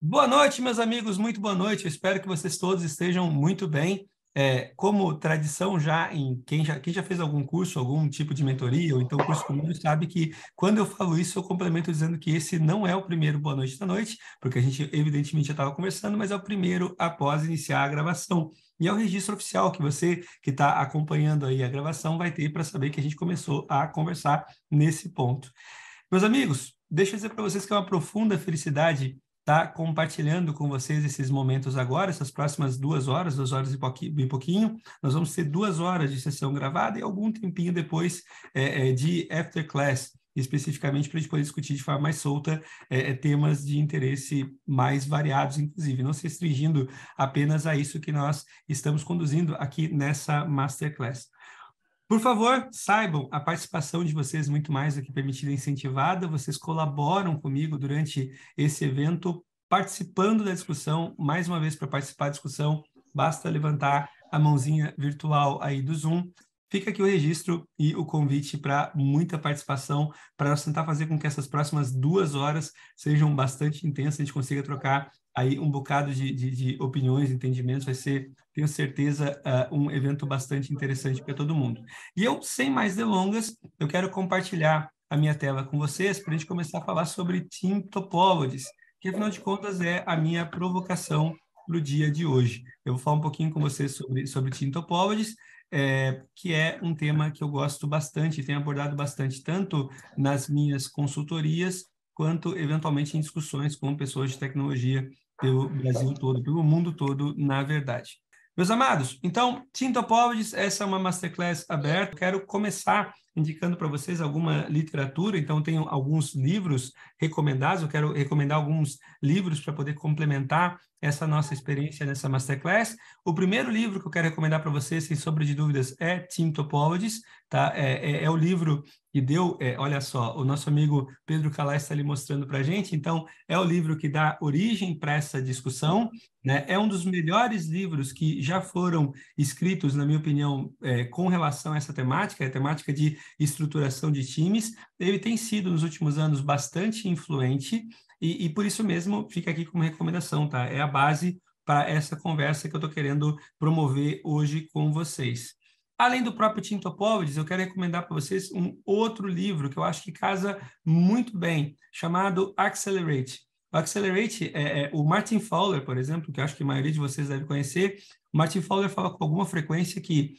Boa noite, meus amigos, muito boa noite. Eu espero que vocês todos estejam muito bem. É, como tradição já em quem já, quem já fez algum curso, algum tipo de mentoria, ou então curso comigo, sabe que quando eu falo isso, eu complemento dizendo que esse não é o primeiro boa noite da noite, porque a gente evidentemente já estava conversando, mas é o primeiro após iniciar a gravação. E é o registro oficial que você que está acompanhando aí a gravação vai ter para saber que a gente começou a conversar nesse ponto. Meus amigos, deixa eu dizer para vocês que é uma profunda felicidade estar tá compartilhando com vocês esses momentos agora, essas próximas duas horas, duas horas e pouquinho, e pouquinho. Nós vamos ter duas horas de sessão gravada e algum tempinho depois é, é de after class, especificamente para a gente poder discutir de forma mais solta é, é, temas de interesse mais variados, inclusive, não se restringindo apenas a isso que nós estamos conduzindo aqui nessa masterclass. Por favor, saibam, a participação de vocês é muito mais do que permitida e incentivada. Vocês colaboram comigo durante esse evento, participando da discussão. Mais uma vez, para participar da discussão, basta levantar a mãozinha virtual aí do Zoom. Fica aqui o registro e o convite para muita participação, para nós tentar fazer com que essas próximas duas horas sejam bastante intensas, a gente consiga trocar aí um bocado de, de, de opiniões, entendimentos, vai ser tenho certeza, uh, um evento bastante interessante para todo mundo. E eu, sem mais delongas, eu quero compartilhar a minha tela com vocês para a gente começar a falar sobre Team Topologies, que afinal de contas é a minha provocação para o dia de hoje. Eu vou falar um pouquinho com vocês sobre, sobre Team Topologies, é, que é um tema que eu gosto bastante, tenho abordado bastante, tanto nas minhas consultorias, quanto eventualmente em discussões com pessoas de tecnologia pelo Brasil todo, pelo mundo todo, na verdade. Meus amados, então, Tinto Pobres, essa é uma masterclass aberta. Quero começar indicando para vocês alguma literatura, então tenho alguns livros recomendados, eu quero recomendar alguns livros para poder complementar essa nossa experiência nessa masterclass. O primeiro livro que eu quero recomendar para vocês, sem sombra de dúvidas, é Team Topologies, tá? É, é, é o livro que deu, é, olha só, o nosso amigo Pedro Calais está ali mostrando para a gente, então é o livro que dá origem para essa discussão, né? É um dos melhores livros que já foram escritos, na minha opinião, é, com relação a essa temática, é a temática de estruturação de times, ele tem sido nos últimos anos bastante influente e, e por isso mesmo fica aqui como recomendação, tá? É a base para essa conversa que eu estou querendo promover hoje com vocês. Além do próprio Tinto Topologies, eu quero recomendar para vocês um outro livro que eu acho que casa muito bem, chamado Accelerate. O Accelerate, é, é, o Martin Fowler, por exemplo, que eu acho que a maioria de vocês deve conhecer, o Martin Fowler fala com alguma frequência que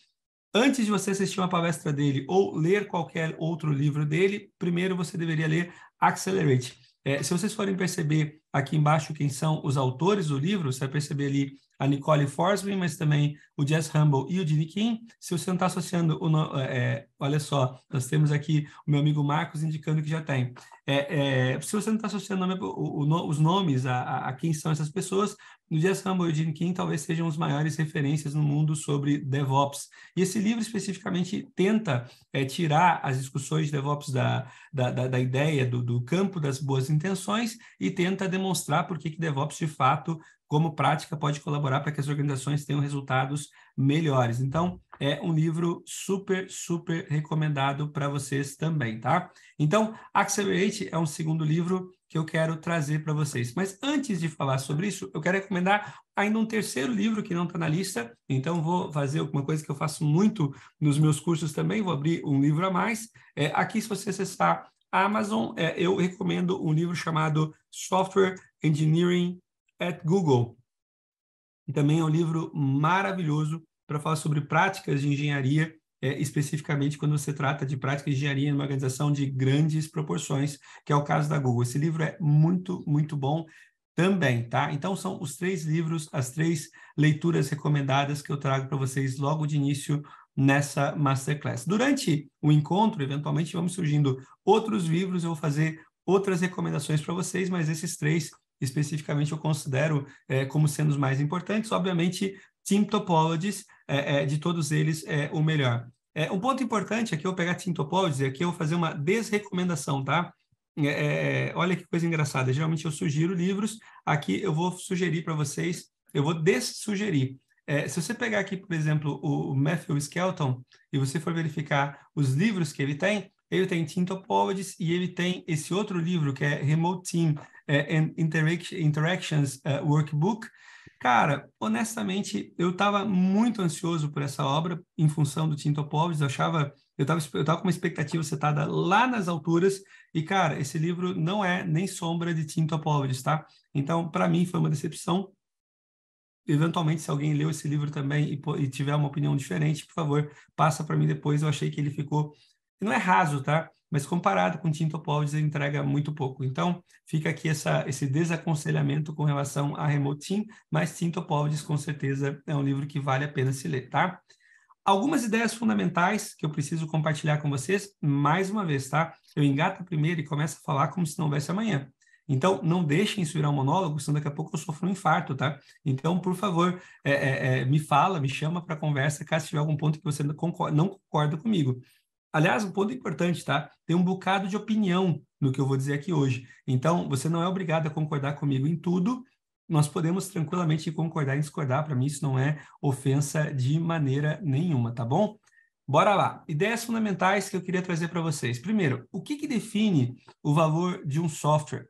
Antes de você assistir uma palestra dele ou ler qualquer outro livro dele, primeiro você deveria ler Accelerate. É, se vocês forem perceber aqui embaixo quem são os autores do livro, você vai perceber ali a Nicole Forsman, mas também o Jess Humble e o Jimmy Kim. Se você não está associando, o, é, é, olha só, nós temos aqui o meu amigo Marcos indicando que já tem. É, é, se você não está associando nome, o, o, os nomes a, a, a, quem são essas pessoas, o Jess Humble e o Jimmy Kim talvez sejam os maiores referências no mundo sobre DevOps. E esse livro especificamente tenta é, tirar as discussões de DevOps da, da, da, da ideia do, do, campo das boas intenções e tenta demonstrar por que DevOps de fato como prática pode colaborar para que as organizações tenham resultados melhores. Então, é um livro super, super recomendado para vocês também, tá? Então, Accelerate é um segundo livro que eu quero trazer para vocês. Mas antes de falar sobre isso, eu quero recomendar ainda um terceiro livro que não está na lista. Então, vou fazer alguma coisa que eu faço muito nos meus cursos também, vou abrir um livro a mais. É, aqui, se você acessar a Amazon, é, eu recomendo um livro chamado Software Engineering at Google. E também é um livro maravilhoso para falar sobre práticas de engenharia, é, especificamente quando você trata de práticas de engenharia em uma organização de grandes proporções, que é o caso da Google. Esse livro é muito, muito bom também, tá? Então são os três livros, as três leituras recomendadas que eu trago para vocês logo de início nessa masterclass. Durante o encontro, eventualmente vamos surgindo outros livros, eu vou fazer outras recomendações para vocês, mas esses três especificamente eu considero é, como sendo os mais importantes. Obviamente, team topologies, é, é, de todos eles, é o melhor. É, um ponto importante aqui, eu vou pegar team topologies, aqui é eu vou fazer uma desrecomendação, tá? É, é, olha que coisa engraçada. Geralmente eu sugiro livros, aqui eu vou sugerir para vocês, eu vou dessugerir. É, se você pegar aqui, por exemplo, o Matthew Skelton e você for verificar os livros que ele tem, ele tem Tintopovics e ele tem esse outro livro que é Remote Team é, and Interactions é, Workbook. Cara, honestamente, eu estava muito ansioso por essa obra em função do Tintopovics, eu achava eu estava eu tava com uma expectativa setada lá nas alturas, e cara, esse livro não é nem sombra de Tinto Topovich, tá? Então, para mim, foi uma decepção. Eventualmente, se alguém leu esse livro também e, e tiver uma opinião diferente, por favor, passa para mim depois. Eu achei que ele ficou não é raso, tá? Mas comparado com Tinto pólvora, ele entrega muito pouco. Então, fica aqui essa, esse desaconselhamento com relação a Remotin, mas Tinto Pólvores, com certeza, é um livro que vale a pena se ler, tá? Algumas ideias fundamentais que eu preciso compartilhar com vocês, mais uma vez, tá? Eu engato primeiro e começo a falar como se não houvesse amanhã. Então, não deixem isso virar um monólogo, senão daqui a pouco eu sofro um infarto, tá? Então, por favor, é, é, é me fala, me chama para conversa, caso tiver algum ponto que você não concorda, não concorda comigo. Aliás, um ponto importante, tá? Tem um bocado de opinião no que eu vou dizer aqui hoje. Então, você não é obrigado a concordar comigo em tudo. Nós podemos tranquilamente concordar e discordar. Para mim, isso não é ofensa de maneira nenhuma, tá bom? Bora lá. Ideias fundamentais que eu queria trazer para vocês. Primeiro, o que, que define o valor de um software?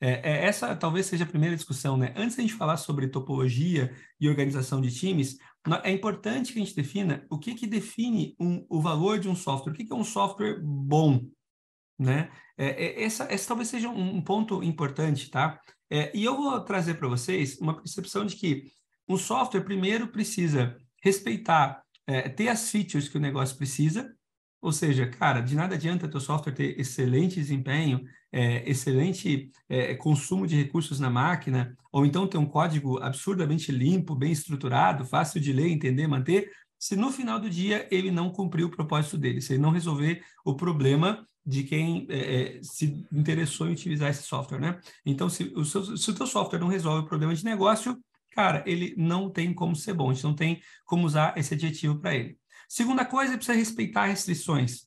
É, é essa talvez seja a primeira discussão, né? Antes de a gente falar sobre topologia e organização de times, é importante que a gente defina o que, que define um, o valor de um software, o que, que é um software bom, né? É, é essa, essa talvez seja um, um ponto importante, tá? É, e eu vou trazer para vocês uma percepção de que um software primeiro precisa respeitar, é, ter as features que o negócio precisa, ou seja, cara, de nada adianta teu software ter excelente desempenho, é, excelente é, consumo de recursos na máquina, ou então ter um código absurdamente limpo, bem estruturado, fácil de ler, entender, manter, se no final do dia ele não cumpriu o propósito dele, se ele não resolver o problema de quem é, é se interessou em utilizar esse software, né? Então, se o, seu, se o teu software não resolve o problema de negócio, cara, ele não tem como ser bom, a gente não tem como usar esse adjetivo para ele. Segunda coisa, precisa respeitar restrições.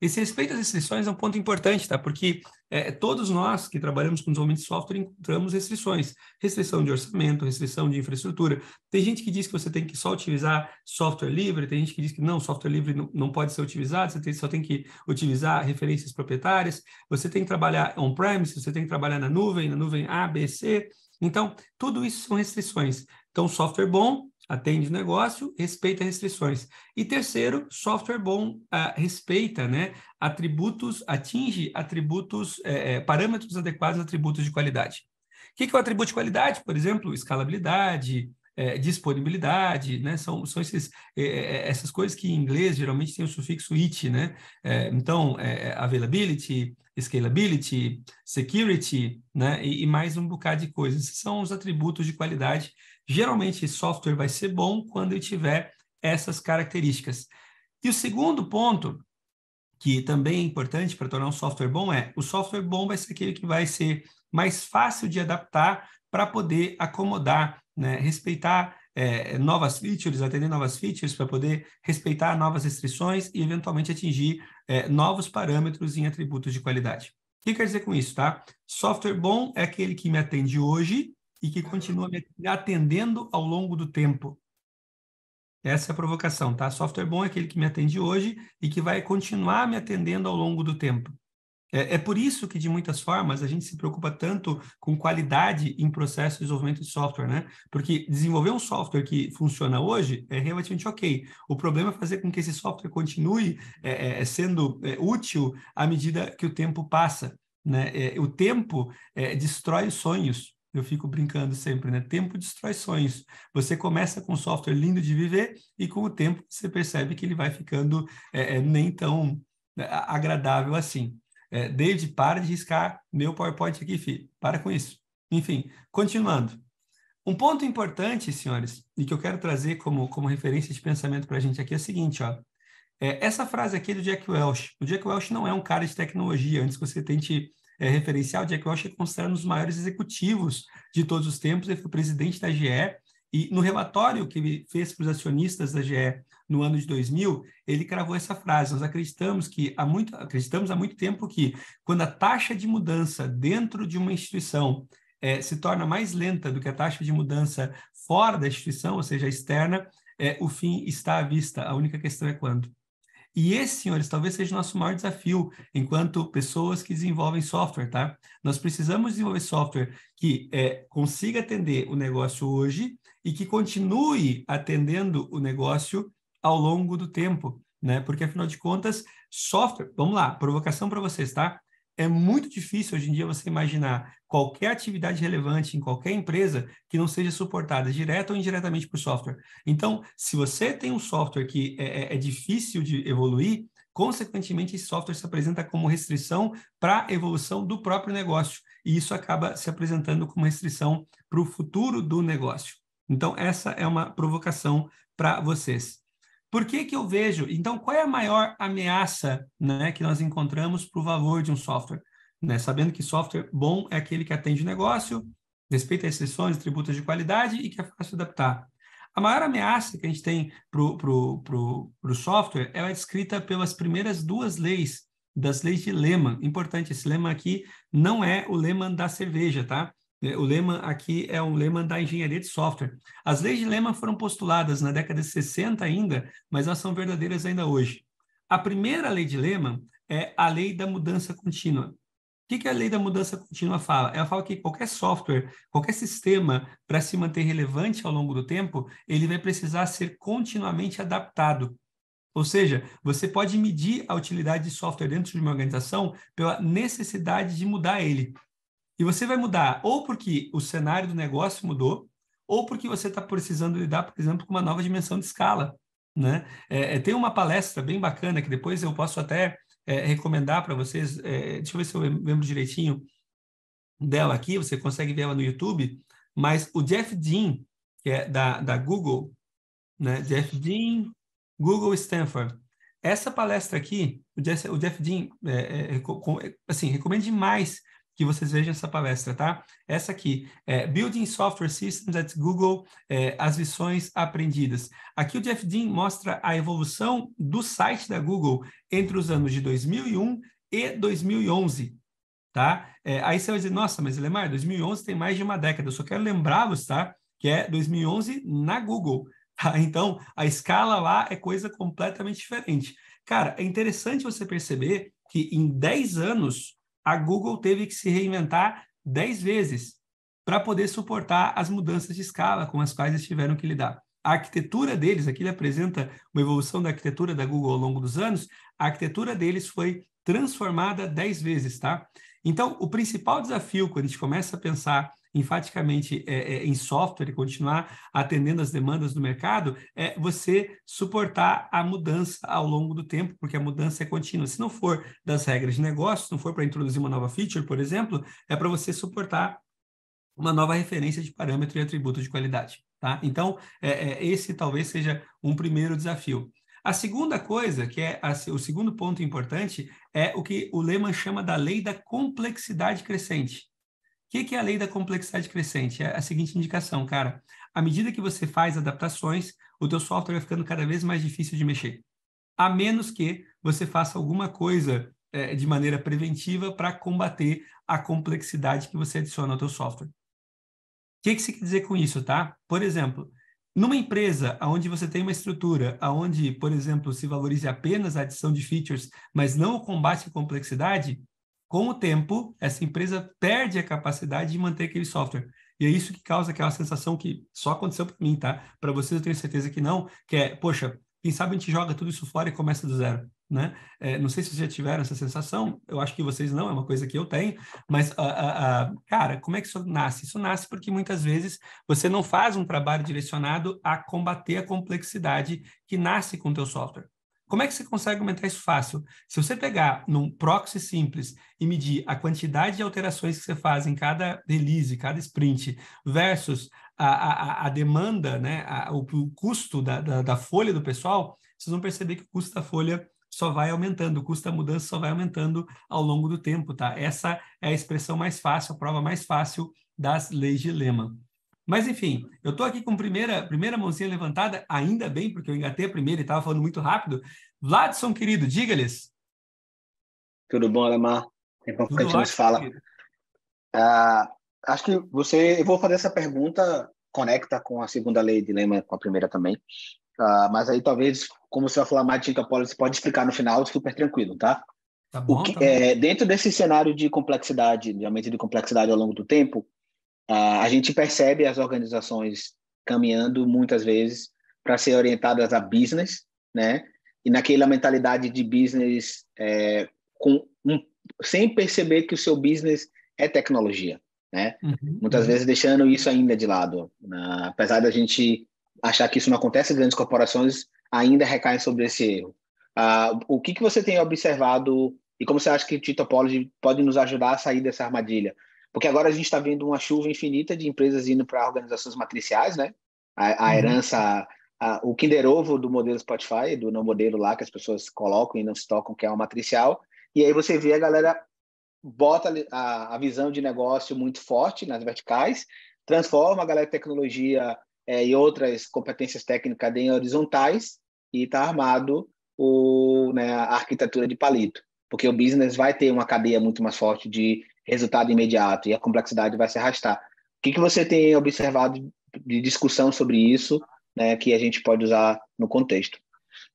Esse respeito às restrições é um ponto importante, tá? Porque é, todos nós que trabalhamos com desenvolvimento de software encontramos restrições. Restrição de orçamento, restrição de infraestrutura. Tem gente que diz que você tem que só utilizar software livre, tem gente que diz que não, software livre não, não pode ser utilizado, você tem, só tem que utilizar referências proprietárias, você tem que trabalhar on-premise, você tem que trabalhar na nuvem, na nuvem A, B, C. Então, tudo isso são restrições. Então, software bom atende o negócio, respeita restrições. E terceiro, software bom uh, respeita né, atributos, atinge atributos, eh, eh, parâmetros adequados, atributos de qualidade. O que, que é o atributo de qualidade? Por exemplo, escalabilidade, eh, disponibilidade, né? São, são esses, essas coisas que em inglês geralmente tem o sufixo it, né? então, availability, scalability, security, né? E, e, mais um bocado de coisas. Esses são os atributos de qualidade Geralmente, esse software vai ser bom quando ele tiver essas características. E o segundo ponto, que também é importante para tornar um software bom, é o software bom vai ser aquele que vai ser mais fácil de adaptar para poder acomodar, né? respeitar é, novas features, atender novas features para poder respeitar novas restrições e eventualmente atingir é, novos parâmetros em atributos de qualidade. O que quer dizer com isso, tá? Software bom é aquele que me atende hoje e que continua me atendendo ao longo do tempo. Essa é a provocação, tá? Software bom é aquele que me atende hoje e que vai continuar me atendendo ao longo do tempo. É, é, por isso que, de muitas formas, a gente se preocupa tanto com qualidade em processo de desenvolvimento de software, né? Porque desenvolver um software que funciona hoje é relativamente ok. O problema é fazer com que esse software continue é, é, é sendo é, útil à medida que o tempo passa. Né? É, o tempo destrói sonhos eu fico brincando sempre, né? Tempo destrói sonhos. Você começa com um software lindo de viver e com o tempo você percebe que ele vai ficando é, é, nem tão né, agradável assim. É, David, para de riscar meu PowerPoint aqui, filho. Para com isso. Enfim, continuando. Um ponto importante, senhores, e que eu quero trazer como, como referência de pensamento para a gente aqui é o seguinte, ó. É, essa frase aqui é do Jack Welch. O Jack Welch não é um cara de tecnologia, antes que você tente é, referencial, Jack Welch é considerado um dos maiores executivos de todos os tempos, ele foi presidente da GE, e no relatório que ele fez para os acionistas da GE no ano de 2000, ele cravou essa frase: Nós acreditamos que há muito, acreditamos há muito tempo que quando a taxa de mudança dentro de uma instituição é, se torna mais lenta do que a taxa de mudança fora da instituição, ou seja, externa, é, o fim está à vista. A única questão é quando. E esse, senhores, talvez seja o nosso maior desafio enquanto pessoas que desenvolvem software, tá? Nós precisamos desenvolver software que é, consiga atender o negócio hoje e que continue atendendo o negócio ao longo do tempo, né? Porque afinal de contas, software, vamos lá, provocação para vocês, tá? É muito difícil hoje em dia você imaginar qualquer atividade relevante em qualquer empresa que não seja suportada direta ou indiretamente por software. Então, se você tem um software que é, é, é difícil de evoluir, consequentemente, esse software se apresenta como restrição para a evolução do próprio negócio. E isso acaba se apresentando como restrição para o futuro do negócio. Então, essa é uma provocação para vocês. Por que, que eu vejo? Então, qual é a maior ameaça né, que nós encontramos para o valor de um software? Né? Sabendo que software bom é aquele que atende o negócio, respeita as exceções, tributos de qualidade e que é fácil adaptar. A maior ameaça que a gente tem para o software é descrita pelas primeiras duas leis, das leis de Lehman. Importante, esse lema aqui não é o Lehman da cerveja, tá? É, o lema aqui é um lema da engenharia de software. As leis de lema foram postuladas na década de 60 ainda, mas elas são verdadeiras ainda hoje. A primeira lei de lema é a lei da mudança contínua. O que, que a lei da mudança contínua fala? Ela fala que qualquer software, qualquer sistema, para se manter relevante ao longo do tempo, ele vai precisar ser continuamente adaptado. Ou seja, você pode medir a utilidade de software dentro de uma organização pela necessidade de mudar ele. E você vai mudar ou porque o cenário do negócio mudou, ou porque você está precisando lidar, por exemplo, com uma nova dimensão de escala. Né? É, é, tem uma palestra bem bacana que depois eu posso até é, recomendar para vocês. É, deixa eu ver se eu lembro direitinho dela aqui. Você consegue ver ela no YouTube. Mas o Jeff Dean, que é da, da Google, né? Jeff Dean, Google Stanford. Essa palestra aqui, o Jeff, o Jeff Dean, é, é, assim, recomendo demais que vocês vejam essa palestra, tá? Essa aqui, é Building Software Systems at Google, é, as lições aprendidas. Aqui o Jeff Dean mostra a evolução do site da Google entre os anos de 2001 e 2011, tá? É, aí você vai dizer, nossa, mas Lemar, 2011 tem mais de uma década. Eu só quero lembrá-los, tá? Que é 2011 na Google. Tá? Então, a escala lá é coisa completamente diferente. Cara, é interessante você perceber que em 10 anos a Google teve que se reinventar 10 vezes para poder suportar as mudanças de escala com as quais eles tiveram que lidar. A arquitetura deles, aqui ele apresenta uma evolução da arquitetura da Google ao longo dos anos, a arquitetura deles foi transformada 10 vezes, tá? Então, o principal desafio quando a gente começa a pensar enfaticamente é, é, em software e continuar atendendo as demandas do mercado, é você suportar a mudança ao longo do tempo, porque a mudança é contínua. Se não for das regras de negócio, se não for para introduzir uma nova feature, por exemplo, é para você suportar uma nova referência de parâmetro e atributo de qualidade. Tá? Então, é, é esse talvez seja um primeiro desafio. A segunda coisa, que é a, assim, o segundo ponto importante, é o que o Lehman chama da lei da complexidade crescente que, que é a lei da complexidade crescente? É a seguinte indicação, cara. À medida que você faz adaptações, o teu software vai ficando cada vez mais difícil de mexer. A menos que você faça alguma coisa é, de maneira preventiva para combater a complexidade que você adiciona ao teu software. O que, que se quer dizer com isso, tá? Por exemplo, numa empresa onde você tem uma estrutura, onde, por exemplo, se valorize apenas a adição de features, mas não o combate à complexidade, com o tempo, essa empresa perde a capacidade de manter aquele software. E é isso que causa aquela sensação que só aconteceu para mim, tá? Para vocês eu tenho certeza que não, que é, poxa, quem sabe a gente joga tudo isso fora e começa do zero, né? É, não sei se vocês já tiveram essa sensação, eu acho que vocês não, é uma coisa que eu tenho, mas, ah, ah, ah, cara, como é que isso nasce? Isso nasce porque muitas vezes você não faz um trabalho direcionado a combater a complexidade que nasce com o teu software. Como é que você consegue aumentar isso fácil? Se você pegar num proxy simples e medir a quantidade de alterações que você faz em cada release, cada sprint, versus a, a, a demanda, né, a, o, o, custo da, da, da folha do pessoal, vocês vão perceber que o custo da folha só vai aumentando, o custo da mudança só vai aumentando ao longo do tempo, tá? Essa é a expressão mais fácil, a prova mais fácil das leis de Lehmann. Mas, enfim, eu estou aqui com a primeira, primeira mãozinha levantada, ainda bem, porque eu engatei a primeira e estava falando muito rápido. Vladson, querido, diga-lhes. Tudo bom, Alemar? É pouco que a gente fala. Ah, acho que você... Eu vou fazer essa pergunta, conecta com a segunda lei de Lehman, com a primeira também. Ah, mas aí, talvez, como você vai falar mais de Incapolis, você pode explicar no final, super tranquilo, tá? Tá bom, que, tá bom. É, dentro desse cenário de complexidade, de aumento de complexidade ao longo do tempo, ah, a gente percebe as organizações caminhando muitas vezes para ser orientadas a business, né? E naquela mentalidade de business, é, com, um, sem perceber que o seu business é tecnologia, né? Uhum. Muitas uhum. vezes deixando isso ainda de lado. Ah, apesar da gente achar que isso não acontece grandes corporações, ainda recai sobre esse erro. Ah, o que, que você tem observado e como você acha que o Titopology pode nos ajudar a sair dessa armadilha? Porque agora a gente está vendo uma chuva infinita de empresas indo para organizações matriciais, né? A, a uhum. herança, a, o Kinder Ovo do modelo Spotify, do não modelo lá, que as pessoas colocam e não se tocam, que é o matricial. E aí você vê a galera bota a, a visão de negócio muito forte nas verticais, transforma a galera de tecnologia é, e outras competências técnicas em horizontais e está armado o, né, a arquitetura de palito. Porque o business vai ter uma cadeia muito mais forte de resultado imediato e a complexidade vai se arrastar. O que, que você tem observado de discussão sobre isso né, que a gente pode usar no contexto?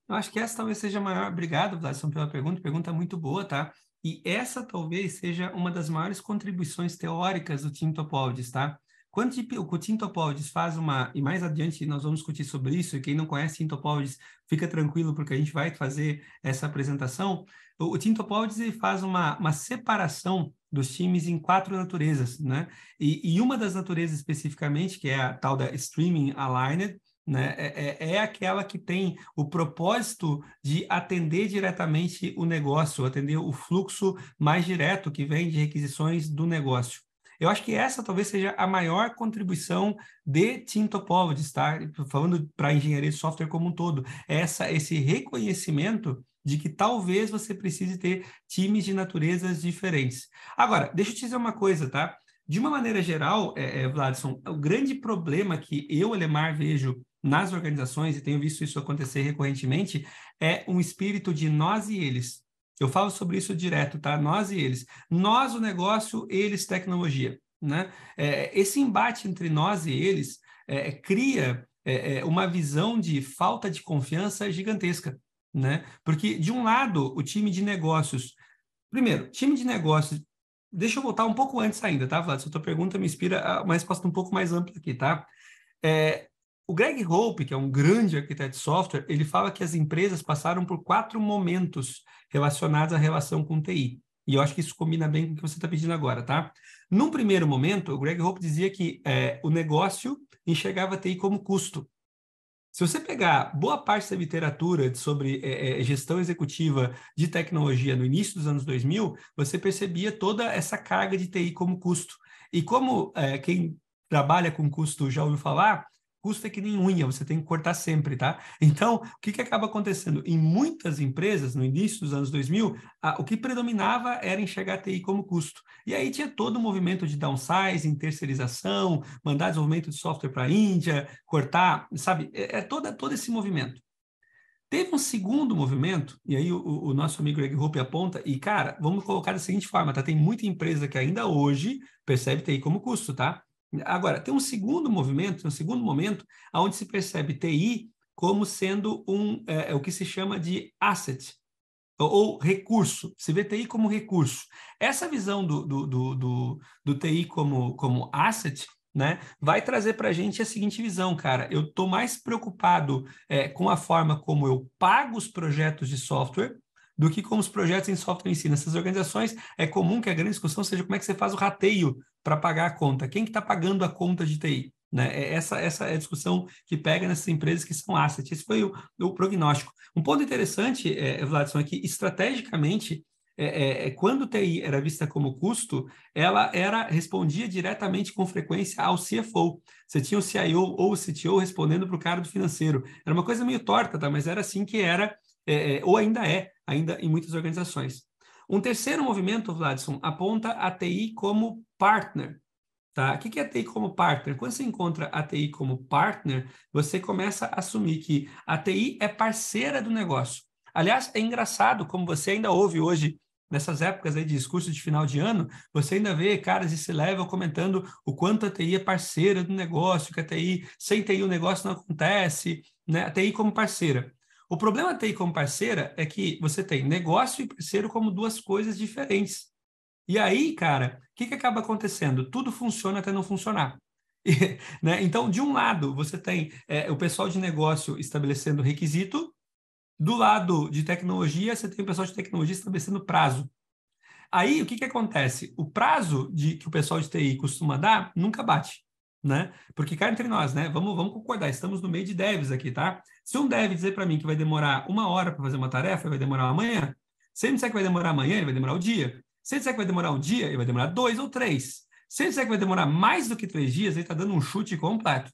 Eu acho que essa talvez seja a maior. Obrigado, Vladson, pela pergunta. Pergunta muito boa, tá? E essa talvez seja uma das maiores contribuições teóricas do Tim topologist, tá? Quando o Tim faz uma, e mais adiante nós vamos discutir sobre isso, e quem não conhece Tim fica tranquilo porque a gente vai fazer essa apresentação. O, o Tim faz uma, uma separação dos times em quatro naturezas, né? E, e, uma das naturezas especificamente, que é a tal da Streaming Aligned, né? É, é, é, aquela que tem o propósito de atender diretamente o negócio, atender o fluxo mais direto que vem de requisições do negócio. Eu acho que essa talvez seja a maior contribuição de Tim Topologies, tá? Falando para a engenharia de software como um todo, é essa esse reconhecimento de que talvez você precise ter times de naturezas diferentes. Agora, deixa eu te dizer uma coisa, tá? De uma maneira geral, é, é, Vladson, o grande problema que eu, Elemar, vejo nas organizações, e tenho visto isso acontecer recorrentemente, é um espírito de nós e eles. Eu falo sobre isso direto, tá? Nós e eles. Nós, o negócio, eles, tecnologia. Né? É, esse embate entre nós e eles é, é cria é, é, uma visão de falta de confiança gigantesca. Né? Porque, de um lado, o time de negócios. Primeiro, time de negócios. Deixa eu voltar um pouco antes ainda, tá, Vlad? Sua pergunta me inspira a uma resposta um pouco mais ampla aqui, tá? É, o Greg Hope, que é um grande arquiteto de software, ele fala que as empresas passaram por quatro momentos relacionados à relação com TI. E eu acho que isso combina bem com o que você está pedindo agora, tá? Num primeiro momento, o Greg Hope dizia que é, o negócio enxergava a TI como custo. Se você pegar boa parte da literatura sobre é, é, gestão executiva de tecnologia no início dos anos 2000, você percebia toda essa carga de TI como custo. E como é, quem trabalha com custo já ouviu falar, Custo é que nem unha, você tem que cortar sempre, tá? Então, o que, que acaba acontecendo? Em muitas empresas, no início dos anos 2000, a, o que predominava era enxergar a TI como custo. E aí tinha todo o movimento de downsizing, terceirização, mandar desenvolvimento de software para a Índia, cortar, sabe? É, é toda, todo esse movimento. Teve um segundo movimento, e aí o, o, nosso amigo Greg Hope aponta, e cara, vamos colocar da seguinte forma, tá? Tem muita empresa que ainda hoje percebe TI como custo, tá? Agora, tem um segundo movimento, um segundo momento, onde se percebe TI como sendo um, é, é, o que se chama de asset, ou, ou recurso, se vê TI como recurso. Essa visão do, do, do, do, do TI como, como asset né, vai trazer para a gente a seguinte visão, cara. Eu estou mais preocupado é, com a forma como eu pago os projetos de software do que como os projetos em software em si. Nessas organizações, é comum que a grande discussão seja como é que você faz o rateio para pagar a conta. Quem que está pagando a conta de TI? Né? É, essa, essa é a discussão que pega nessas empresas que são assets. Esse foi o, o prognóstico. Um ponto interessante, é, Vladson, é que estrategicamente, é, é, é quando TI era vista como custo, ela era respondia diretamente com frequência ao CFO. Você tinha o CIO ou o CTO respondendo para o cara do financeiro. Era uma coisa meio torta, tá? mas era assim que era, é, é ou ainda é, ainda em muitas organizações. Um terceiro movimento, Vladson, aponta a TI como partner. Tá? O que é a TI como partner? Quando você encontra a TI como partner, você começa a assumir que a TI é parceira do negócio. Aliás, é engraçado como você ainda ouve hoje nessas épocas aí de discurso de final de ano, você ainda vê caras se level comentando o quanto a TI é parceira do negócio, que a TI, sem TI o negócio não acontece, né? A TI como parceira. O problema da TI como parceira é que você tem negócio e parceiro como duas coisas diferentes. E aí, cara, o que, que acaba acontecendo? Tudo funciona até não funcionar. E, né? Então, de um lado, você tem é, o pessoal de negócio estabelecendo requisito, do lado de tecnologia, você tem o pessoal de tecnologia estabelecendo prazo. Aí, o que, que acontece? O prazo de, que o pessoal de TI costuma dar nunca bate né? Porque cara entre nós, né? Vamos, vamos concordar, estamos no meio de devs aqui, tá? Se um dev dizer para mim que vai demorar uma hora para fazer uma tarefa, vai demorar amanhã. Se ele disser que vai demorar amanhã, ele vai demorar o dia. Se ele disser que vai demorar um dia, ele vai demorar dois ou três. Se ele disser que vai demorar mais do que três dias, ele está dando um chute completo.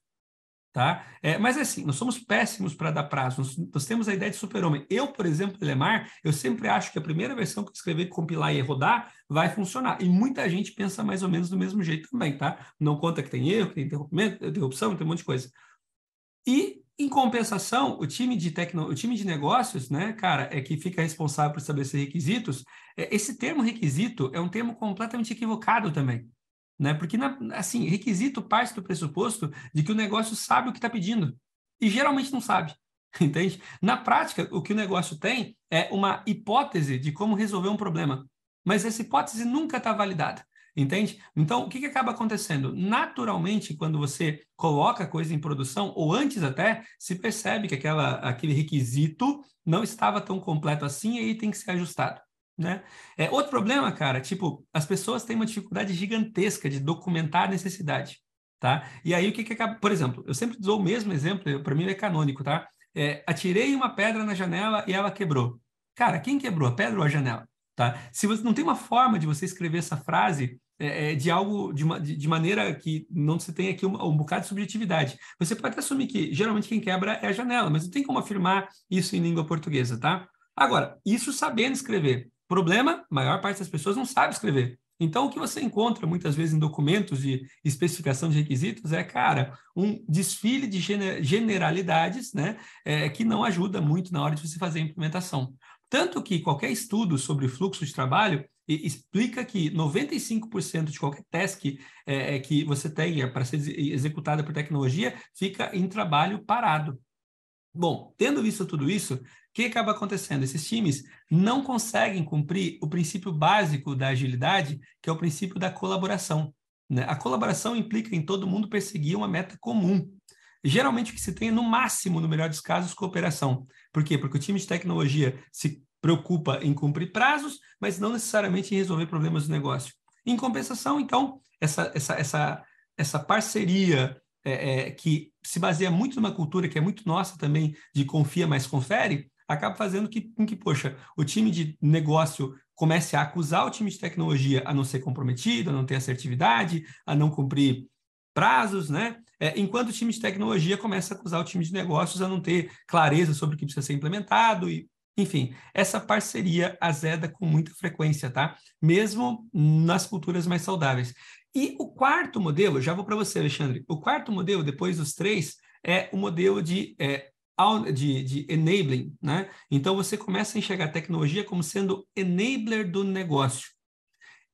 Tá? É, mas é assim, nós somos péssimos para dar prazo, nós, nós, temos a ideia de super-homem. Eu, por exemplo, Lemar, eu sempre acho que a primeira versão que eu escrever, compilar e rodar vai funcionar. E muita gente pensa mais ou menos do mesmo jeito também, tá? Não conta que tem erro, que tem interrompimento, interrupção, tem um monte de coisa. E, em compensação, o time de tecno, o time de negócios, né, cara, é que fica responsável por estabelecer requisitos. É, esse termo requisito é um termo completamente equivocado também né? Porque, na, assim, requisito parte do pressuposto de que o negócio sabe o que está pedindo e geralmente não sabe, entende? Na prática, o que o negócio tem é uma hipótese de como resolver um problema, mas essa hipótese nunca está validada. Entende? Então, o que, que acaba acontecendo? Naturalmente, quando você coloca a coisa em produção, ou antes até, se percebe que aquela, aquele requisito não estava tão completo assim e aí tem que ser ajustado. Né? É, outro problema, cara, tipo, as pessoas têm uma dificuldade gigantesca de documentar a necessidade, tá? E aí o que que acaba... Por exemplo, eu sempre dou o mesmo exemplo, para mim é canônico, tá? É, atirei uma pedra na janela e ela quebrou. Cara, quem quebrou? A pedra ou a janela? Tá? Se você não tem uma forma de você escrever essa frase é, é de algo de, uma, de, de, maneira que não se tem aqui um, um bocado de subjetividade, você pode até assumir que geralmente quem quebra é a janela, mas não tem como afirmar isso em língua portuguesa, tá? Agora, isso sabendo escrever. Problema, a maior parte das pessoas não sabe escrever. Então, o que você encontra muitas vezes em documentos de especificação de requisitos é, cara, um desfile de generalidades, né, é, que não ajuda muito na hora de você fazer a implementação. Tanto que qualquer estudo sobre fluxo de trabalho explica que 95% de qualquer task é, é, que você tenha para ser executada por tecnologia fica em trabalho parado. Bom, tendo visto tudo isso, o que acaba acontecendo? Esses times não conseguem cumprir o princípio básico da agilidade, que é o princípio da colaboração. Né? A colaboração implica em todo mundo perseguir uma meta comum. Geralmente o que se tem é, no máximo, no melhor dos casos, cooperação. Por quê? Porque o time de tecnologia se preocupa em cumprir prazos, mas não necessariamente em resolver problemas do negócio. Em compensação, então, essa, essa, essa, essa parceria é, é, que se baseia muito numa cultura que é muito nossa também, de confia, mas confere, acaba fazendo que, com que, poxa, o time de negócio comece a acusar o time de tecnologia a não ser comprometido, a não ter assertividade, a não cumprir prazos, né? É, enquanto o time de tecnologia começa a acusar o time de negócios a não ter clareza sobre o que precisa ser implementado e enfim, essa parceria azeda com muita frequência, tá? Mesmo nas culturas mais saudáveis. E o quarto modelo, já vou para você, Alexandre. O quarto modelo, depois dos três, é o modelo de é, de, de enabling, né? Então você começa a enxergar a tecnologia como sendo enabler do negócio.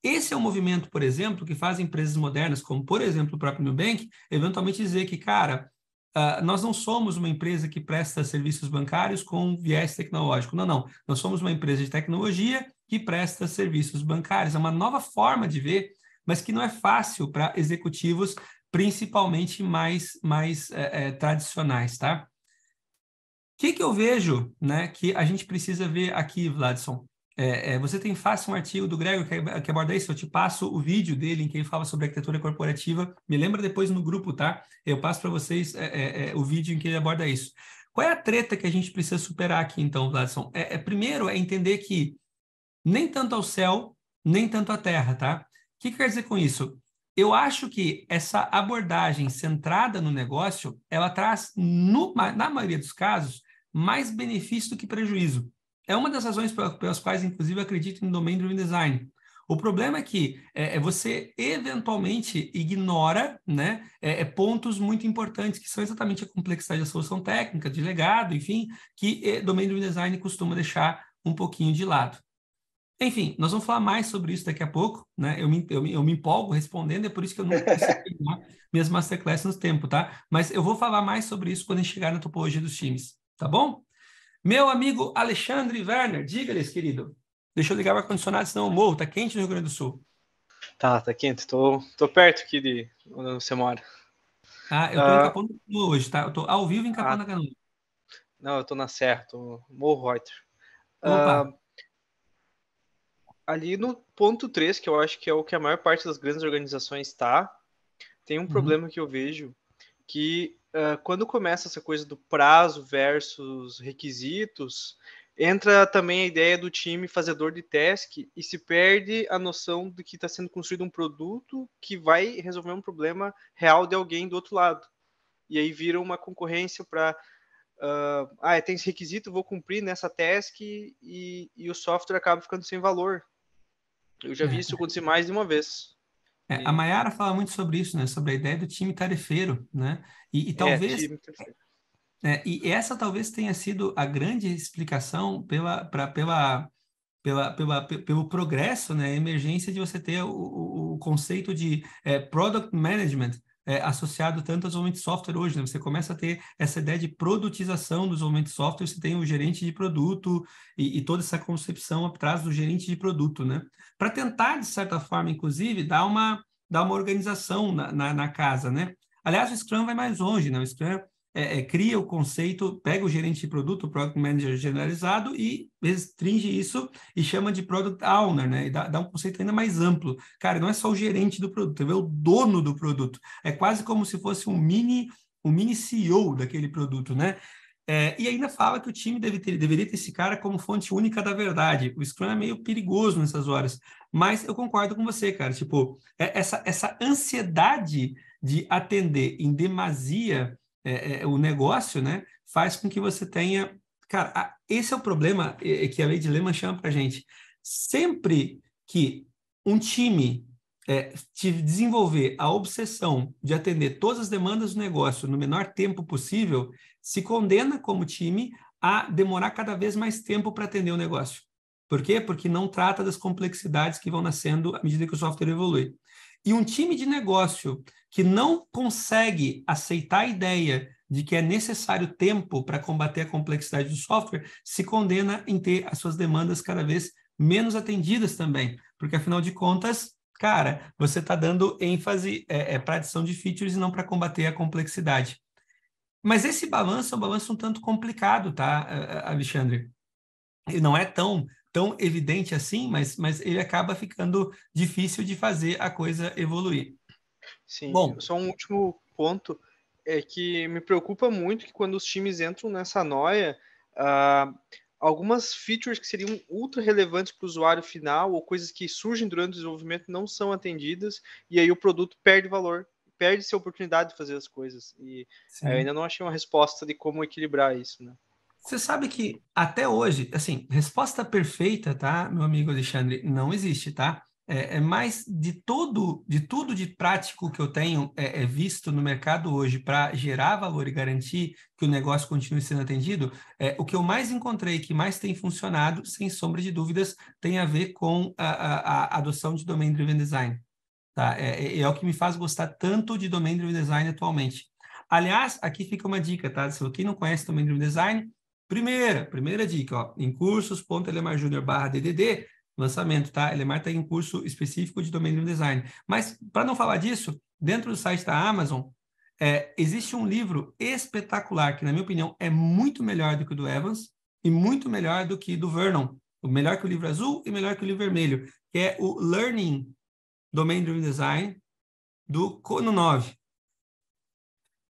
Esse é um movimento, por exemplo, que faz empresas modernas, como por exemplo o próprio Nubank, eventualmente dizer que, cara, uh, nós não somos uma empresa que presta serviços bancários com viés tecnológico. Não, não. Nós somos uma empresa de tecnologia que presta serviços bancários. É uma nova forma de ver, mas que não é fácil para executivos, principalmente mais, mais é, é, tradicionais, tá? que, que eu vejo né, que a gente precisa ver aqui, Vladson? É, é, você tem fácil um artigo do Gregor que, que, aborda isso. Eu te passo o vídeo dele em que ele fala sobre arquitetura corporativa. Me lembra depois no grupo, tá? Eu passo para vocês é, é, é, o vídeo em que ele aborda isso. Qual é a treta que a gente precisa superar aqui, então, Vladson? É, é, primeiro, é entender que nem tanto ao céu, nem tanto à terra, tá? O que, que quer dizer com isso? Eu acho que essa abordagem centrada no negócio, ela traz, no, na maioria dos casos, mais benefício do que prejuízo. É uma das razões pelas quais, inclusive, eu acredito no Domain Driven Design. O problema é que é, é você eventualmente ignora né, é, é, pontos muito importantes, que são exatamente a complexidade da solução técnica, de legado, enfim, que é, Domain Driven Design costuma deixar um pouquinho de lado. Enfim, nós vamos falar mais sobre isso daqui a pouco, né? Eu me, eu, eu me empolgo respondendo, é por isso que eu não consigo terminar minhas masterclasses no tempo, tá? Mas eu vou falar mais sobre isso quando a gente chegar na topologia dos times tá bom? Meu amigo Alexandre Werner, diga-lhes, querido. Deixa eu ligar o ar-condicionado, senão eu morro. Tá quente no Rio Grande do Sul. Tá, tá quente. Tô, tô perto aqui de onde você mora. Ah, eu tô ah, em Capão da Canoa hoje, tá? Eu tô ao vivo em Capão ah, da Canoa. Não, eu tô na Serra, tô Morro Reuter. Ah, ali no ponto 3, que eu acho que é o que a maior parte das grandes organizações tá tem um uhum. problema que eu vejo que uh, quando começa essa coisa do prazo versus requisitos, entra também a ideia do time fazedor de task e se perde a noção de que está sendo construído um produto que vai resolver um problema real de alguém do outro lado. E aí vira uma concorrência para. Uh, ah, ah é, tem esse requisito, vou cumprir nessa task e, e o software acaba ficando sem valor. Eu já vi é. isso acontecer mais de uma vez. É, a Mayara fala muito sobre isso, né? Sobre a ideia do time tarefeiro, né? E, e é, talvez... É, e essa talvez tenha sido a grande explicação pela, pra, pela, pela, pela, pelo progresso, né, emergência de você ter o, o conceito de é, product management é, associado tanto ao desenvolvimento de software hoje. Né? Você começa a ter essa ideia de produtização do desenvolvimento de software, você tem o gerente de produto e, e toda essa concepção atrás do gerente de produto, né? Para tentar, de certa forma, inclusive, dar uma, dar uma organização na, na, na, casa, né? Aliás, o Scrum vai mais longe, né? O Scrum é, é, cria o conceito, pega o gerente de produto, o product manager generalizado e restringe isso e chama de product owner, né? E dá, dá um conceito ainda mais amplo. Cara, não é só o gerente do produto, é o dono do produto. É quase como se fosse um mini, um mini CEO daquele produto, né? É, e ainda fala que o time deve ter, deveria ter esse cara como fonte única da verdade. O Scrum é meio perigoso nessas horas. Mas eu concordo com você, cara. Tipo, é, essa, essa ansiedade de atender em demasia é, é, o negócio, né, faz com que você tenha. Cara, a, esse é o problema é, é que a lei de Lehman chama para gente. Sempre que um time é, te desenvolver a obsessão de atender todas as demandas do negócio no menor tempo possível, se condena como time a demorar cada vez mais tempo para atender o negócio. Por quê? Porque não trata das complexidades que vão nascendo à medida que o software evolui. E um time de negócio que não consegue aceitar a ideia de que é necessário tempo para combater a complexidade do software, se condena em ter as suas demandas cada vez menos atendidas também, porque afinal de contas, cara, você está dando ênfase é, é para adição de features e não para combater a complexidade. Mas esse balanço é um balanço um tanto complicado, tá, Alexandre? E não é tão tão evidente assim, mas, mas ele acaba ficando difícil de fazer a coisa evoluir. Sim, Bom, só um último ponto é que me preocupa muito que quando os times entram nessa noia, uh, algumas features que seriam ultra relevantes para o usuário final ou coisas que surgem durante o desenvolvimento não são atendidas e aí o produto perde valor, perde se a oportunidade de fazer as coisas. E eh, ainda não achei uma resposta de como equilibrar isso, né? Você sabe que até hoje, assim, resposta perfeita, tá, meu amigo Alexandre, não existe, tá? É, é mais de todo, de tudo de prático que eu tenho é, é visto no mercado hoje para gerar valor e garantir que o negócio continue sendo atendido. É, o que eu mais encontrei que mais tem funcionado, sem sombra de dúvidas, tem a ver com a, a, a adoção de domain driven design. Tá? É, é, é o que me faz gostar tanto de domain driven design atualmente. Aliás, aqui fica uma dica, tá? Se você não conhece domain driven design Primeira, primeira dica, ó, em cursos.elemarjunior.ddd, barra DDD, lançamento, tá? Elemar está em curso específico de domínio design. Mas, para não falar disso, dentro do site da Amazon, é, existe um livro espetacular, que, na minha opinião, é muito melhor do que o do Evans e muito melhor do que do Vernon. O melhor que o livro azul e melhor que o livro vermelho, que é o Learning Domain Driven Design, do Kono 9.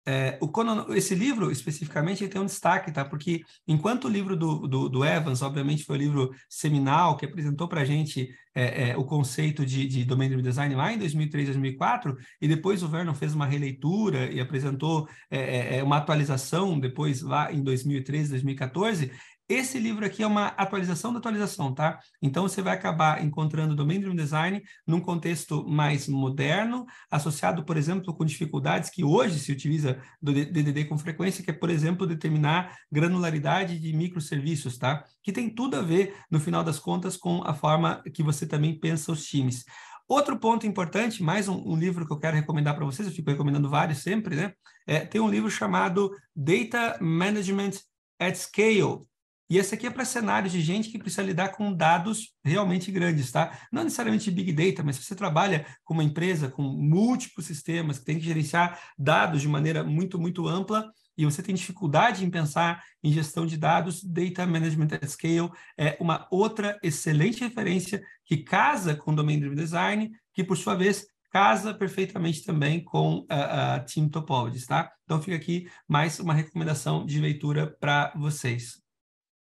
É, o Conan, esse livro, especificamente, tem um destaque, tá? Porque enquanto o livro do, do, do Evans, obviamente, foi o um livro seminal que apresentou para a gente é, é, o conceito de, de Domain Driven Design lá em 2003, 2004, e depois o Vernon fez uma releitura e apresentou é, é, é, uma atualização depois lá em 2013, 2014, esse livro aqui é uma atualização da atualização, tá? Então você vai acabar encontrando Domain Driven Design num contexto mais moderno, associado, por exemplo, com dificuldades que hoje se utiliza do DDD com frequência, que é, por exemplo, determinar granularidade de microserviços, tá? Que tem tudo a ver, no final das contas, com a forma que você também pensa os times. Outro ponto importante, mais um, um, livro que eu quero recomendar para vocês, eu fico recomendando vários sempre, né? É, tem um livro chamado Data Management at Scale, e essa aqui é para cenários de gente que precisa lidar com dados realmente grandes, tá? Não necessariamente big data, mas se você trabalha com uma empresa com múltiplos sistemas, que tem que gerenciar dados de maneira muito, muito ampla, e você tem dificuldade em pensar em gestão de dados, Data Management at Scale é uma outra excelente referência que casa com o Domain Driven Design, que por sua vez casa perfeitamente também com a, a Team Topologies, tá? Então fica aqui mais uma recomendação de leitura para vocês.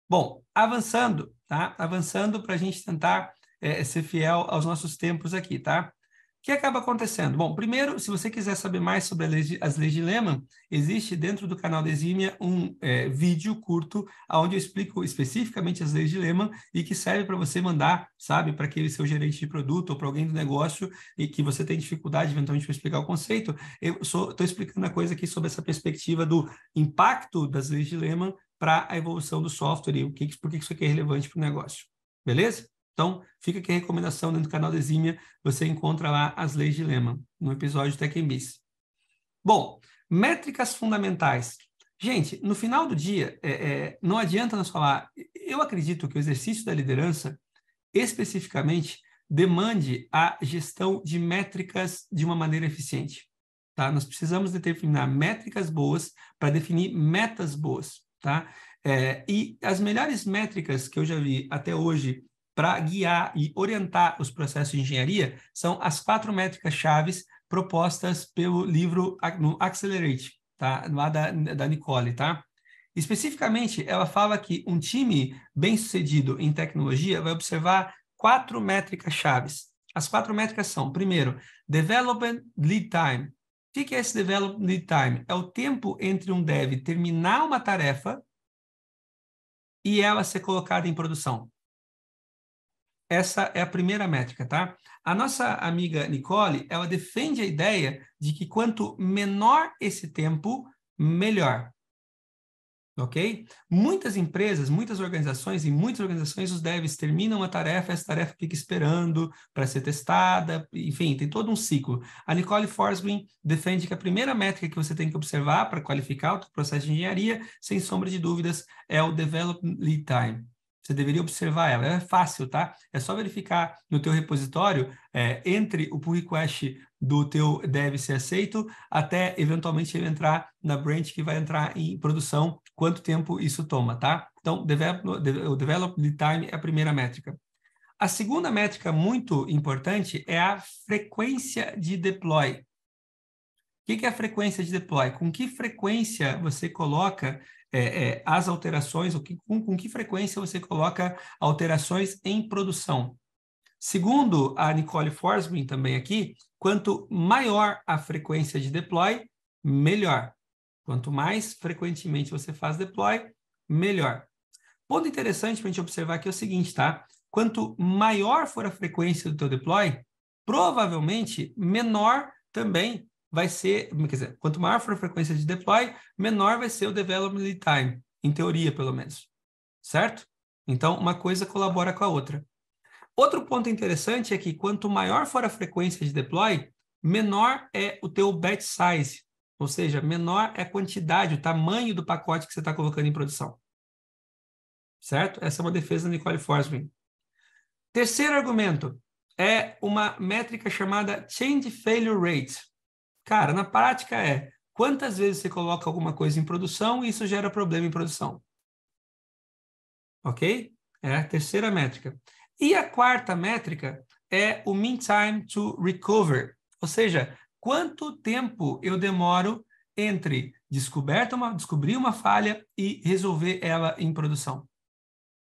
Bom, avançando, tá? Avançando para a gente tentar é, ser fiel aos nossos tempos aqui, tá? O que acaba acontecendo? Bom, primeiro, se você quiser saber mais sobre lei, as leis de Lehman, existe dentro do canal da Exímia um é, vídeo curto onde eu explico especificamente as leis de Lehman e que serve para você mandar, sabe, para aquele seu gerente de produto ou para alguém do negócio e que você tem dificuldade eventualmente para explicar o conceito. Eu estou explicando a coisa aqui sobre essa perspectiva do impacto das leis de Lehman para a evolução do software e o que, por que isso aqui é relevante para o negócio. Beleza? Então, fica aqui a recomendação dentro do canal da Exímia, você encontra lá as leis de Lema no episódio Tech Biz. Bom, métricas fundamentais. Gente, no final do dia, é, é, não adianta nós falar, eu acredito que o exercício da liderança, especificamente, demande a gestão de métricas de uma maneira eficiente. Tá? Nós precisamos determinar métricas boas para definir metas boas tá? É, e as melhores métricas que eu já vi até hoje para guiar e orientar os processos de engenharia são as quatro métricas chaves propostas pelo livro no Accelerate, tá? Lá da, da Nicole, tá? Especificamente, ela fala que um time bem-sucedido em tecnologia vai observar quatro métricas chaves. As quatro métricas são, primeiro, development lead time, o que é esse development time? É o tempo entre um dev terminar uma tarefa e ela ser colocada em produção. Essa é a primeira métrica, tá? A nossa amiga Nicole, ela defende a ideia de que quanto menor esse tempo, melhor ok? Muitas empresas, muitas organizações e muitas organizações, os devs terminam a tarefa, essa tarefa fica esperando para ser testada, enfim, tem todo um ciclo. A Nicole Forsgren defende que a primeira métrica que você tem que observar para qualificar o processo de engenharia, sem sombra de dúvidas, é o development lead time. Você deveria observar ela. É fácil, tá? É só verificar no teu repositório é, entre o pull request do teu deve ser aceito até eventualmente ele entrar na branch que vai entrar em produção. Quanto tempo isso toma, tá? Então, o develop time é a primeira métrica. A segunda métrica muito importante é a frequência de deploy. O que é a frequência de deploy? Com que frequência você coloca é, é, as alterações, o que, com, com que frequência você coloca alterações em produção. Segundo a Nicole Forsman também aqui, quanto maior a frequência de deploy, melhor. Quanto mais frequentemente você faz deploy, melhor. Ponto interessante para a gente observar aqui é o seguinte, tá? Quanto maior for a frequência do teu deploy, provavelmente menor também vai ser, quer dizer, quanto maior for a frequência de deploy, menor vai ser o development time, em teoria, pelo menos. Certo? Então, uma coisa colabora com a outra. Outro ponto interessante é que quanto maior for a frequência de deploy, menor é o teu batch size, ou seja, menor é a quantidade, o tamanho do pacote que você está colocando em produção. Certo? Essa é uma defesa da Nicole Forsman. Terceiro argumento é uma métrica chamada Change Failure Rate. Cara, na prática é quantas vezes você coloca alguma coisa em produção e isso gera problema em produção. Ok? É a terceira métrica. E a quarta métrica é o mean time to recover, ou seja, quanto tempo eu demoro entre descoberta uma, descobrir uma falha e resolver ela em produção.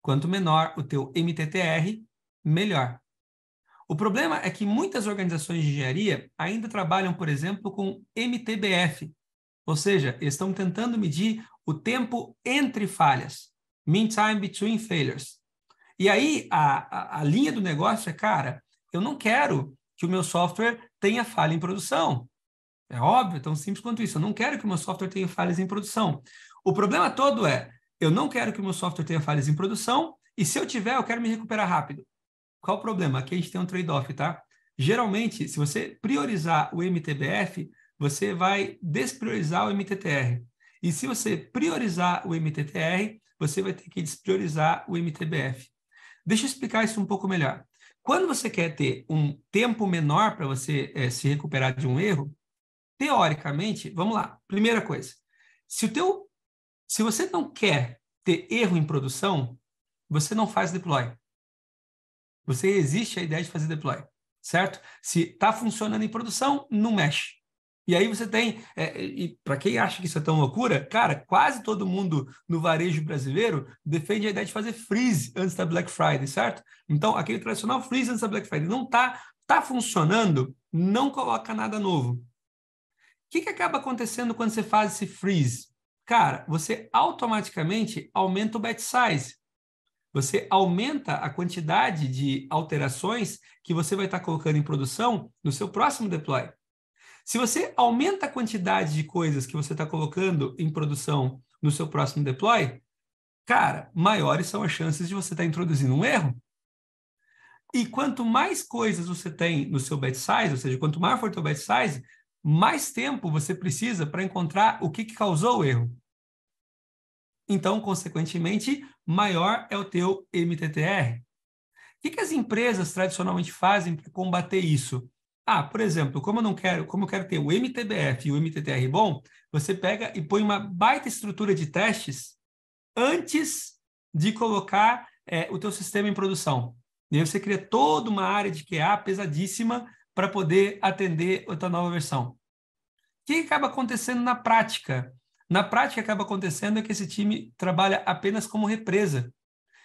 Quanto menor o teu MTTR, melhor. O problema é que muitas organizações de engenharia ainda trabalham, por exemplo, com MTBF, ou seja, estão tentando medir o tempo entre falhas, mean time between failures. E aí a, a, a linha do negócio é, cara, eu não quero que o meu software tenha falha em produção. É óbvio, é tão simples quanto isso. Eu não quero que o meu software tenha falhas em produção. O problema todo é, eu não quero que o meu software tenha falhas em produção, e se eu tiver, eu quero me recuperar rápido. Qual o problema? Aqui a gente tem um trade-off, tá? Geralmente, se você priorizar o MTBF, você vai despriorizar o MTTR. E se você priorizar o MTTR, você vai ter que despriorizar o MTBF. Deixa eu explicar isso um pouco melhor. Quando você quer ter um tempo menor para você é, se recuperar de um erro, teoricamente, vamos lá. Primeira coisa, se o teu, se você não quer ter erro em produção, você não faz deploy. Você existe a ideia de fazer deploy, certo? Se está funcionando em produção, não mexe. E aí você tem, é, e para quem acha que isso é tão loucura, cara, quase todo mundo no varejo brasileiro defende a ideia de fazer freeze antes da Black Friday, certo? Então, aquele tradicional freeze antes da Black Friday não está, tá funcionando, não coloca nada novo. O que, que acaba acontecendo quando você faz esse freeze? Cara, você automaticamente aumenta o bet size. Você aumenta a quantidade de alterações que você vai estar colocando em produção no seu próximo deploy. Se você aumenta a quantidade de coisas que você está colocando em produção no seu próximo deploy, cara, maiores são as chances de você estar introduzindo um erro. E quanto mais coisas você tem no seu batch size, ou seja, quanto maior for o seu batch size, mais tempo você precisa para encontrar o que, que causou o erro. Então, consequentemente, maior é o teu MTTR. O que, que as empresas tradicionalmente fazem para combater isso? Ah, por exemplo, como eu não quero, como eu quero ter o MTBF e o MTTR bom, você pega e põe uma baita estrutura de testes antes de colocar é, o teu sistema em produção. E aí você cria toda uma área de QA pesadíssima para poder atender a tua nova versão. O que acaba acontecendo na prática? Na prática, acaba acontecendo é que esse time trabalha apenas como represa.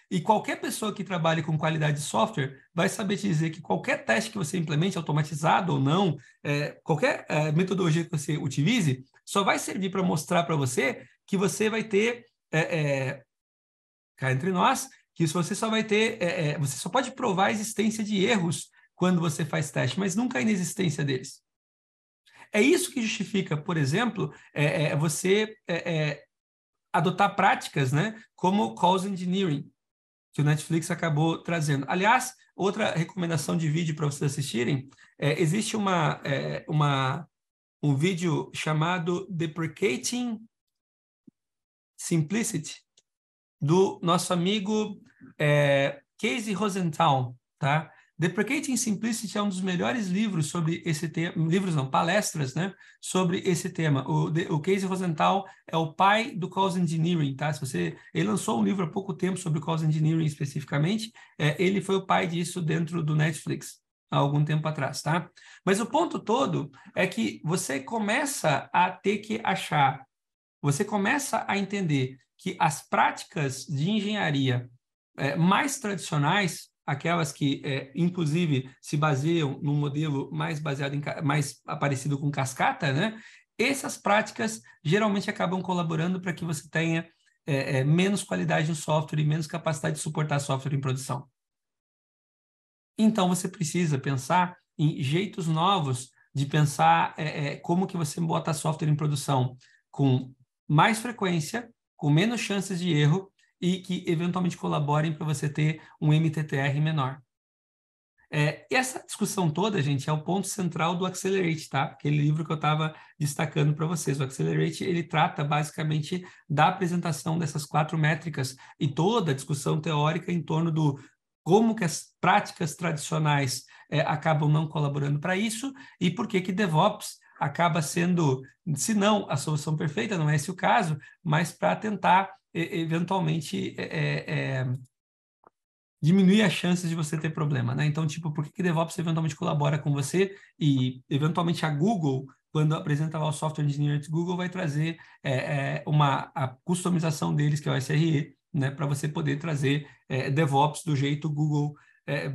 E qualquer pessoa que trabalhe com qualidade de software vai saber te dizer que qualquer teste que você implemente, automatizado ou não, é, qualquer é, metodologia que você utilize, só vai servir para mostrar para você que você vai ter, é, é cá entre nós, que você só vai ter, é, é, você só pode provar a existência de erros quando você faz teste, mas nunca a inexistência deles. É isso que justifica, por exemplo, é, é, é você é, é, adotar práticas né, como Cause Engineering, que o Netflix acabou trazendo. Aliás, outra recomendação de vídeo para vocês assistirem, é, existe uma, é, uma, um vídeo chamado Deprecating Simplicity, do nosso amigo é, Casey Rosenthal, tá? Deprecating Simplicity é um dos melhores livros sobre esse tema, livros não, palestras, né, sobre esse tema. O, de, o Casey Rosenthal é o pai do Cause Engineering, tá? Se você, ele lançou um livro há pouco tempo sobre Cause Engineering especificamente, é, ele foi o pai disso dentro do Netflix há algum tempo atrás, tá? Mas o ponto todo é que você começa a ter que achar, você começa a entender que as práticas de engenharia é, mais tradicionais aquelas que, é, inclusive, se baseiam num modelo mais baseado em mais parecido com cascata, né? Essas práticas geralmente acabam colaborando para que você tenha é, é, menos qualidade no software e menos capacidade de suportar software em produção. Então você precisa pensar em jeitos novos de pensar é, é, como que você bota software em produção com mais frequência, com menos chances de erro e que eventualmente colaborem para você ter um MTTR menor. É, essa discussão toda, gente, é o ponto central do Accelerate, tá? Aquele livro que eu estava destacando para vocês. O Accelerate, ele trata basicamente da apresentação dessas quatro métricas e toda a discussão teórica em torno do como que as práticas tradicionais é, acabam não colaborando para isso e por que que DevOps acaba sendo, se não a solução perfeita, não é esse o caso, mas para tentar eventualmente é, é, é, diminuir as chances de você ter problema, né? Então, tipo, por que, que DevOps eventualmente colabora com você e eventualmente a Google, quando apresenta lá o software engineer de Google, vai trazer é, é uma a customização deles que é o SRE, né? Para você poder trazer é, DevOps do jeito Google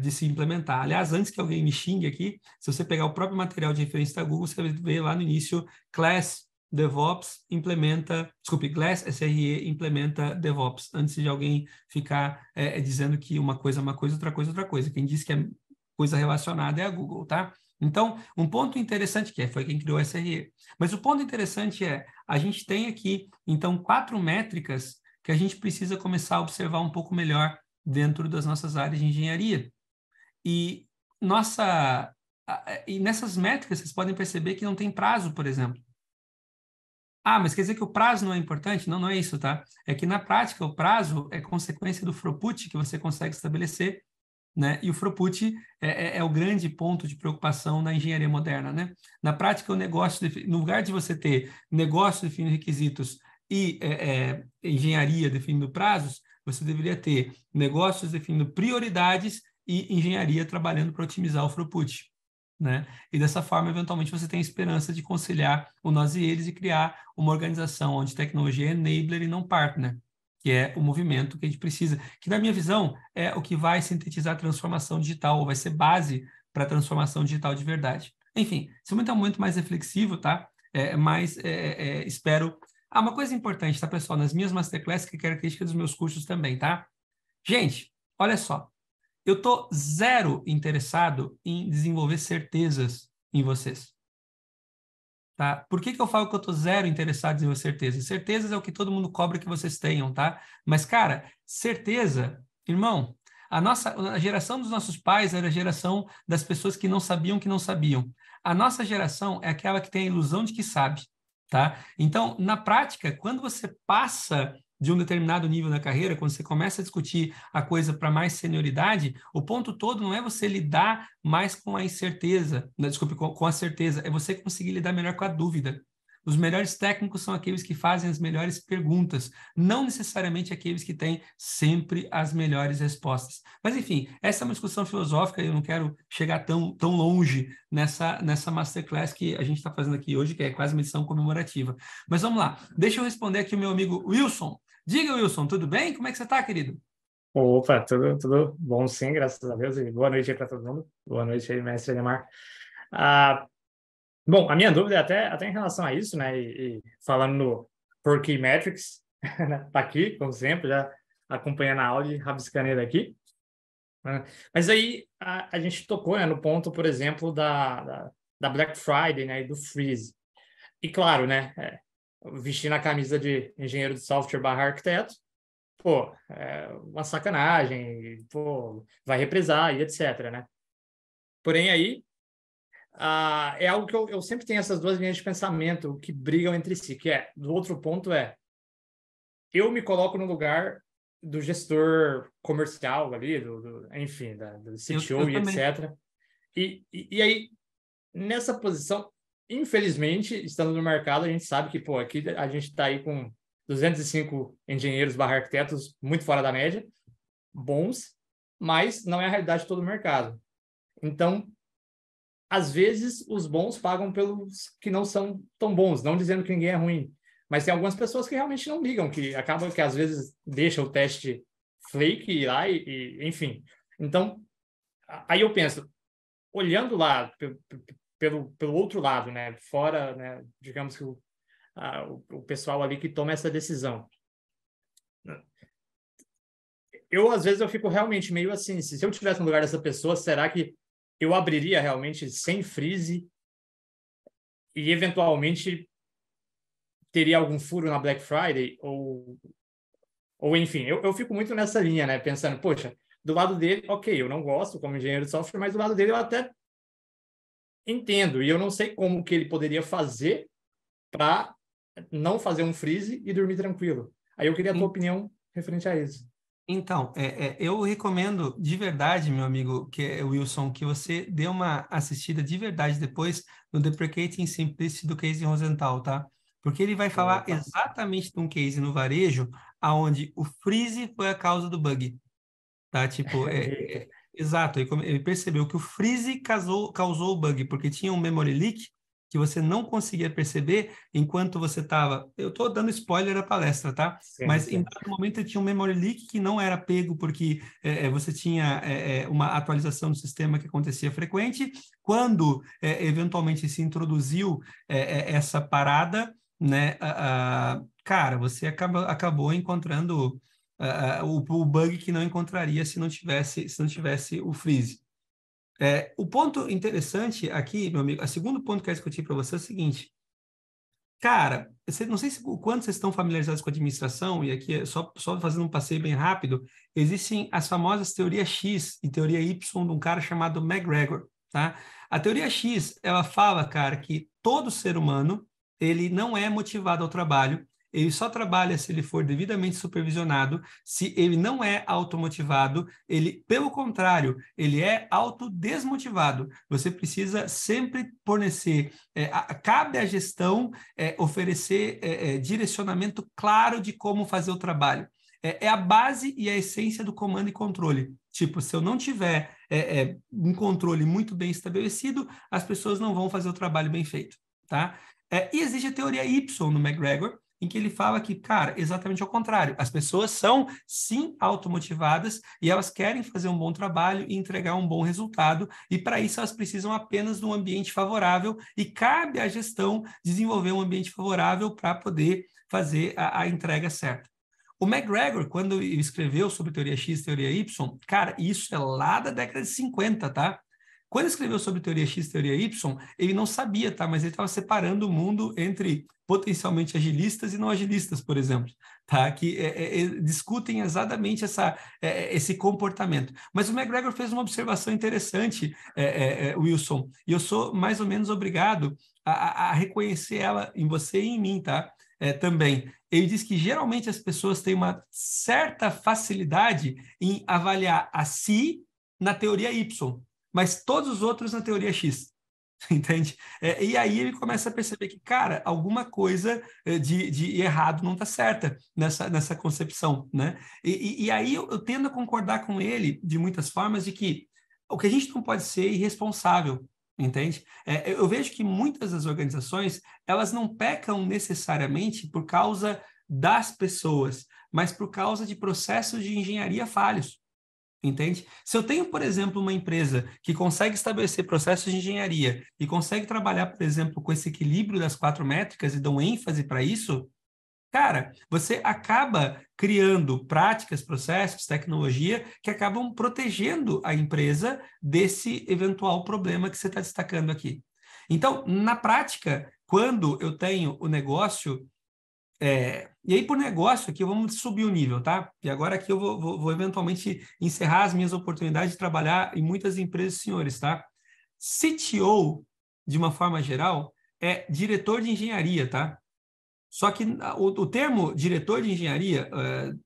de se implementar. Aliás, antes que alguém me xingue aqui, se você pegar o próprio material de referência da Google, você vai ver lá no início class DevOps implementa, desculpe, Glass SRE implementa DevOps, antes de alguém ficar é, é, dizendo que uma coisa é uma coisa, outra coisa é outra coisa. Quem diz que é coisa relacionada é a Google, tá? Então, um ponto interessante que é, foi quem criou a SRE. Mas o ponto interessante é, a gente tem aqui, então, quatro métricas que a gente precisa começar a observar um pouco melhor dentro das nossas áreas de engenharia. E nossa e nessas métricas vocês podem perceber que não tem prazo, por exemplo. Ah, mas quer dizer que o prazo não é importante? Não, não é isso, tá? É que na prática o prazo é consequência do throughput que você consegue estabelecer, né? E o throughput é, é, é o grande ponto de preocupação na engenharia moderna, né? Na prática, o negócio, no lugar de você ter negócio definindo requisitos e é, é, engenharia definindo prazos, você deveria ter negócios definindo prioridades e engenharia trabalhando para otimizar o throughput né? E dessa forma, eventualmente, você tem a esperança de conciliar o nós e eles e criar uma organização onde tecnologia é enabler e não partner, que é o movimento que a gente precisa, que na minha visão é o que vai sintetizar a transformação digital, ou vai ser base para a transformação digital de verdade. Enfim, esse momento é muito mais reflexivo, tá? É, é mas é, é, é, espero. Ah, uma coisa importante, tá, pessoal? Nas minhas masterclasses, que é característica dos meus cursos também, tá? Gente, olha só. Eu tô zero interessado em desenvolver certezas em vocês. Tá? Por que, que eu falo que eu tô zero interessado em certezas? Certezas é o que todo mundo cobra que vocês tenham, tá? Mas, cara, certeza, irmão, a nossa a geração dos nossos pais era a geração das pessoas que não sabiam que não sabiam. A nossa geração é aquela que tem a ilusão de que sabe, tá? Então, na prática, quando você passa de um determinado nível na carreira, quando você começa a discutir a coisa para mais senioridade, o ponto todo não é você lidar mais com a incerteza, né, desculpe, com, com a certeza, é você conseguir lidar melhor com a dúvida. Os melhores técnicos são aqueles que fazem as melhores perguntas, não necessariamente aqueles que têm sempre as melhores respostas. Mas, enfim, essa é uma discussão filosófica, e eu não quero chegar tão, tão longe nessa, nessa masterclass que a gente está fazendo aqui hoje, que é quase uma edição comemorativa. Mas vamos lá, deixa eu responder aqui o meu amigo Wilson. Diga, Wilson, tudo bem? Como é que você está, querido? Opa, tudo, tudo bom sim, graças a Deus. E boa noite aí para todo mundo. Boa noite aí, mestre Neymar. Ah, bom, a minha dúvida é até, até em relação a isso, né? E, e falando no Porky Metrics, né, tá aqui, como sempre, já acompanhando a aula e rabiscando aqui. Ah, mas aí a, a gente tocou né, no ponto, por exemplo, da, da, da, Black Friday né, e do Freeze. E claro, né? É, vestindo a camisa de engenheiro de software barra arquiteto, pô, é uma sacanagem, pô, vai represar e etc, né? Porém, aí, ah, é algo que eu, eu, sempre tenho essas duas linhas de pensamento que brigam entre si, que é, do outro ponto é, eu me coloco no lugar do gestor comercial ali, do, do enfim, da, do CTO eu, eu e também. etc. E, e, e aí, nessa posição, infelizmente, estando no mercado, a gente sabe que, pô, aqui a gente está aí com 205 engenheiros barra arquitetos muito fora da média, bons, mas não é a realidade de todo o mercado. Então, às vezes, os bons pagam pelos que não são tão bons, não dizendo que ninguém é ruim, mas tem algumas pessoas que realmente não ligam, que acabam que às vezes deixa o teste flake lá e, e enfim. Então, aí eu penso, olhando lá pelo, pelo outro lado, né? Fora, né? digamos que o, a, o, o pessoal ali que toma essa decisão. Eu, às vezes, eu fico realmente meio assim, se eu tivesse no lugar dessa pessoa, será que eu abriria realmente sem freeze e, eventualmente, teria algum furo na Black Friday? Ou, ou enfim, eu, eu fico muito nessa linha, né? Pensando, poxa, do lado dele, ok, eu não gosto como engenheiro de software, mas do lado dele eu até entendo. E eu não sei como que ele poderia fazer para não fazer um freeze e dormir tranquilo. Aí eu queria a tua opinião referente a isso. Então, é, é, eu recomendo de verdade, meu amigo que é Wilson, que você dê uma assistida de verdade depois no Deprecating Simplicity do Casey Rosenthal, tá? Porque ele vai falar exatamente de um case no varejo aonde o freeze foi a causa do bug, tá? Tipo, é, é Exato, ele percebeu que o freeze causou, causou o bug, porque tinha um memory leak que você não conseguia perceber enquanto você estava. Eu estou dando spoiler da palestra, tá? Sim, Mas sim. em dado momento tinha um memory leak que não era pego porque é, é você tinha é, é, uma atualização do sistema que acontecia frequente. Quando é, eventualmente se introduziu é, essa parada, né? A, a, cara, você acaba, acabou encontrando uh, o, o, bug que não encontraria se não tivesse, se não tivesse o freeze. É, o ponto interessante aqui, meu amigo, o segundo ponto que eu discutir para você é o seguinte. Cara, você, não sei se, o quanto vocês estão familiarizados com a administração, e aqui é só, só fazendo um passeio bem rápido, existem as famosas teoria X e teoria Y de um cara chamado McGregor, tá? A teoria X, ela fala, cara, que todo ser humano, ele não é motivado ao trabalho ele só trabalha se ele for devidamente supervisionado, se ele não é automotivado, ele, pelo contrário, ele é autodesmotivado. Você precisa sempre fornecer, é, a, cabe à gestão é, oferecer é, é direcionamento claro de como fazer o trabalho. É, é, a base e a essência do comando e controle. Tipo, se eu não tiver é, um controle muito bem estabelecido, as pessoas não vão fazer o trabalho bem feito, tá? e existe a teoria Y no McGregor, em que ele fala que, cara, exatamente ao contrário. As pessoas são, sim, automotivadas e elas querem fazer um bom trabalho e entregar um bom resultado, e para isso elas precisam apenas de um ambiente favorável, e cabe à gestão desenvolver um ambiente favorável para poder fazer a, a entrega certa. O McGregor, quando escreveu sobre teoria X e teoria Y, cara, isso é lá da década de 50, tá? Quando ele escreveu sobre teoria X e teoria Y, ele não sabia, tá? Mas ele estava separando o mundo entre potencialmente agilistas e não agilistas, por exemplo, tá? Que é, é, é discutem exatamente essa, é, é, esse comportamento. Mas o McGregor fez uma observação interessante, é, Wilson, e eu sou mais ou menos obrigado a, a reconhecer ela em você e em mim, tá? É, também. Ele diz que geralmente as pessoas têm uma certa facilidade em avaliar a si na teoria Y mas todos os outros na teoria X. Entende? É, e aí ele começa a perceber que, cara, alguma coisa eh, de, de errado não está certa nessa, nessa concepção, né? E, e, e aí eu, eu tendo a concordar com ele, de muitas formas, de que o que a gente não pode ser irresponsável, entende? É, eu vejo que muitas das organizações, elas não pecam necessariamente por causa das pessoas, mas por causa de processos de engenharia falhos. Entende? Se eu tenho, por exemplo, uma empresa que consegue estabelecer processos de engenharia e consegue trabalhar, por exemplo, com esse equilíbrio das quatro métricas e dão ênfase para isso, cara, você acaba criando práticas, processos, tecnologia que acabam protegendo a empresa desse eventual problema que você está destacando aqui. Então, na prática, quando eu tenho o negócio é, e aí, por negócio, aqui vamos subir o nível, tá? E agora aqui eu vou, vou, vou, eventualmente encerrar as minhas oportunidades de trabalhar em muitas empresas, senhores, tá? CTO, de uma forma geral, é diretor de engenharia, tá? Só que o, o termo diretor de engenharia, uh,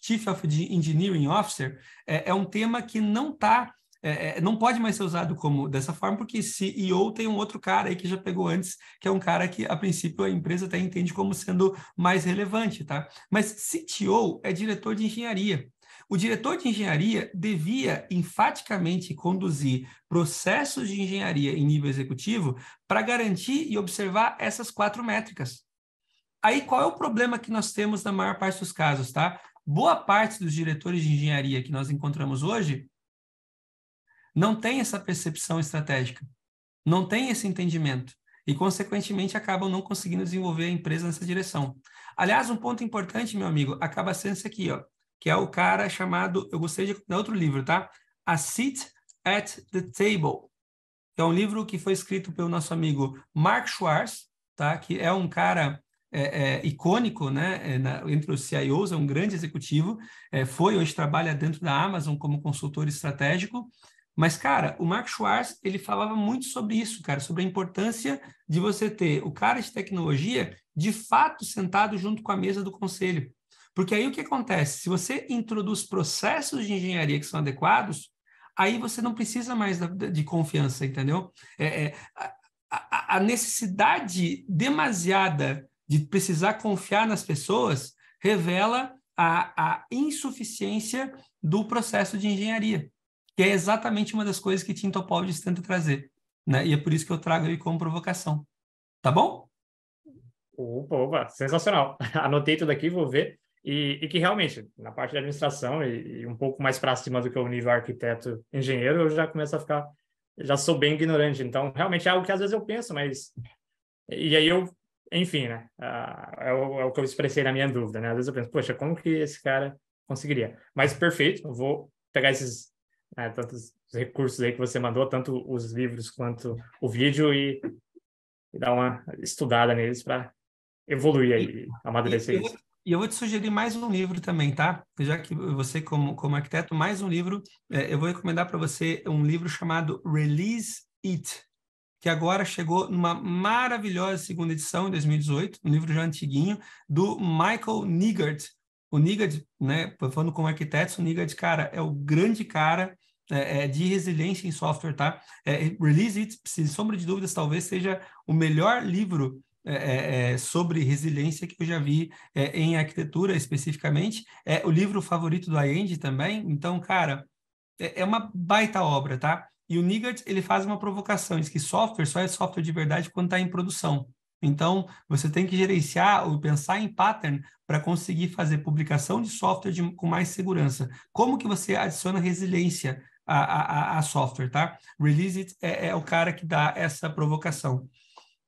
Chief of Engineering Officer, é, é um tema que não está é, é, não pode mais ser usado como dessa forma, porque CEO tem um outro cara aí que já pegou antes, que é um cara que, a princípio, a empresa até entende como sendo mais relevante, tá? Mas CTO é diretor de engenharia. O diretor de engenharia devia enfaticamente conduzir processos de engenharia em nível executivo para garantir e observar essas quatro métricas. Aí qual é o problema que nós temos na maior parte dos casos, tá? Boa parte dos diretores de engenharia que nós encontramos hoje não tem essa percepção estratégica, não tem esse entendimento e, consequentemente, acabam não conseguindo desenvolver a empresa nessa direção. Aliás, um ponto importante, meu amigo, acaba sendo esse aqui, ó, que é o cara chamado, eu gostei de outro livro, tá? A Seat at the Table, que é um livro que foi escrito pelo nosso amigo Mark Schwartz, tá? Que é um cara é, é, icônico, né? É, na, entre os CIOs, é um grande executivo, é, foi hoje trabalha dentro da Amazon como consultor estratégico mas, cara, o Mark Schwartz, ele falava muito sobre isso, cara, sobre a importância de você ter o cara de tecnologia de fato sentado junto com a mesa do conselho. Porque aí o que acontece? Se você introduz processos de engenharia que são adequados, aí você não precisa mais de confiança, entendeu? É, é, a, a necessidade demasiada de precisar confiar nas pessoas revela a, a insuficiência do processo de engenharia que é exatamente uma das coisas que Tim Topoldes tenta trazer. Né? E é por isso que eu trago ele como provocação. Tá bom? Opa, opa, sensacional. Anotei tudo aqui, vou ver. E, e que realmente, na parte da administração e, e um pouco mais para cima do que o nível arquiteto engenheiro, eu já começo a ficar, já sou bem ignorante. Então, realmente é algo que às vezes eu penso, mas. E aí eu, enfim, né? Ah, é o, é o que eu expressei na minha dúvida, né? Às vezes eu penso, poxa, como que esse cara conseguiria? Mas perfeito, vou pegar esses é, tantos recursos aí que você mandou, tanto os livros quanto o vídeo, e, e dar uma estudada neles para evoluir aí, e, amadurecer e, isso. E eu vou te sugerir mais um livro também, tá? Já que você, como, como arquiteto, mais um livro, é, eu vou recomendar para você um livro chamado Release It, que agora chegou numa maravilhosa segunda edição, em 2018, um livro já antiguinho, do Michael Nigard O Nigard né, falando como arquiteto, o Nigard cara, é o grande cara é, é, de resiliência em software, tá? É, Release It, sem sombra de dúvidas, talvez seja o melhor livro é, é, é, sobre resiliência que eu já vi é, em arquitetura especificamente. É o livro favorito do Allende também. Então, cara, é, é uma baita obra, tá? E o Nigert, ele faz uma provocação, diz que software só é software de verdade quando está em produção. Então, você tem que gerenciar ou pensar em pattern para conseguir fazer publicação de software de, com mais segurança. Como que você adiciona resiliência a, a, a software, tá? Release it é, é, o cara que dá essa provocação.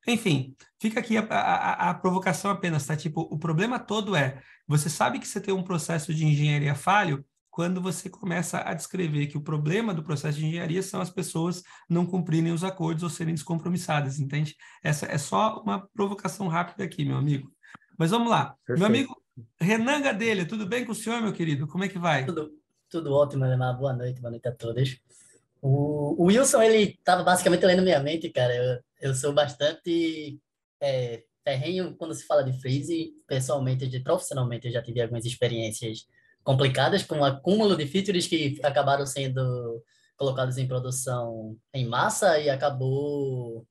Enfim, fica aqui a, a, a provocação apenas, tá? Tipo, o problema todo é, você sabe que você tem um processo de engenharia falho, quando você começa a descrever que o problema do processo de engenharia são as pessoas não cumprirem os acordos ou serem descompromissadas, entende? Essa é só uma provocação rápida aqui, meu amigo. Mas vamos lá. Perfeito. Meu amigo Renan Gadelha, tudo bem com o senhor, meu querido? Como é que vai? Tudo, tudo ótimo, Elemar. Né? Boa noite, boa noite a todos. O, Wilson, ele estava basicamente lendo minha mente, cara. Eu, eu sou bastante é, terrenho quando se fala de freeze. Pessoalmente, profissionalmente, eu já tive algumas experiências complicadas com um acúmulo de features que acabaram sendo colocados em produção em massa e acabou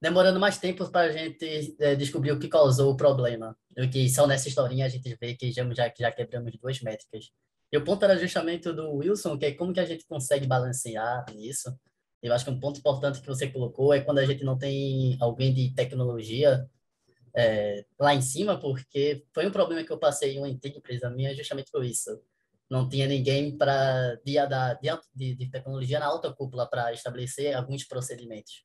demorando mais tempo para a gente é, descobrir o que causou o problema. O que só nessa historinha a gente vê que já, já, já quebramos duas métricas. E o ponto era justamente do Wilson, que é como que a gente consegue balancear isso. Eu acho que um ponto importante que você colocou é quando a gente não tem alguém de tecnologia é, lá em cima, porque foi um problema que eu passei em uma empresa minha justamente por isso. Não tinha ninguém para de, de, de tecnologia na alta cúpula para estabelecer alguns procedimentos.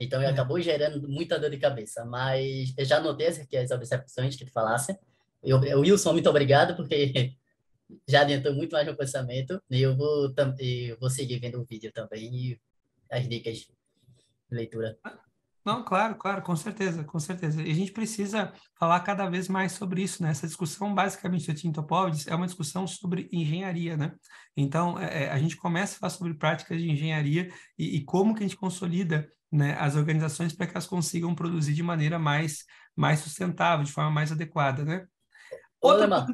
Então, é. acabou gerando muita dor de cabeça, mas eu já notei que as observações que tu falasse. Eu, Wilson, muito obrigado, porque já adiantou muito mais meu pensamento. E eu vou, eu vou seguir vendo o vídeo também e as dicas de leitura. Não, claro, claro, com certeza, com certeza. E a gente precisa falar cada vez mais sobre isso, né? Essa discussão, basicamente, do Tim é uma discussão sobre engenharia, né? Então, é, é, a gente começa a falar sobre práticas de engenharia e, e como que a gente consolida né, as organizações para que elas consigam produzir de maneira mais, mais sustentável, de forma mais adequada, né? Outra Olá,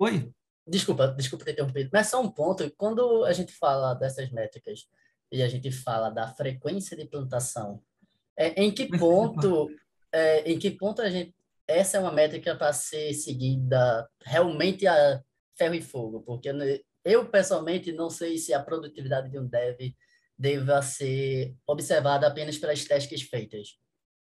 Oi? Desculpa, desculpa ter interrompido, mas só um ponto. Quando a gente fala dessas métricas e a gente fala da frequência de plantação, é, em que ponto, é, em que ponto a gente essa é uma métrica para ser seguida realmente a ferro e fogo, porque eu pessoalmente não sei se a produtividade de um dev deva ser observada apenas pelas testes feitas.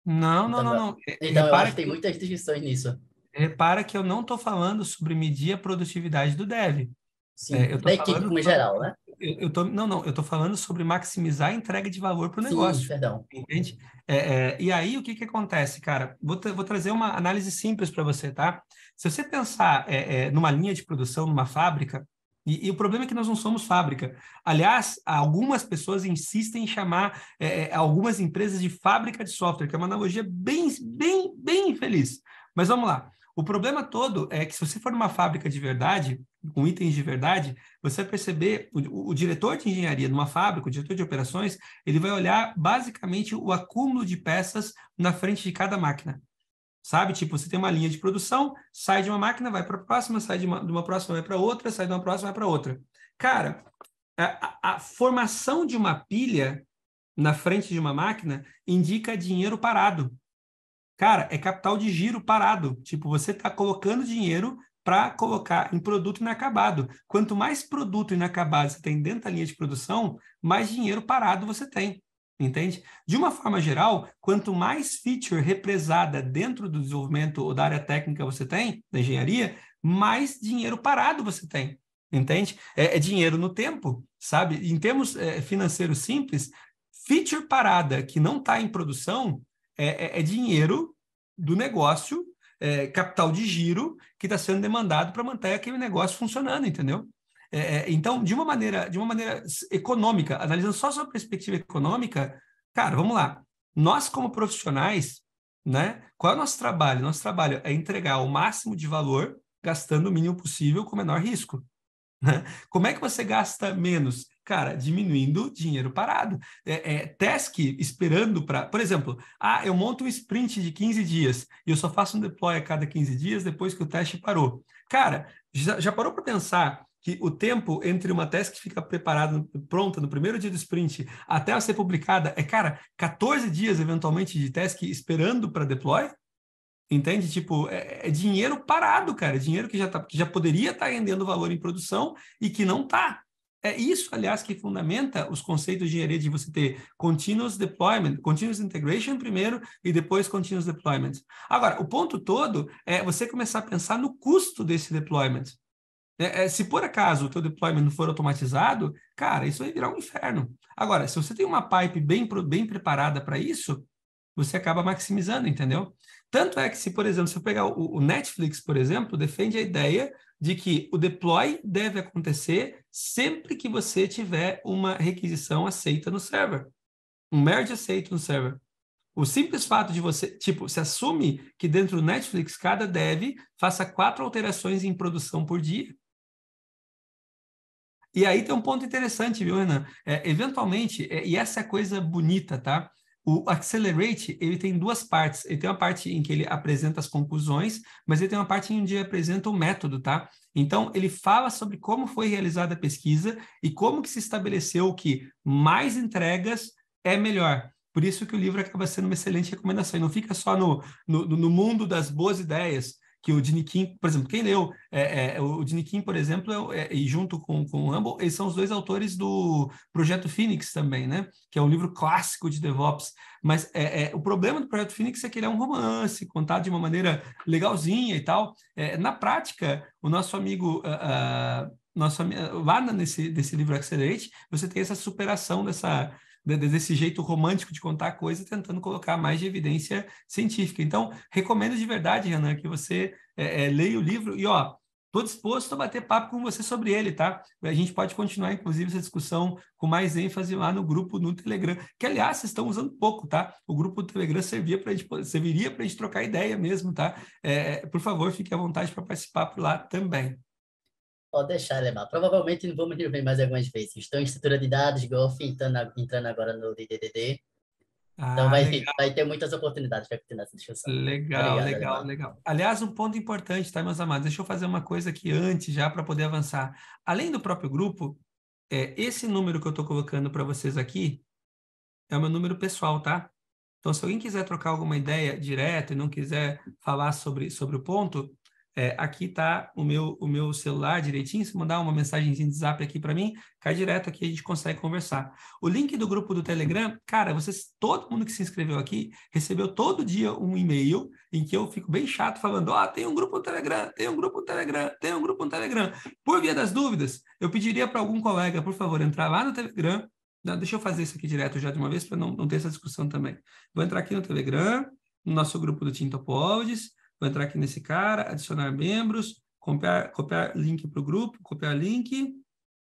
Não, não, então, não, não. Então Repara eu acho que tem muitas distinções nisso repara que eu não estou falando sobre medir a produtividade do dev. Sim, é, eu tô da equipe como sobre, geral, né? Eu, eu tô, não, não, eu estou falando sobre maximizar a entrega de valor para o negócio. perdão. Entende? É, é, e aí, o que, que acontece, cara? Vou, vou trazer uma análise simples para você, tá? Se você pensar é, é, numa linha de produção, numa fábrica, e, e, o problema é que nós não somos fábrica. Aliás, algumas pessoas insistem em chamar é, algumas empresas de fábrica de software, que é uma analogia bem, bem, bem infeliz. Mas vamos lá. O problema todo é que se você for numa fábrica de verdade, com itens de verdade, você vai perceber o, o, diretor de engenharia numa fábrica, o diretor de operações, ele vai olhar basicamente o acúmulo de peças na frente de cada máquina. Sabe? Tipo, você tem uma linha de produção, sai de uma máquina, vai para a próxima, sai de uma, de uma próxima, vai para outra, sai de uma próxima, vai para outra. Cara, a, a, a formação de uma pilha na frente de uma máquina indica dinheiro parado. Cara, é capital de giro parado. Tipo, você está colocando dinheiro para colocar em produto inacabado. Quanto mais produto inacabado você tem dentro da linha de produção, mais dinheiro parado você tem. Entende? De uma forma geral, quanto mais feature represada dentro do desenvolvimento ou da área técnica você tem, da engenharia, mais dinheiro parado você tem. Entende? É, é dinheiro no tempo, sabe? Em termos é, financeiros simples, feature parada que não está em produção é, é, é dinheiro do negócio, é, capital de giro, que está sendo demandado para manter aquele negócio funcionando, entendeu? É, é, então, de uma maneira, de uma maneira econômica, analisando só sua perspectiva econômica, cara, vamos lá. Nós, como profissionais, né? Qual é o nosso trabalho? Nosso trabalho é entregar o máximo de valor gastando o mínimo possível com o menor risco. Né? Como é que você gasta menos? Cara, diminuindo dinheiro parado. É, é task esperando para. Por exemplo, ah, eu monto um sprint de 15 dias e eu só faço um deploy a cada 15 dias depois que o teste parou. Cara, já, já parou para pensar que o tempo entre uma teste que fica preparada, pronta no primeiro dia do sprint, até ela ser publicada, é, cara, 14 dias eventualmente de teste esperando para deploy? Entende? Tipo, é, é, dinheiro parado, cara. É dinheiro que já, tá, que já poderia estar tá rendendo valor em produção e que não está. É isso, aliás, que fundamenta os conceitos de engenharia de você ter continuous deployment, continuous integration primeiro e depois continuous deployment. Agora, o ponto todo é você começar a pensar no custo desse deployment. É, é, se por acaso o teu deployment não for automatizado, cara, isso vai virar um inferno. Agora, se você tem uma pipe bem, bem preparada para isso, você acaba maximizando, entendeu? Tanto é que se, por exemplo, se eu pegar o, o Netflix, por exemplo, defende a ideia de que o deploy deve acontecer sempre que você tiver uma requisição aceita no server. Um merge aceito no server. O simples fato de você, tipo, se assume que dentro do Netflix cada dev faça quatro alterações em produção por dia. E aí tem um ponto interessante, viu, Renan? É, eventualmente, é, e essa é a coisa bonita, tá? O Accelerate, ele tem duas partes. Ele tem uma parte em que ele apresenta as conclusões, mas ele tem uma parte em que ele apresenta o método, tá? Então, ele fala sobre como foi realizada a pesquisa e como que se estabeleceu que mais entregas é melhor. Por isso que o livro acaba sendo uma excelente recomendação. E não fica só no, no, no mundo das boas ideias, que o Diniquim, por exemplo, quem leu, é, é, o Diniquim, por exemplo, é, é, e junto com, com o Humble, eles são os dois autores do Projeto Phoenix também, né? Que é um livro clássico de DevOps. Mas é, é, o problema do Projeto Phoenix é que ele é um romance, contado de uma maneira legalzinha e tal. na prática, o nosso amigo. Uh, uh, nosso, lá nesse, nesse livro Accelerate, você tem essa superação dessa, desse jeito romântico de contar a coisa, tentando colocar mais de evidência científica. Então, recomendo de verdade, Renan, que você é, é, leia o livro e, ó, Estou disposto a bater papo com você sobre ele, tá? A gente pode continuar, inclusive, essa discussão com mais ênfase lá no grupo no Telegram, que, aliás, vocês estão usando pouco, tá? O grupo do Telegram servia pra gente, serviria para a gente trocar ideia mesmo, tá? É, é por favor, fique à vontade para participar por lá também. Pode deixar, levar. Provavelmente não vamos rever mais algumas vezes. Estou em estrutura de dados, golf, entrando, entrando agora no DDD. Então ah, então vai, vai ter muitas oportunidades para continuar essa discussão. Legal, Obrigado, legal, Alemar. legal. Aliás, um ponto importante, tá, meus amados? Deixa eu fazer uma coisa aqui antes, já para poder avançar. Além do próprio grupo, é, esse número que eu estou colocando para vocês aqui é o meu número pessoal, tá? Então, se alguém quiser trocar alguma ideia direto e não quiser falar sobre, sobre o ponto, é, aqui está o meu, o meu celular direitinho. Se mandar uma mensagem de zap aqui para mim, cai direto aqui, a gente consegue conversar. O link do grupo do Telegram, cara, vocês, todo mundo que se inscreveu aqui recebeu todo dia um e-mail em que eu fico bem chato falando: ó, oh, tem um grupo no Telegram, tem um grupo no Telegram, tem um grupo no Telegram. Por via das dúvidas, eu pediria para algum colega, por favor, entrar lá no Telegram. Não, deixa eu fazer isso aqui direto já de uma vez para não, não ter essa discussão também. Vou entrar aqui no Telegram, no nosso grupo do Tintopodes. Vou entrar aqui nesse cara, adicionar membros, copiar, copiar link para o grupo, copiar link,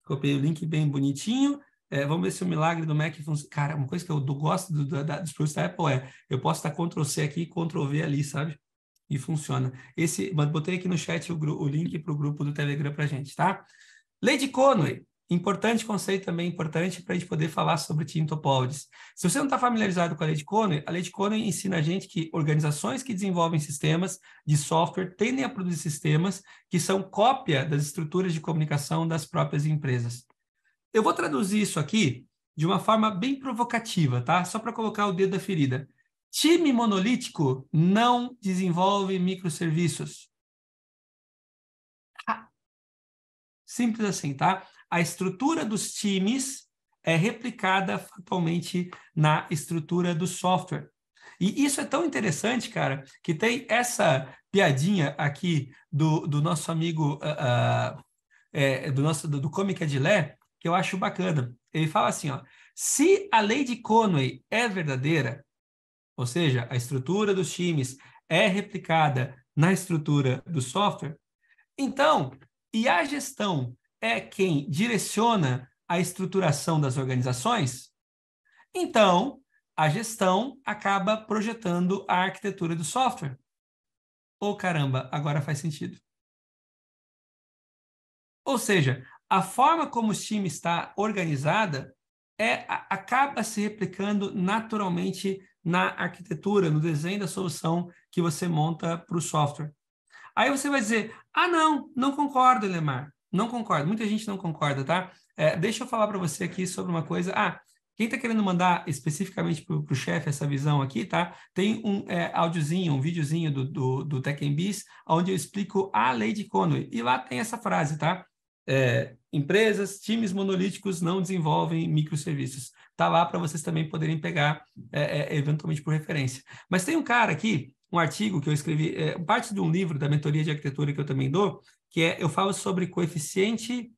copiei o link bem bonitinho. É, vamos ver se o milagre do Mac funciona. Cara, uma coisa que eu gosto do, da, dos produtos da Apple é eu posso estar Ctrl-C aqui e Ctrl-V ali, sabe? E funciona. Esse, botei aqui no chat o, o link para o grupo do Telegram para gente, tá? Lady Conway, Importante conceito também, importante para a gente poder falar sobre o Team Se você não está familiarizado com a lei de a lei de ensina a gente que organizações que desenvolvem sistemas de software tendem a produzir sistemas que são cópia das estruturas de comunicação das próprias empresas. Eu vou traduzir isso aqui de uma forma bem provocativa, tá? Só para colocar o dedo da ferida. Time monolítico não desenvolve microserviços. Simples assim, tá? a estrutura dos times é replicada fatalmente na estrutura do software. E isso é tão interessante, cara, que tem essa piadinha aqui do, do nosso amigo, uh, uh, é, do nosso do, do Comic Adilé, que eu acho bacana. Ele fala assim, ó, se a lei de Conway é verdadeira, ou seja, a estrutura dos times é replicada na estrutura do software, então, e a gestão é quem direciona a estruturação das organizações, então a gestão acaba projetando a arquitetura do software. Ô oh, caramba, agora faz sentido. Ou seja, a forma como o time está organizada é, acaba se replicando naturalmente na arquitetura, no desenho da solução que você monta para o software. Aí você vai dizer: ah, não, não concordo, Lemar. Não concordo, muita gente não concorda, tá? É, deixa eu falar para você aqui sobre uma coisa. Ah, quem está querendo mandar especificamente para o chefe essa visão aqui, tá? Tem um é, áudiozinho, um videozinho do, do, do Biz, onde eu explico a lei de Conway. E lá tem essa frase, tá? É, empresas, times monolíticos não desenvolvem microserviços. Tá lá para vocês também poderem pegar, é, é, eventualmente, por referência. Mas tem um cara aqui, um artigo que eu escrevi, é, parte de um livro da mentoria de arquitetura que eu também dou, que é eu falo sobre coeficiente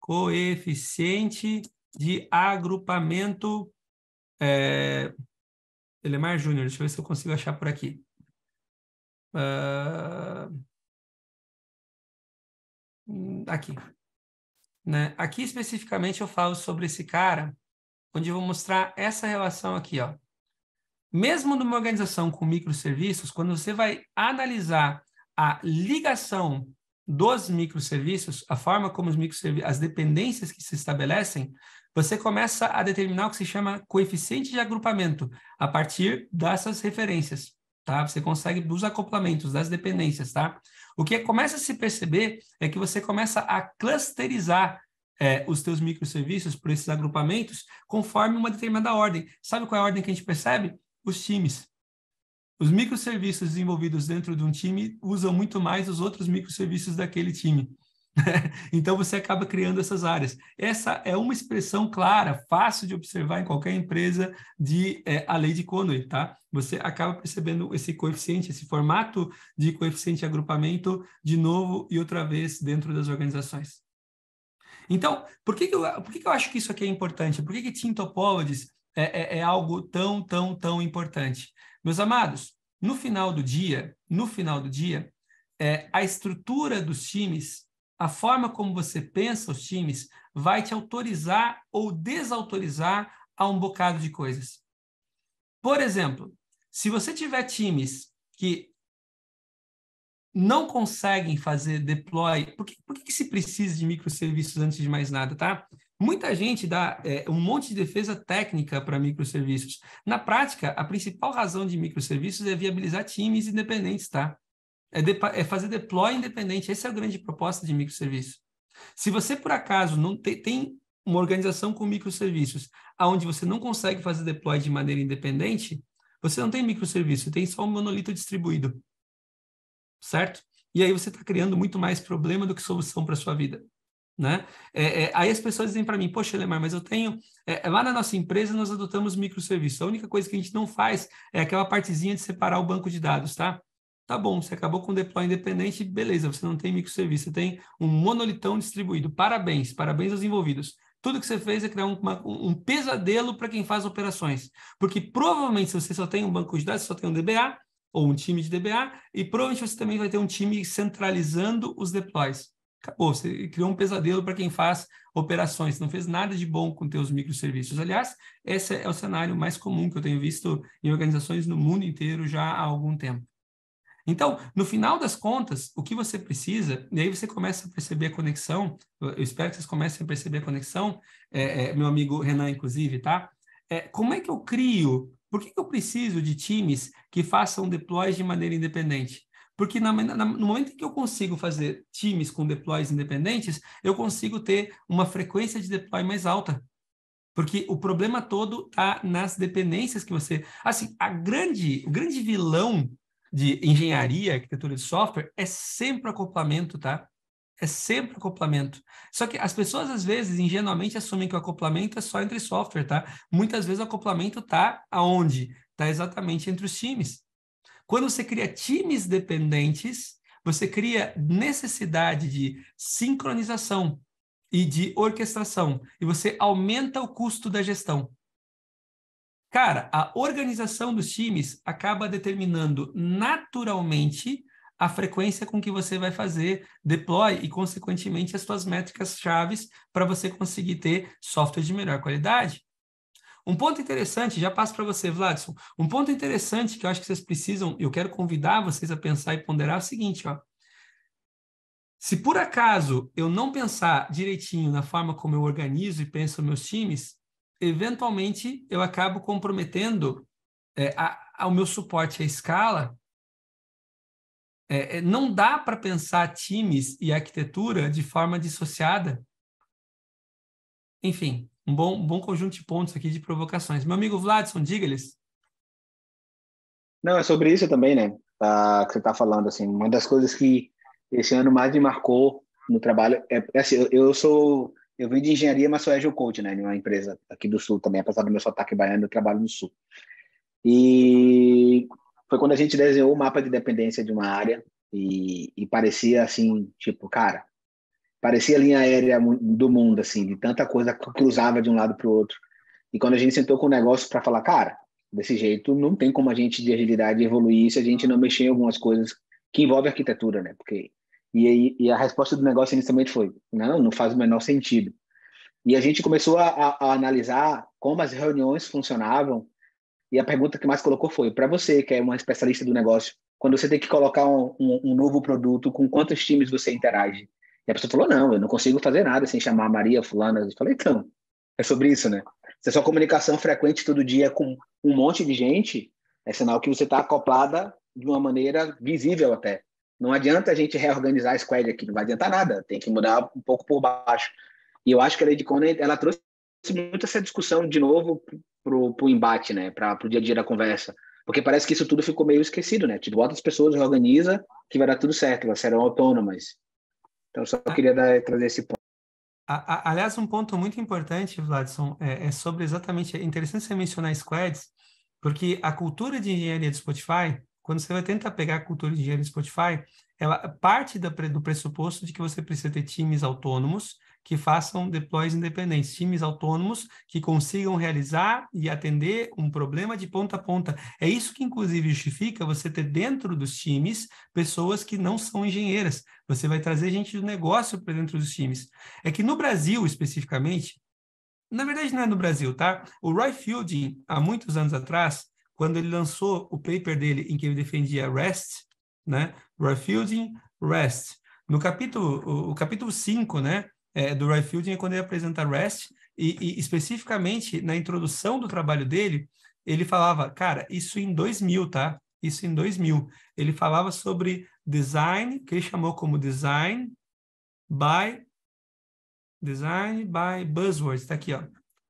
coeficiente de agrupamento é, Elemar Júnior, deixa eu ver se eu consigo achar por aqui. Uh, aqui. Né? Aqui especificamente eu falo sobre esse cara, onde eu vou mostrar essa relação aqui. Ó. Mesmo numa organização com microserviços, quando você vai analisar a ligação dos microserviços, a forma como os microserviços, as dependências que se estabelecem, você começa a determinar o que se chama coeficiente de agrupamento a partir dessas referências, tá? Você consegue dos acoplamentos, das dependências, tá? O que começa a se perceber é que você começa a clusterizar é, os teus microserviços por esses agrupamentos conforme uma determinada ordem. Sabe qual é a ordem que a gente percebe? Os times. Os microserviços desenvolvidos dentro de um time usam muito mais os outros microserviços daquele time. então você acaba criando essas áreas. Essa é uma expressão clara, fácil de observar em qualquer empresa de é, a lei de Conway, tá? Você acaba percebendo esse coeficiente, esse formato de coeficiente de agrupamento de novo e outra vez dentro das organizações. Então, por que, que, eu, por que, que eu acho que isso aqui é importante? Por que, que team topologies é, é, é algo tão, tão, tão importante? Meus amados, no final do dia, no final do dia, é, a estrutura dos times, a forma como você pensa os times, vai te autorizar ou desautorizar a um bocado de coisas. Por exemplo, se você tiver times que não conseguem fazer deploy, por que, por que, que se precisa de microserviços antes de mais nada, tá? Muita gente dá é, um monte de defesa técnica para microserviços. Na prática, a principal razão de microserviços é viabilizar times independentes, tá? É, de, é fazer deploy independente. Essa é a grande proposta de microserviço. Se você, por acaso, não te, tem uma organização com microserviços, aonde você não consegue fazer deploy de maneira independente, você não tem microserviço, tem só um monolito distribuído. Certo? E aí você está criando muito mais problema do que solução para sua vida. Né? É, é, aí as pessoas dizem para mim, poxa, Lemar, mas eu tenho. É, é, lá na nossa empresa nós adotamos microserviço. A única coisa que a gente não faz é aquela partezinha de separar o banco de dados, tá? Tá bom, você acabou com o deploy independente, beleza, você não tem microserviço, você tem um monolitão distribuído. Parabéns, parabéns aos envolvidos. Tudo que você fez é criar um, uma, um pesadelo para quem faz operações. Porque provavelmente, se você só tem um banco de dados, só tem um DBA ou um time de DBA, e provavelmente você também vai ter um time centralizando os deploys acabou. Você criou um pesadelo para quem faz operações. Você não fez nada de bom com teus microserviços. Aliás, esse é o cenário mais comum que eu tenho visto em organizações no mundo inteiro já há algum tempo. Então, no final das contas, o que você precisa, e aí você começa a perceber a conexão, eu espero que vocês comecem a perceber a conexão, é, é, meu amigo Renan, inclusive, tá? É, como é que eu crio? Por que, que eu preciso de times que façam deploys de maneira independente? Porque na, na, no momento em que eu consigo fazer times com deploys independentes, eu consigo ter uma frequência de deploy mais alta. Porque o problema todo está nas dependências que você. Assim, a grande, o grande vilão de engenharia, arquitetura de software, é sempre acoplamento, tá? É sempre acoplamento. Só que as pessoas, às vezes, ingenuamente assumem que o acoplamento é só entre software, tá? Muitas vezes o acoplamento está aonde? está exatamente entre os times. Quando você cria times dependentes, você cria necessidade de sincronização e de orquestração, e você aumenta o custo da gestão. Cara, a organização dos times acaba determinando naturalmente a frequência com que você vai fazer deploy e, consequentemente, as suas métricas chaves para você conseguir ter software de melhor qualidade. Um ponto interessante, já passo para você, Vladson. Um ponto interessante que eu acho que vocês precisam, eu quero convidar vocês a pensar e ponderar é o seguinte, ó. Se por acaso eu não pensar direitinho na forma como eu organizo e penso meus times, eventualmente eu acabo comprometendo é, a, ao meu suporte à escala. É, é não dá para pensar times e arquitetura de forma dissociada. Enfim, um bom, um bom conjunto de pontos aqui de provocações. Meu amigo Vladson, diga-lhes. Não, é sobre isso também, né? Tá, que você está falando, assim, uma das coisas que esse ano mais me marcou no trabalho é, é assim, eu, eu, sou, eu vim de engenharia, mas sou agile coach, né? uma empresa aqui do Sul também, apesar do meu sotaque baiano, eu trabalho no Sul. E foi quando a gente desenhou o mapa de dependência de uma área e, e parecia assim, tipo, cara, parecia a linha aérea do mundo, assim, de tanta coisa que cruzava de um lado para o outro. E quando a gente sentou com o negócio para falar, cara, desse jeito não tem como a gente de agilidade evoluir se a gente não mexer em algumas coisas que envolvem arquitetura, né? Porque e, aí, e a resposta do negócio inicialmente foi, não, não faz o menor sentido. E a gente começou a, a, a analisar como as reuniões funcionavam e a pergunta que mais colocou foi, para você que é uma especialista do negócio, quando você tem que colocar um, um, um novo produto, com quantos times você interage? E a pessoa falou: não, eu não consigo fazer nada sem chamar Maria Fulana. Eu falei: então, é sobre isso, né? Se a sua comunicação frequente todo dia com um monte de gente, é sinal que você está acoplada de uma maneira visível até. Não adianta a gente reorganizar a squad aqui, não vai adiantar nada, tem que mudar um pouco por baixo. E eu acho que a Lady Conan, ela trouxe muito essa discussão de novo para o embate, né, para o dia a dia da conversa. Porque parece que isso tudo ficou meio esquecido, né? Tipo, outras as pessoas, reorganiza, que vai dar tudo certo, elas serão autônomas. Então, só queria dar, trazer esse ponto. A, a, aliás, um ponto muito importante, Vladson, é, é sobre exatamente. É interessante você mencionar squads, porque a cultura de engenharia do Spotify, quando você vai tentar pegar a cultura de engenharia do Spotify, ela parte do pressuposto de que você precisa ter times autônomos que façam deploys independentes, times autônomos que consigam realizar e atender um problema de ponta a ponta. É isso que, inclusive, justifica você ter dentro dos times pessoas que não são engenheiras. Você vai trazer gente do negócio para dentro dos times. É que no Brasil, especificamente, na verdade não é no Brasil, tá? O Roy Fielding, há muitos anos atrás, quando ele lançou o paper dele em que ele defendia REST, né? Roy Fielding, REST. No capítulo, o, capítulo 5, né? é, do Roy Fielding é quando ele apresenta REST, e, e, especificamente na introdução do trabalho dele, ele falava, cara, isso em 2000, tá? Isso em 2000. Ele falava sobre design, que ele chamou como design by design by buzzwords, tá aqui, ó.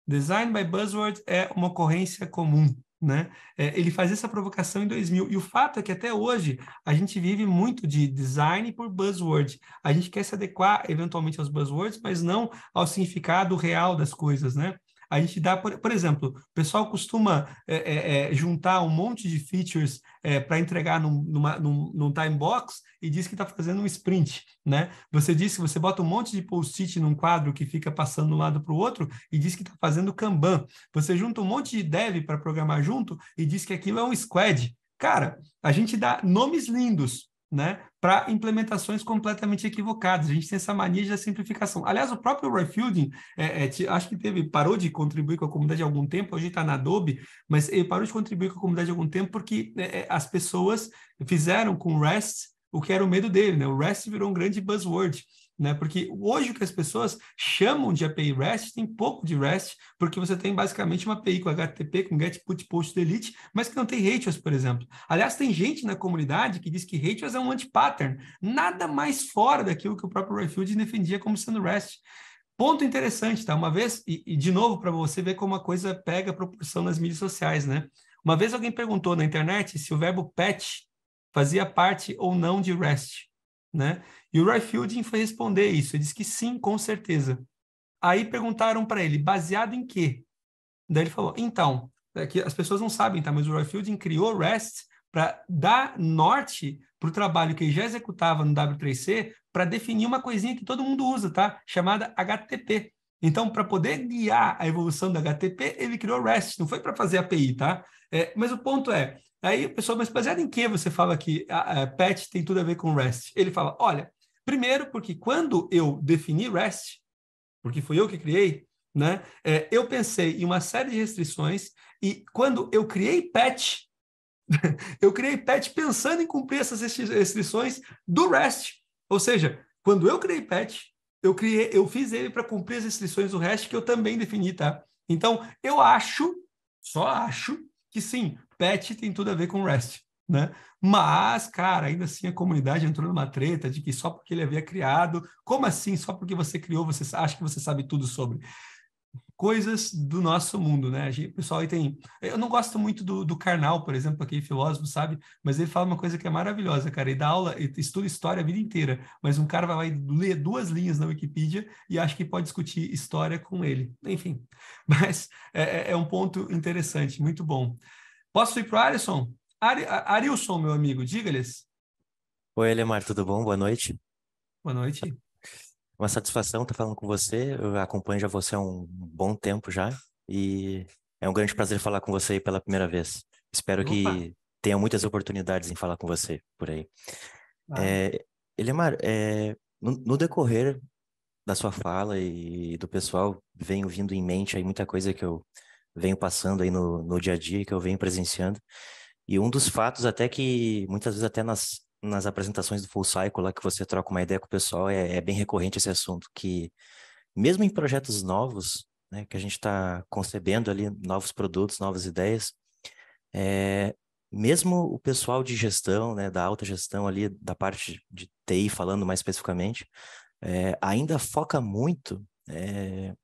Design by buzzwords é uma ocorrência comum. Né? É, ele faz essa provocação em 2000. E o fato é que até hoje a gente vive muito de design por buzzword. A gente quer se adequar eventualmente aos buzzwords, mas não ao significado real das coisas, né? A gente dá, por, por exemplo, o pessoal costuma é, é, é juntar um monte de features é, para entregar num, numa, num, num, time box e diz que está fazendo um sprint, né? Você diz que você bota um monte de post-it num quadro que fica passando de um lado para o outro e diz que está fazendo Kanban. Você junta um monte de dev para programar junto e diz que aquilo é um squad. Cara, a gente dá nomes lindos né, para implementações completamente equivocadas. A gente tem essa mania de simplificação. Aliás, o próprio Roy Fielding, é, é, acho que teve, parou de contribuir com a comunidade há algum tempo, hoje está na Adobe, mas ele parou de contribuir com a comunidade há algum tempo porque é, é as pessoas fizeram com o REST o que era o medo dele. Né? O REST virou um grande buzzword né? Porque hoje o que as pessoas chamam de API REST tem pouco de REST, porque você tem basicamente uma API com HTTP, com GET, PUT, POST, DELETE, mas que não tem ratios, por exemplo. Aliás, tem gente na comunidade que diz que ratios é um anti-pattern, nada mais fora daquilo que o próprio Rayfield defendia como sendo REST. Ponto interessante, tá? Uma vez, e, e de novo, para você ver como a coisa pega a proporção nas mídias sociais, né? Uma vez alguém perguntou na internet se o verbo patch fazia parte ou não de REST né? E o Roy Fielding foi responder isso. Ele disse que sim, com certeza. Aí perguntaram para ele, baseado em quê? Daí ele falou, então, é que as pessoas não sabem, tá? Mas o Roy Fielding criou o REST para dar norte para o trabalho que ele já executava no W3C para definir uma coisinha que todo mundo usa, tá? Chamada HTTP. Então, para poder guiar a evolução do HTTP, ele criou o REST, não foi para fazer API, tá? É, mas o ponto é, Aí o pessoal, mas baseado em que você fala que a, ah, a é, PET tem tudo a ver com REST? Ele fala, olha, primeiro porque quando eu defini REST, porque fui eu que criei, né? É, eu pensei em uma série de restrições e quando eu criei PET, eu criei PET pensando em cumprir essas restrições do REST. Ou seja, quando eu criei PET, eu criei, eu fiz ele para cumprir as restrições do REST que eu também defini, tá? Então, eu acho, só acho, que sim, patch tem tudo a ver com REST, né? Mas, cara, ainda assim a comunidade entrou numa treta de que só porque ele havia criado, como assim? Só porque você criou, você acha que você sabe tudo sobre coisas do nosso mundo, né? Gente, o pessoal aí tem. Eu não gosto muito do, do Karnal, por exemplo, aquele filósofo, sabe? Mas ele fala uma coisa que é maravilhosa, cara. Ele dá aula, ele estuda história a vida inteira, mas um cara vai lá e lê duas linhas na Wikipedia e acha que pode discutir história com ele. Enfim, mas é, é, é um ponto interessante, muito bom. Posso ir para o Arisson? Ari, Arilson, meu amigo, diga-lhes. Oi, Elemar, tudo bom? Boa noite. Boa noite uma satisfação estar falando com você. Eu acompanho já você há um bom tempo já e é um grande prazer falar com você pela primeira vez. Espero Opa. que tenha muitas oportunidades em falar com você por aí. Ah. Eh, é, Eliamar, é, eh, no, no, decorrer da sua fala e do pessoal, venho vindo em mente aí muita coisa que eu venho passando aí no, no dia a dia, que eu venho presenciando. E um dos fatos até que muitas vezes até nas nas apresentações do Full Cycle, lá que você troca uma ideia com o pessoal, é, é bem recorrente esse assunto, que mesmo em projetos novos, né, que a gente está concebendo ali novos produtos, novas ideias, é, mesmo o pessoal de gestão, né, da alta gestão ali, da parte de TI falando mais especificamente, é, ainda foca muito, é,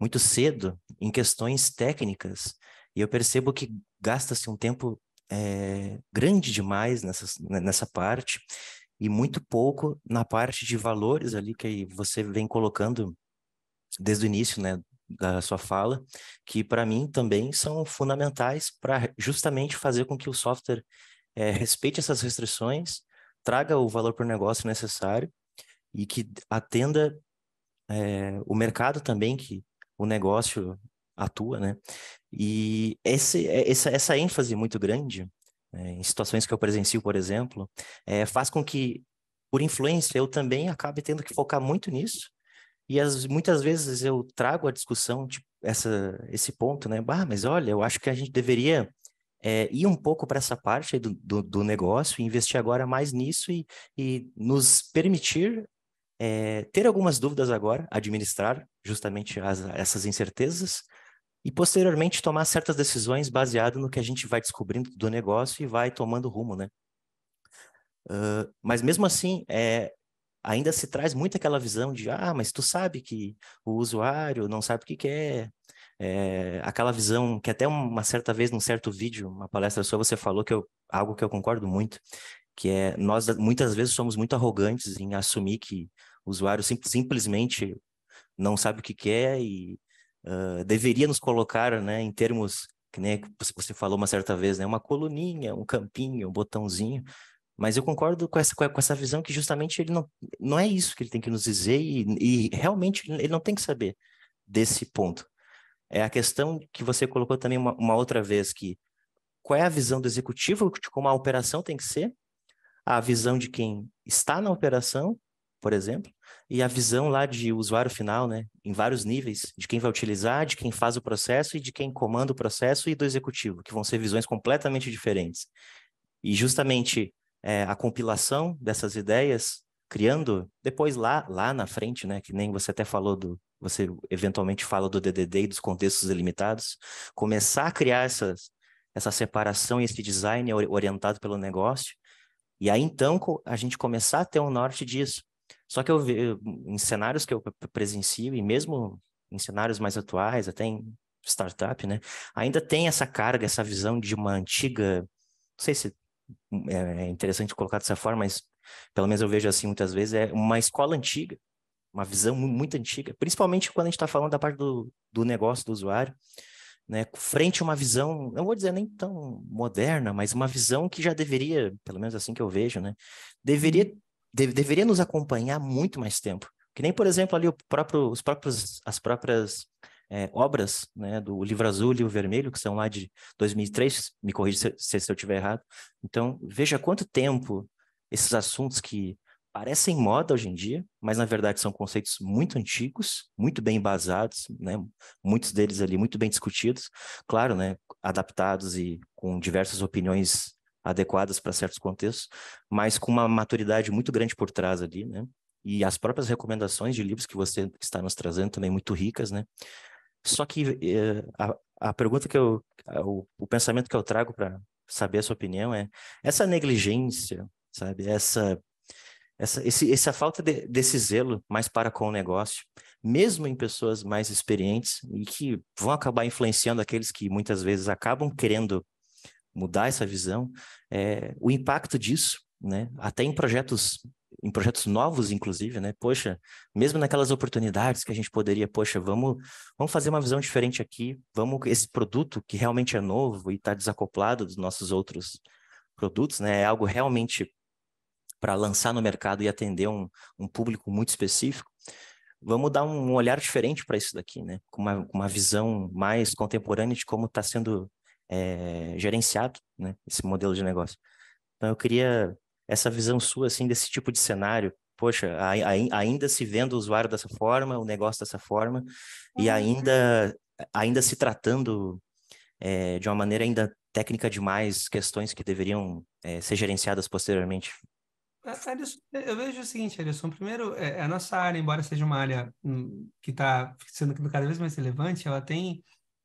muito cedo em questões técnicas, e eu percebo que gasta-se um tempo é, grande demais nessa, né, nessa parte e muito pouco na parte de valores ali que você vem colocando desde o início, né, da sua fala, que para mim também são fundamentais para justamente fazer com que o software é, respeite essas restrições, traga o valor para o negócio necessário e que atenda é, o mercado também que o negócio atua, né? E esse, é, essa, essa ênfase muito grande, né, em situações que eu presencio, por exemplo, é, faz com que, por influência, eu também acabe tendo que focar muito nisso. E as, muitas vezes eu trago a discussão, tipo, essa, esse ponto, né? Bah, mas olha, eu acho que a gente deveria é, ir um pouco para essa parte do, do, do, negócio, investir agora mais nisso e, e nos permitir é, ter algumas dúvidas agora, administrar justamente as, essas incertezas e posteriormente tomar certas decisões baseado no que a gente vai descobrindo do negócio e vai tomando rumo, né? Uh, mas mesmo assim, é, ainda se traz muito aquela visão de ah, mas tu sabe que o usuário não sabe o que quer. É. é, aquela visão que até uma certa vez num certo vídeo, uma palestra sua, você falou que eu, algo que eu concordo muito, que é nós muitas vezes somos muito arrogantes em assumir que o usuário simplesmente não sabe o que quer é e uh, deveria nos colocar, né, em termos que nem você falou uma certa vez, né, uma coluninha, um campinho, um botãozinho, mas eu concordo com essa, com essa visão que justamente ele não, não é isso que ele tem que nos dizer e, e realmente ele não tem que saber desse ponto. É a questão que você colocou também uma, uma outra vez, que qual é a visão do executivo de como a operação tem que ser, a visão de quem está na operação por exemplo, e a visão lá de usuário final, né, em vários níveis, de quem vai utilizar, de quem faz o processo e de quem comanda o processo e do executivo, que vão ser visões completamente diferentes. E justamente é, a compilação dessas ideias, criando depois lá, lá na frente, né, que nem você até falou do, você eventualmente fala do DDD e dos contextos delimitados, começar a criar essas, essa separação e esse design orientado pelo negócio, e aí então a gente começar a ter um norte disso. Só que eu vejo em cenários que eu presencio, e mesmo em cenários mais atuais, até em startup, né? Ainda tem essa carga, essa visão de uma antiga, não sei se hum, é, é interessante colocar dessa forma, mas pelo menos eu vejo assim muitas vezes, é uma escola antiga, uma visão muito antiga, principalmente quando a gente está falando da parte do, do negócio do usuário, né? Frente a uma visão, não vou dizer nem tão moderna, mas uma visão que já deveria, pelo menos assim que eu vejo, né? Deveria uhum de, deveria nos acompanhar muito mais tempo. Que nem, por exemplo, ali próprio, os próprios, as próprias é, obras né, do Livro Azul e Livro Vermelho, que são lá de 2003, me corrija se, se eu estiver errado. Então, veja quanto tempo esses assuntos que parecem moda hoje em dia, mas na verdade são conceitos muito antigos, muito bem embasados, né? muitos deles ali muito bem discutidos, claro, né? adaptados e com diversas opiniões adequadas para certos contextos, mas com uma maturidade muito grande por trás ali, né? E as próprias recomendações de livros que você está nos trazendo também muito ricas, né? Só que eh, a, a pergunta que eu, o, o pensamento que eu trago para saber a sua opinião é essa negligência, sabe? Essa essa, esse, essa falta de, desse zelo mais para com o negócio, mesmo em pessoas mais experientes e que vão acabar influenciando aqueles que muitas vezes acabam querendo mudar essa visão, é, o impacto disso, né? Até em projetos em projetos novos, inclusive, né? Poxa, mesmo naquelas oportunidades que a gente poderia, poxa, vamos, vamos fazer uma visão diferente aqui, vamos esse produto que realmente é novo e está desacoplado dos nossos outros produtos, né? É algo realmente para lançar no mercado e atender um, um público muito específico. Vamos dar um olhar diferente para isso daqui, né? Com uma, uma visão mais contemporânea de como está sendo é, gerenciado, né, esse modelo de negócio. Então eu queria essa visão sua assim desse tipo de cenário. Poxa, a, a, ainda se vendo o usuário dessa forma, o negócio dessa forma, e uhum. ainda ainda se tratando é, de uma maneira ainda técnica demais questões que deveriam é, ser gerenciadas posteriormente. É, eu vejo o seguinte, Alisson. Primeiro, é, a nossa área, embora seja uma área hum, que está sendo cada vez mais relevante, ela tem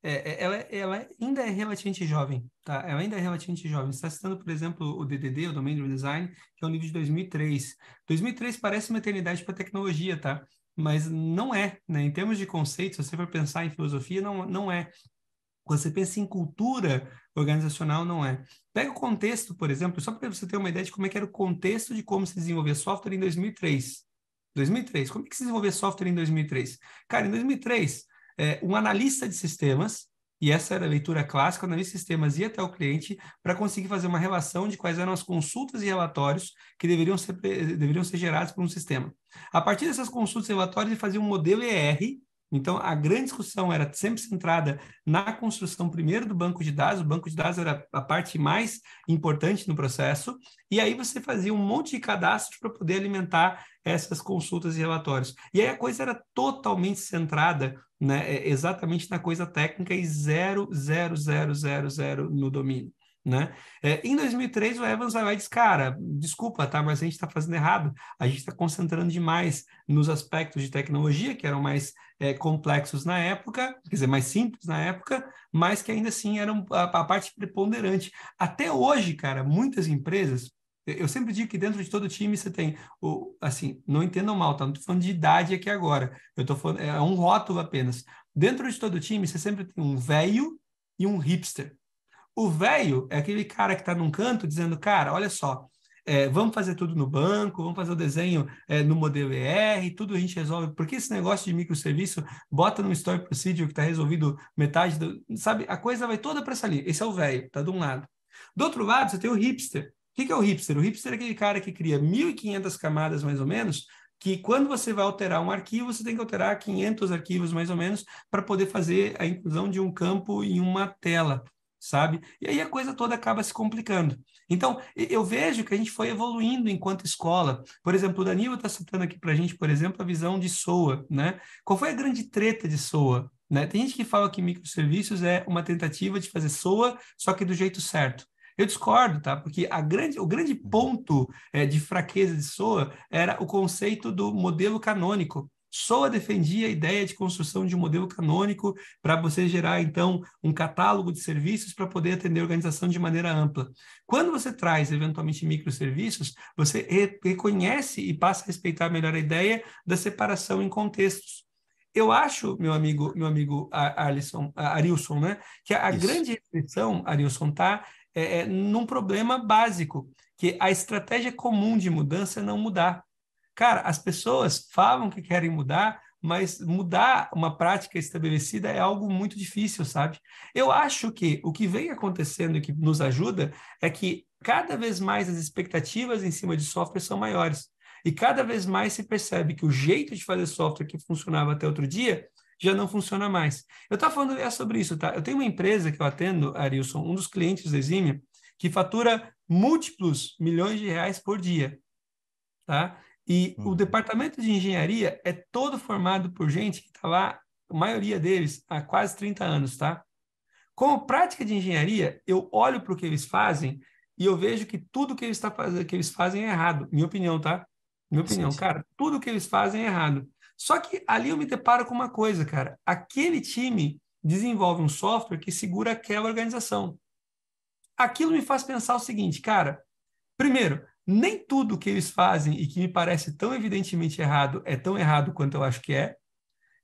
é, é, ela, ela ainda é relativamente jovem, tá? Ela ainda é relativamente jovem. Você está citando, por exemplo, o DDD, o Domain Driven Design, que é um livro de 2003. 2003 parece uma eternidade para tecnologia, tá? Mas não é, né? Em termos de conceitos, se você for pensar em filosofia, não, não é. Quando você pensa em cultura organizacional, não é. Pega o contexto, por exemplo, só para você ter uma ideia de como é que era o contexto de como se desenvolver software em 2003. 2003, como é que se desenvolver software em 2003? Cara, em 2003, é, um analista de sistemas, e essa era a leitura clássica, o analista de sistemas ia até o cliente para conseguir fazer uma relação de quais eram as consultas e relatórios que deveriam ser, eh, deveriam ser gerados por um sistema. A partir dessas consultas e relatórios, ele fazia um modelo ER, então, a grande discussão era sempre centrada na construção, primeiro, do banco de dados. O banco de dados era a parte mais importante no processo. E aí você fazia um monte de cadastros para poder alimentar essas consultas e relatórios. E aí a coisa era totalmente centrada né, é, exatamente na coisa técnica e zero, zero, zero, zero, zero no domínio. Né? É, em 2003, o Evans vai lá e diz: Cara, desculpa, tá, mas a gente está fazendo errado, a gente está concentrando demais nos aspectos de tecnologia que eram mais é, complexos na época, quer dizer, mais simples na época, mas que ainda assim eram a, a parte preponderante. Até hoje, cara, muitas empresas, eu sempre digo que dentro de todo time você tem, o, assim, não entendam mal, tá? Não tô falando de idade aqui agora. Eu tô falando, é um rótulo apenas. Dentro de todo time, você sempre tem um velho e um hipster. O velho é aquele cara que está num canto dizendo, cara, olha só, é, vamos fazer tudo no banco, vamos fazer o desenho é, no modelo ER, tudo a gente resolve. Porque esse negócio de microserviço bota num story procedure que está resolvido metade do. Sabe, a coisa vai toda para essa linha. Esse é o velho, está de um lado. Do outro lado, você tem o hipster. O que, que é o hipster? O hipster é aquele cara que cria 1.500 camadas, mais ou menos, que quando você vai alterar um arquivo, você tem que alterar 500 arquivos, mais ou menos, para poder fazer a inclusão de um campo em uma tela sabe? E aí a coisa toda acaba se complicando. Então, eu vejo que a gente foi evoluindo enquanto escola. Por exemplo, o Danilo está citando aqui para a gente, por exemplo, a visão de SOA, né? Qual foi a grande treta de SOA? Né? Tem gente que fala que microserviços é uma tentativa de fazer SOA, só que do jeito certo. Eu discordo, tá? Porque a grande, o grande uhum. ponto é, de fraqueza de SOA era o conceito do modelo canônico, Soa defendia a ideia de construção de um modelo canônico para você gerar, então, um catálogo de serviços para poder atender a organização de maneira ampla. Quando você traz, eventualmente, microserviços, você re reconhece e passa a respeitar melhor a ideia da separação em contextos. Eu acho, meu amigo, meu amigo Alisson, Arilson, né, que a, grande restrição, Arilson, está é, é, num problema básico, que a estratégia comum de mudança é não mudar. Cara, as pessoas falam que querem mudar, mas mudar uma prática estabelecida é algo muito difícil, sabe? Eu acho que o que vem acontecendo e que nos ajuda é que cada vez mais as expectativas em cima de software são maiores. E cada vez mais se percebe que o jeito de fazer software que funcionava até outro dia já não funciona mais. Eu estava falando é sobre isso, tá? Eu tenho uma empresa que eu atendo, Arilson, um dos clientes da Exímia, que fatura múltiplos milhões de reais por dia, tá? E o uhum. departamento de engenharia é todo formado por gente que está lá, a maioria deles, há quase 30 anos, tá? Como prática de engenharia, eu olho para o que eles fazem e eu vejo que tudo que eles, tá, que eles fazem é errado. Minha opinião, tá? Minha opinião, sim, sim. cara, tudo que eles fazem é errado. Só que ali eu me deparo com uma coisa, cara. Aquele time desenvolve um software que segura aquela organização. Aquilo me faz pensar o seguinte, cara. Primeiro, nem tudo que eles fazem e que me parece tão evidentemente errado é tão errado quanto eu acho que é,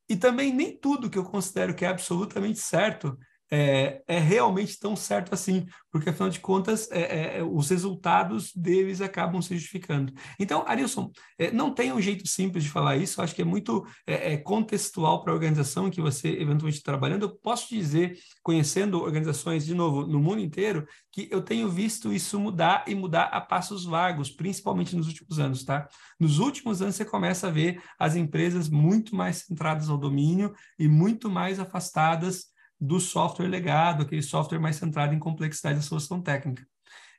e também nem tudo que eu considero que é absolutamente certo é, é, realmente tão certo assim, porque afinal de contas é, é, é os resultados deles acabam se justificando. Então, Arilson, é, não tem um jeito simples de falar isso, acho que é muito é, contextual para a organização que você eventualmente está trabalhando. Eu posso dizer, conhecendo organizações de novo no mundo inteiro, que eu tenho visto isso mudar e mudar a passos vagos, principalmente nos últimos anos, tá? Nos últimos anos você começa a ver as empresas muito mais centradas ao domínio e muito mais afastadas do software legado, aquele software mais centrado em complexidade da solução técnica.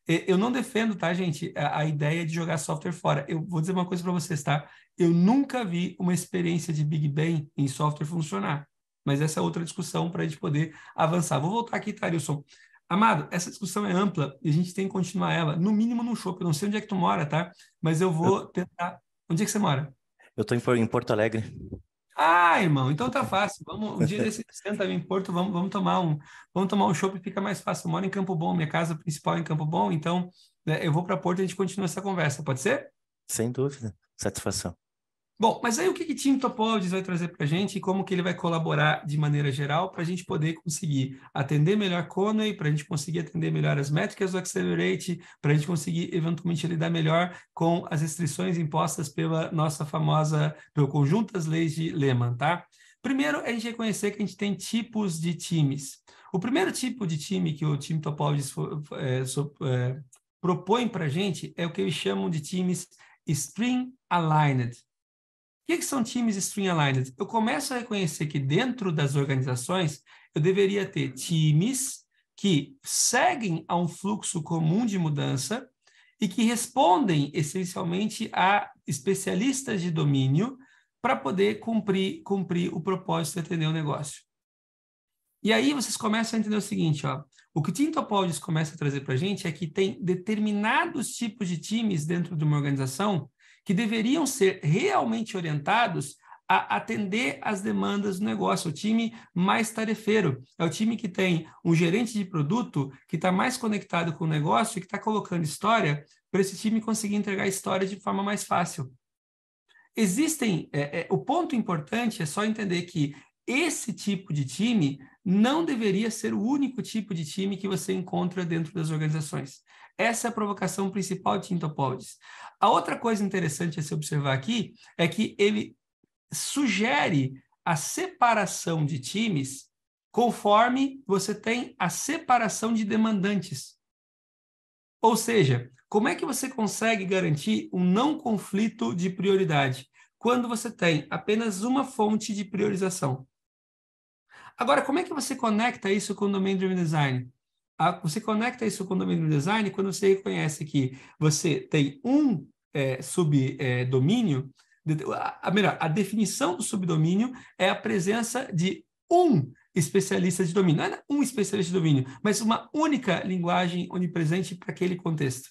Eu não defendo, tá, gente, a, a ideia de jogar software fora. Eu vou dizer uma coisa para vocês, tá? Eu nunca vi uma experiência de Big Bang em software funcionar. Mas essa é outra discussão para a gente poder avançar. Vou voltar aqui, Tarilson. Amado, essa discussão é ampla e a gente tem que continuar ela, no mínimo no show. Eu não sei onde é que tu mora, tá? Mas eu vou tentar. Onde é que você mora? Eu estou em Porto Alegre. Ah, irmão, então tá fácil. Vamos, um dia desse senta em Porto, vamos, vamos tomar um, vamos tomar um chopp, fica mais fácil. Eu moro em Campo Bom, minha casa principal é em Campo Bom, então né, eu vou para Porto e a gente continua essa conversa, pode ser? Sem dúvida. Satisfação. Bom, mas aí o que, que Tim Topologies vai trazer para a gente e como que ele vai colaborar de maneira geral para a gente poder conseguir atender melhor Conway, para a gente conseguir atender melhor as métricas do Accelerate, para a gente conseguir eventualmente lidar melhor com as restrições impostas pela nossa famosa, pelo conjunto das leis de Lehman, tá? Primeiro, é a gente reconhecer que a gente tem tipos de times. O primeiro tipo de time que o Team Topologies é, so, é, propõe para a gente é o que eles chamam de times String Aligned. O que, é que são times streamlined? Eu começo a reconhecer que dentro das organizações eu deveria ter times que seguem a um fluxo comum de mudança e que respondem essencialmente a especialistas de domínio para poder cumprir, cumprir o propósito de atender o negócio. E aí vocês começam a entender o seguinte, ó, o que o Tim começa a trazer para a gente é que tem determinados tipos de times dentro de uma organização que deveriam ser realmente orientados a atender as demandas do negócio, é o time mais tarefeiro. É o time que tem um gerente de produto que está mais conectado com o negócio e que está colocando história para esse time conseguir entregar história de forma mais fácil. Existem. É, é, o ponto importante é só entender que esse tipo de time não deveria ser o único tipo de time que você encontra dentro das organizações. Essa é a provocação principal de Tintopolis. A outra coisa interessante a se observar aqui é que ele sugere a separação de times conforme você tem a separação de demandantes. Ou seja, como é que você consegue garantir um não conflito de prioridade quando você tem apenas uma fonte de priorização? Agora, como é que você conecta isso com o Domain Driven Design? Ah, você conecta isso com o Domain Driven Design quando você reconhece que você tem um é, subdomínio, é, a, melhor, a definição do subdomínio é a presença de um especialista de domínio. Não é um especialista de domínio, mas uma única linguagem onipresente para aquele contexto.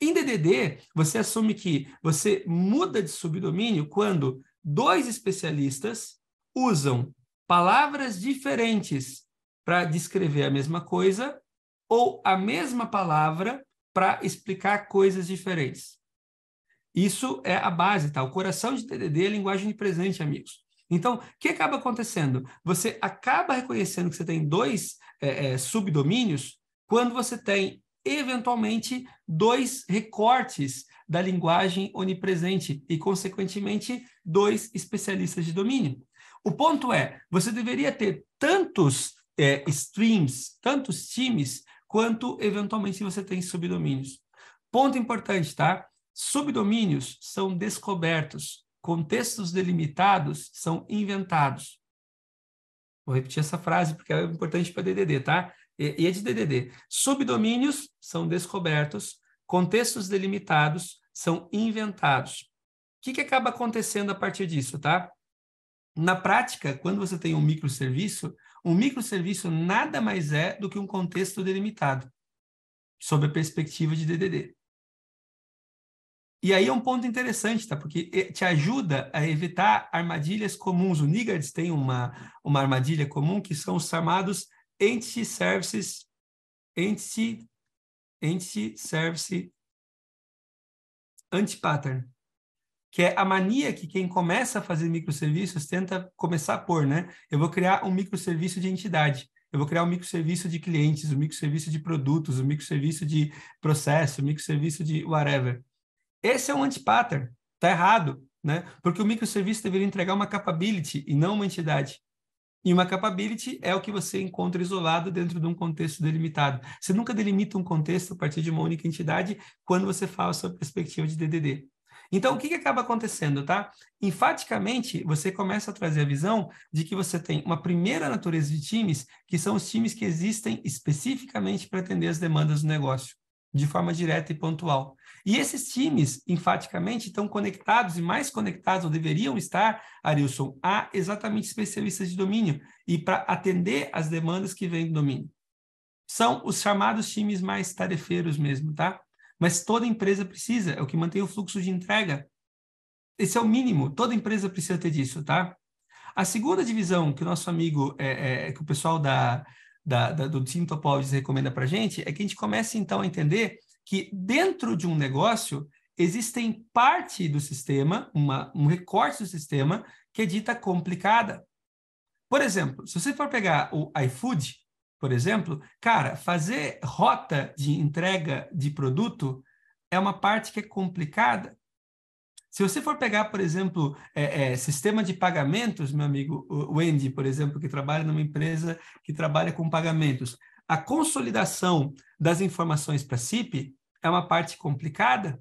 Em DDD, você assume que você muda de subdomínio quando dois especialistas usam palavras diferentes para descrever a mesma coisa ou a mesma palavra para explicar coisas diferentes. Isso é a base, tá? O coração de TDD é a linguagem de presente, amigos. Então, o que acaba acontecendo? Você acaba reconhecendo que você tem dois é, é, subdomínios quando você tem, eventualmente, dois recortes da linguagem onipresente e, consequentemente, dois especialistas de domínio. O ponto é, você deveria ter tantos é, streams, tantos times, quanto eventualmente você tem subdomínios. Ponto importante, tá? Subdomínios são descobertos, contextos delimitados são inventados. Vou repetir essa frase porque é importante para DDD, tá? E é de DDD. Subdomínios são descobertos, contextos delimitados são inventados. O que, que acaba acontecendo a partir disso, tá? Na prática, quando você tem um microserviço, um microserviço nada mais é do que um contexto delimitado, sob a perspectiva de DDD. E aí é um ponto interessante, tá? Porque eh, te ajuda a evitar armadilhas comuns. O Niggards tem uma, uma armadilha comum que são os chamados entity services, entity, entity service anti-pattern que é a mania que quem começa a fazer microserviços tenta começar a pôr, né? Eu vou criar um microserviço de entidade, eu vou criar um microserviço de clientes, um microserviço de produtos, um microserviço de processo, um microserviço de whatever. Esse é um anti-pattern, tá errado, né? Porque o microserviço deveria entregar uma capability e não uma entidade. E uma capability é o que você encontra isolado dentro de um contexto delimitado. Você nunca delimita um contexto a partir de uma única entidade quando você fala sobre perspectiva de DDD. Então, o que, que acaba acontecendo, tá? Enfaticamente, você começa a trazer a visão de que você tem uma primeira natureza de times, que são os times que existem especificamente para atender as demandas do negócio, de forma direta e pontual. E esses times, enfaticamente, estão conectados e mais conectados, ou deveriam estar, Arilson, a exatamente especialistas de domínio e para atender as demandas que vêm do domínio. São os chamados times mais tarefeiros mesmo, tá? Mas toda empresa precisa, é o que mantém o fluxo de entrega. Esse é o mínimo, toda empresa precisa ter disso, tá? A segunda divisão que o nosso amigo, é, é, é que o pessoal da, da, da, do Team Topologies recomenda para a gente, é que a gente comece então a entender que dentro de um negócio existem parte do sistema, uma, um recorte do sistema, que é dita complicada. Por exemplo, se você for pegar o iFood, por exemplo, cara, fazer rota de entrega de produto é uma parte que é complicada. Se você for pegar, por exemplo, é, é, sistema de pagamentos, meu amigo Wendy, por exemplo, que trabalha numa empresa que trabalha com pagamentos, a consolidação das informações para CIP é uma parte complicada,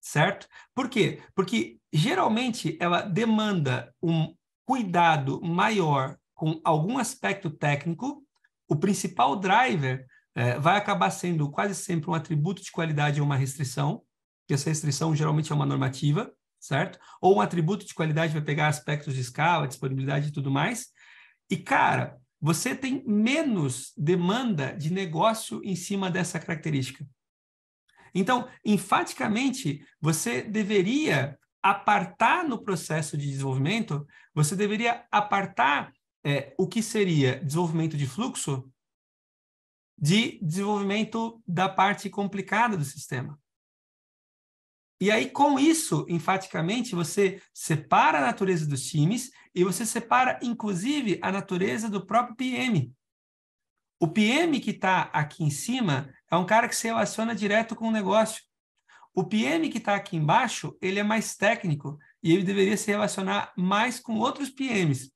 certo? Por quê? Porque geralmente ela demanda um cuidado maior com algum aspecto técnico o principal driver é, vai acabar sendo quase sempre um atributo de qualidade ou uma restrição, que essa restrição geralmente é uma normativa, certo? Ou um atributo de qualidade vai pegar aspectos de escala, disponibilidade e tudo mais. E, cara, você tem menos demanda de negócio em cima dessa característica. Então, enfaticamente, você deveria apartar no processo de desenvolvimento, você deveria apartar é, o que seria desenvolvimento de fluxo de desenvolvimento da parte complicada do sistema. E aí, com isso, enfaticamente, você separa a natureza dos times e você separa, inclusive, a natureza do próprio PM. O PM que está aqui em cima é um cara que se relaciona direto com o negócio. O PM que está aqui embaixo, ele é mais técnico e ele deveria se relacionar mais com outros PMs.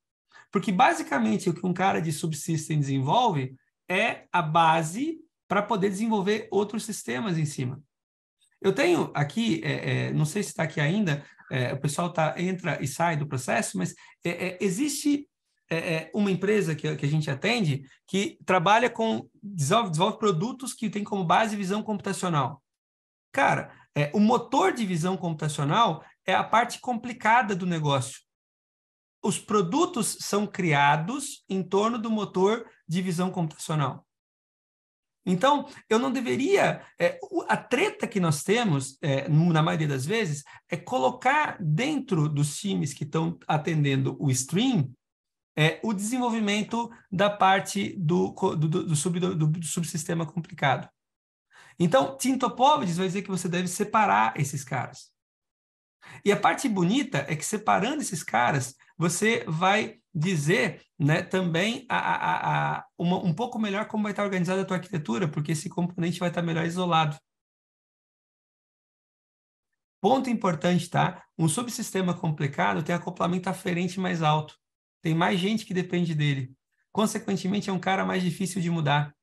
Porque basicamente o que um cara de subsystem desenvolve é a base para poder desenvolver outros sistemas em cima. Eu tenho aqui, é, é, não sei se está aqui ainda, é, o pessoal tá, entra e sai do processo, mas é, é, existe é, uma empresa que, que, a gente atende que trabalha com, desenvolve, desenvolve produtos que tem como base visão computacional. Cara, o motor de visão computacional é a parte complicada do negócio os produtos são criados em torno do motor de visão computacional. Então, eu não deveria. É, a treta que nós temos, é, na maioria das vezes, é colocar dentro dos times que estão atendendo o stream é, o desenvolvimento da parte do, do, do, sub, do, subsistema complicado. Então, Tim diz vai dizer que você deve separar esses caras. E a parte bonita é que separando esses caras, você vai dizer né, também a, a, a, uma, um pouco melhor como vai estar organizada a tua arquitetura, porque esse componente vai estar melhor isolado. Ponto importante, tá? Um subsistema complicado tem acoplamento aferente mais alto. Tem mais gente que depende dele. Consequentemente, é um cara mais difícil de mudar.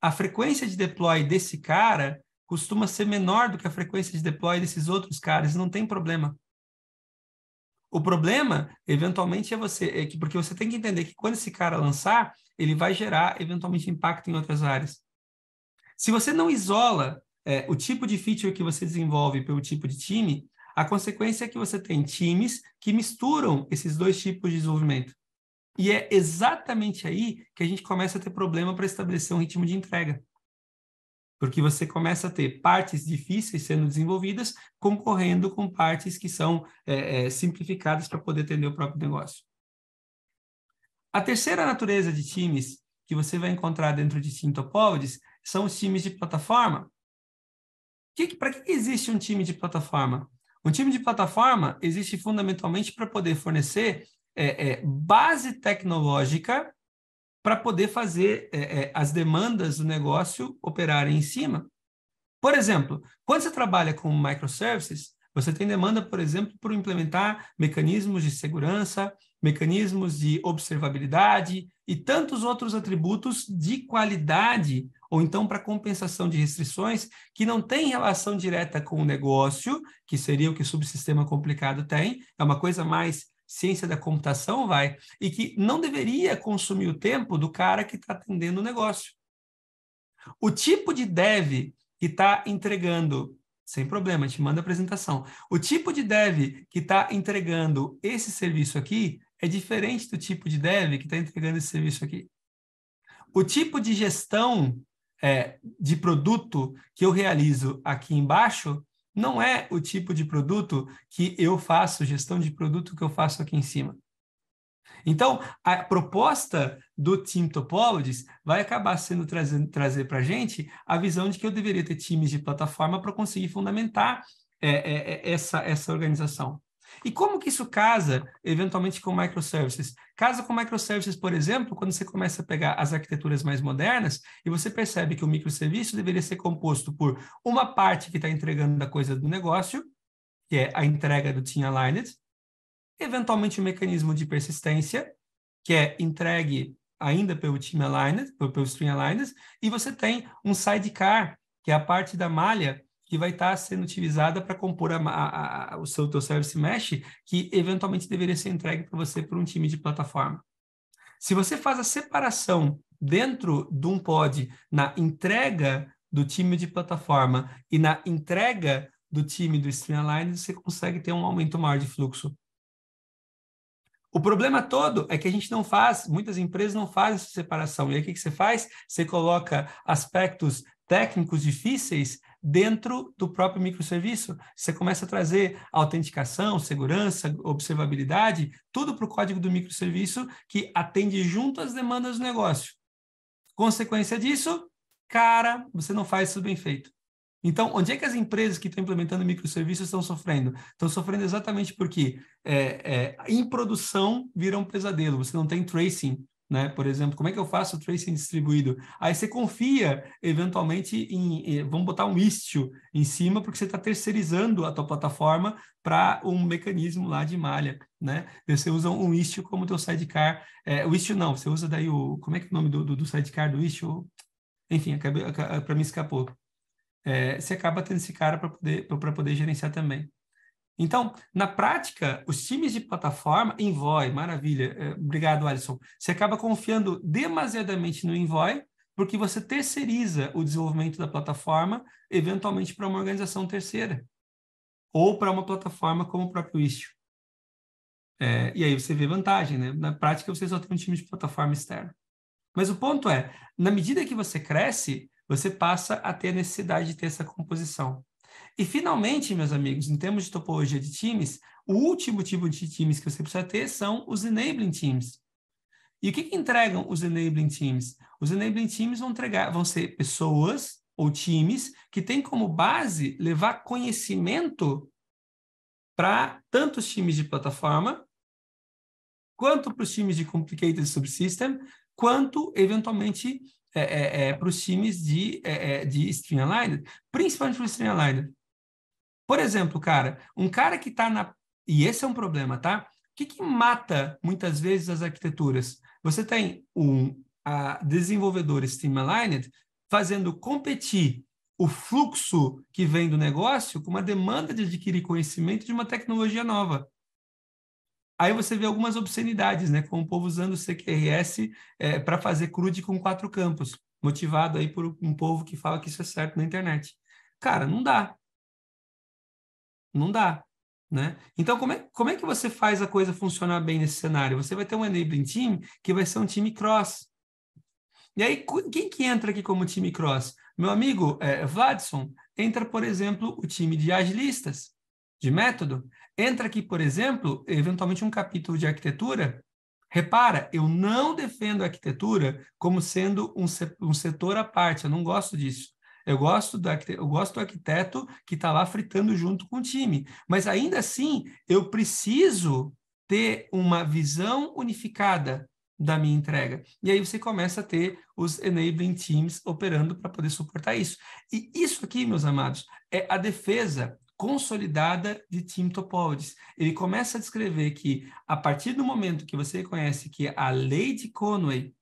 A frequência de deploy desse cara costuma ser menor do que a frequência de deploy desses outros caras, não tem problema. O problema, eventualmente, é você, é que, porque você tem que entender que quando esse cara lançar, ele vai gerar, eventualmente, impacto em outras áreas. Se você não isola é, o tipo de feature que você desenvolve pelo tipo de time, a consequência é que você tem times que misturam esses dois tipos de desenvolvimento. E é exatamente aí que a gente começa a ter problema para estabelecer um ritmo de entrega porque você começa a ter partes difíceis sendo desenvolvidas concorrendo com partes que são é, é, simplificadas para poder atender o próprio negócio. A terceira natureza de times que você vai encontrar dentro de Team Topodes são os times de plataforma. Para que existe um time de plataforma? Um time de plataforma existe fundamentalmente para poder fornecer é, é base tecnológica para poder fazer é, é, as demandas do negócio operarem em cima. Por exemplo, quando você trabalha com microservices, você tem demanda, por exemplo, por implementar mecanismos de segurança, mecanismos de observabilidade e tantos outros atributos de qualidade, ou então para compensação de restrições, que não tem relação direta com o negócio, que seria o que o subsistema complicado tem, é uma coisa mais ciência da computação vai, e que não deveria consumir o tempo do cara que está atendendo o negócio. O tipo de dev que está entregando, sem problema, te manda a apresentação. O tipo de dev que está entregando esse serviço aqui é diferente do tipo de dev que está entregando esse serviço aqui. O tipo de gestão é, de produto que eu realizo aqui embaixo não é o tipo de produto que eu faço, gestão de produto que eu faço aqui em cima. Então, a proposta do Team Topologies vai acabar sendo trazer, trazer para a gente a visão de que eu deveria ter times de plataforma para conseguir fundamentar é, é, é, essa, essa organização. E como que isso casa, eventualmente, com microservices? Casa com microservices, por exemplo, quando você começa a pegar as arquiteturas mais modernas e você percebe que o microserviço deveria ser composto por uma parte que está entregando a coisa do negócio, que é a entrega do Team Aligned, eventualmente o um mecanismo de persistência, que é entregue ainda pelo Team Aligned, pelo Stream Aligned, e você tem um sidecar, que é a parte da malha que vai estar tá sendo utilizada para compor a, a, a, o seu teu service mesh, que eventualmente deveria ser entregue para você por um time de plataforma. Se você faz a separação dentro de um pod na entrega do time de plataforma e na entrega do time do Streamline, você consegue ter um aumento maior de fluxo. O problema todo é que a gente não faz, muitas empresas não fazem essa separação. E aí o que você faz? Você coloca aspectos técnicos difíceis dentro do próprio microserviço. Você começa a trazer autenticação, segurança, observabilidade, tudo para o código do microserviço que atende junto às demandas do negócio. Consequência disso, cara, você não faz isso bem feito. Então, onde é que as empresas que estão implementando microserviços estão sofrendo? Estão sofrendo exatamente porque é, é, em produção vira um pesadelo, você não tem tracing, né? Por exemplo, como é que eu faço o tracing distribuído? Aí você confia, eventualmente, em, vamos botar um istio em cima, porque você está terceirizando a tua plataforma para um mecanismo lá de malha, né? Você usa um istio como teu sidecar, é, o istio não, você usa daí o, como é que é o nome do, do, do sidecar do istio? Enfim, para mim escapou. É, você acaba tendo esse cara para poder, poder gerenciar também. Então, na prática, os times de plataforma, Envoy, maravilha, eh, obrigado, Alisson. Você acaba confiando demasiadamente no Envoy, porque você terceiriza o desenvolvimento da plataforma, eventualmente para uma organização terceira, ou para uma plataforma como o próprio Istio. É, e aí você vê vantagem, né? Na prática, você só tem um time de plataforma externo. Mas o ponto é, na medida que você cresce, você passa a ter a necessidade de ter essa composição. E finalmente, meus amigos, em termos de topologia de times, o último tipo de times que você precisa ter são os enabling teams. E o que, que entregam os enabling teams? Os enabling teams vão entregar, vão ser pessoas ou times que têm como base levar conhecimento para tanto os times de plataforma, quanto para os times de complicated subsystem, quanto eventualmente é, é, é, para os times de, é, é, de streamlined, principalmente para o streamlined. Por exemplo, cara, um cara que está na. E esse é um problema, tá? O que, que mata muitas vezes as arquiteturas? Você tem um desenvolvedor Aligned fazendo competir o fluxo que vem do negócio com uma demanda de adquirir conhecimento de uma tecnologia nova. Aí você vê algumas obscenidades, né? Como o povo usando o CQRS é, para fazer CRUD com quatro campos, motivado aí por um povo que fala que isso é certo na internet. Cara, não dá. Não dá. Né? Então, como é, como é que você faz a coisa funcionar bem nesse cenário? Você vai ter um enabling team que vai ser um time cross. E aí, quem que entra aqui como time cross? Meu amigo é, Vladson, entra, por exemplo, o time de agilistas, de método. Entra aqui, por exemplo, eventualmente um capítulo de arquitetura. Repara, eu não defendo a arquitetura como sendo um, um setor à parte, eu não gosto disso. Eu gosto do, eu gosto do arquiteto que está lá fritando junto com o time. Mas ainda assim, eu preciso ter uma visão unificada da minha entrega. E aí você começa a ter os enabling teams operando para poder suportar isso. E isso aqui, meus amados, é a defesa consolidada de Tim Topolis. Ele começa a descrever que a partir do momento que você reconhece que a lei de Conway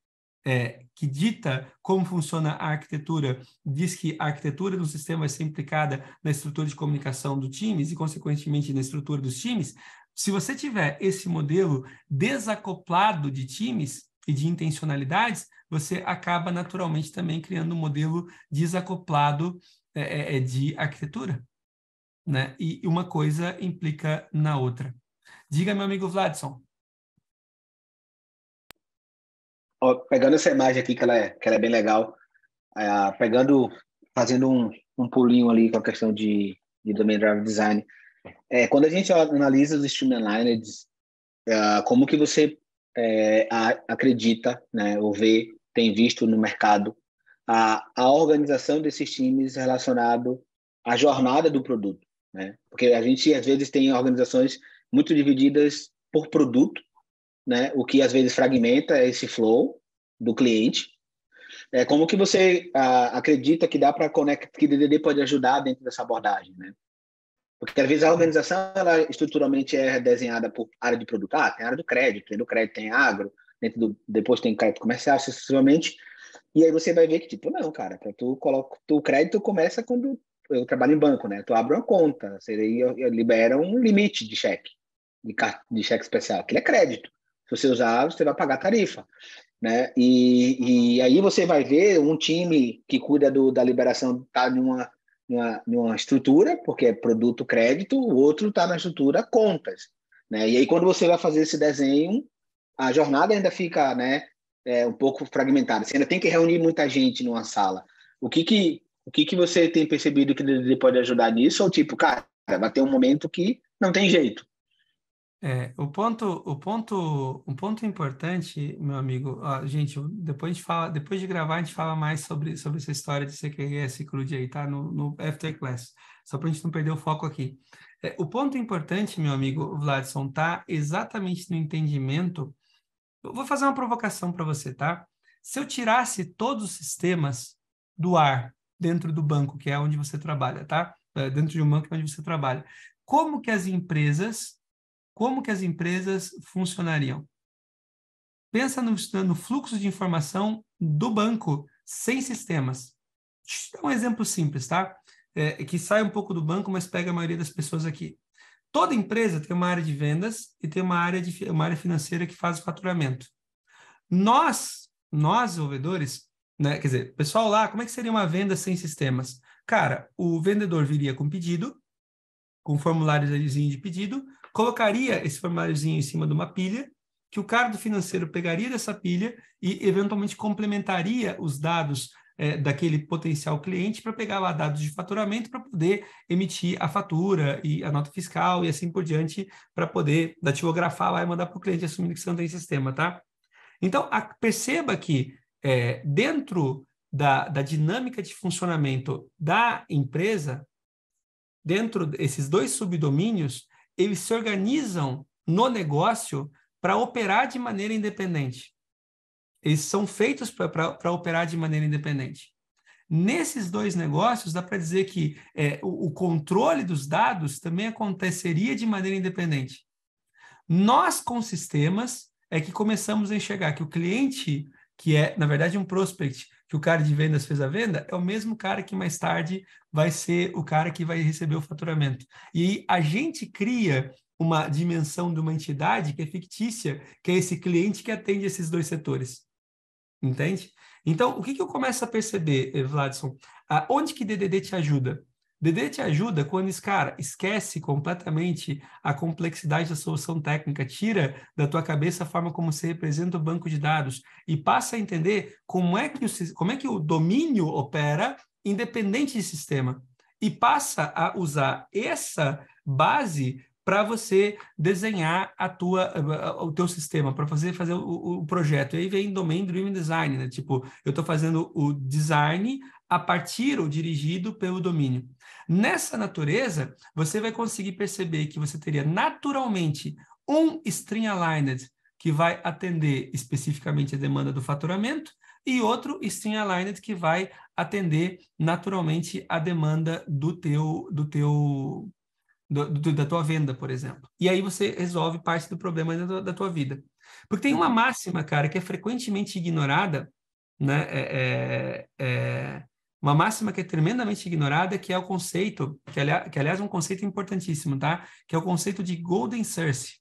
é, que dita como funciona a arquitetura, diz que a arquitetura do sistema vai ser implicada na estrutura de comunicação do times e, consequentemente, na estrutura dos times. Se você tiver esse modelo desacoplado de times e de intencionalidades, você acaba naturalmente também criando um modelo desacoplado é, é, é de arquitetura. Né? E uma coisa implica na outra. Diga, meu amigo Vladson. ó, pegando essa imagem aqui, que ela é, que ela é bem legal, é, pegando, fazendo um, um pulinho ali com a questão de, de domain driver design, é, quando a gente analisa os streamliners, é, como que você é, a, acredita, né, ou vê, tem visto no mercado, a, a organização desses times relacionado à jornada do produto, né? Porque a gente, às vezes, tem organizações muito divididas por produto, né? O que às vezes fragmenta esse flow do cliente. É como que você ah, acredita que dá para conectar, que DDD pode ajudar dentro dessa abordagem, né? Porque às vezes a organização ela estruturalmente é desenhada por área de produto, ah, tem área do crédito, dentro do crédito tem agro, dentro do depois tem crédito comercial, sucessivamente. E aí você vai ver que tipo, não, cara, para tu coloca, tu crédito começa quando eu trabalho em banco, né? Tu abre uma conta, você libera um limite de cheque, de, de cheque especial, que é crédito. Se você usar você vai pagar tarifa. Né? E, e aí você vai ver um time que cuida do, da liberação tá numa, numa, numa estrutura, porque é produto crédito, o outro está na estrutura contas. Né? E aí quando você vai fazer esse desenho, a jornada ainda fica né, é, um pouco fragmentada. Você ainda tem que reunir muita gente numa sala. O que, que, o que, que você tem percebido que pode ajudar nisso? Ou tipo, cara, vai ter um momento que não tem jeito. É, o ponto, o ponto, um ponto importante, meu amigo, ó, gente, depois gente fala, depois de gravar a gente fala mais sobre, sobre essa história de e CRUD aí, tá? No, no Afterclass, só para a gente não perder o foco aqui. É, o ponto importante, meu amigo Vladson, tá exatamente no entendimento. Eu vou fazer uma provocação para você, tá? Se eu tirasse todos os sistemas do ar dentro do banco, que é onde você trabalha, tá? É, dentro de um banco é onde você trabalha, como que as empresas como que as empresas funcionariam. Pensa no, no fluxo de informação do banco sem sistemas. Deixa eu dar um exemplo simples, tá? É, é, que sai um pouco do banco, mas pega a maioria das pessoas aqui. Toda empresa tem uma área de vendas e tem uma área, de, uma área financeira que faz o faturamento. Nós, nós, desenvolvedores, né, quer dizer, pessoal lá, como é que seria uma venda sem sistemas? Cara, o vendedor viria com pedido, com um formuláriozinho de pedido, colocaria esse formuláriozinho em cima de uma pilha, que o cara do financeiro pegaria dessa pilha e eventualmente complementaria os dados é, daquele potencial cliente para pegar lá dados de faturamento para poder emitir a fatura e a nota fiscal e assim por diante para poder datilografar lá e mandar para o cliente assumindo que você não tem sistema, tá? Então, a, perceba que é, dentro da, da dinâmica de funcionamento da empresa, dentro desses dois subdomínios, eles se organizam no negócio para operar de maneira independente. Eles são feitos para operar de maneira independente. Nesses dois negócios, dá para dizer que é, o, o controle dos dados também aconteceria de maneira independente. Nós, com sistemas, é que começamos a enxergar que o cliente, que é, na verdade, um prospect, que o cara de vendas fez a venda é o mesmo cara que mais tarde vai ser o cara que vai receber o faturamento. E a gente cria uma dimensão de uma entidade que é fictícia, que é esse cliente que atende esses dois setores. Entende? Então, o que, que eu começo a perceber, eh, Vladson? Ah, onde que DDD te ajuda? DD te ajuda quando, cara, esquece completamente a complexidade da solução técnica, tira da tua cabeça a forma como você representa o banco de dados e passa a entender como é que o, como é que o domínio opera independente de sistema. E passa a usar essa base para você desenhar a tua, o teu sistema, para fazer, fazer o, o, projeto. E aí vem Domain Driven Design, né? Tipo, eu estou fazendo o design a partir ou dirigido pelo domínio. Nessa natureza, você vai conseguir perceber que você teria naturalmente um string aligned que vai atender especificamente a demanda do faturamento e outro string aligned que vai atender naturalmente a demanda do teu do teu do, do, da tua venda, por exemplo. E aí você resolve parte do problema da tua, da tua vida. Porque tem uma máxima, cara, que é frequentemente ignorada, né? É, é, é uma máxima que é tremendamente ignorada, que é o conceito, que, aliás, que aliás é um conceito importantíssimo, tá? Que é o conceito de golden source.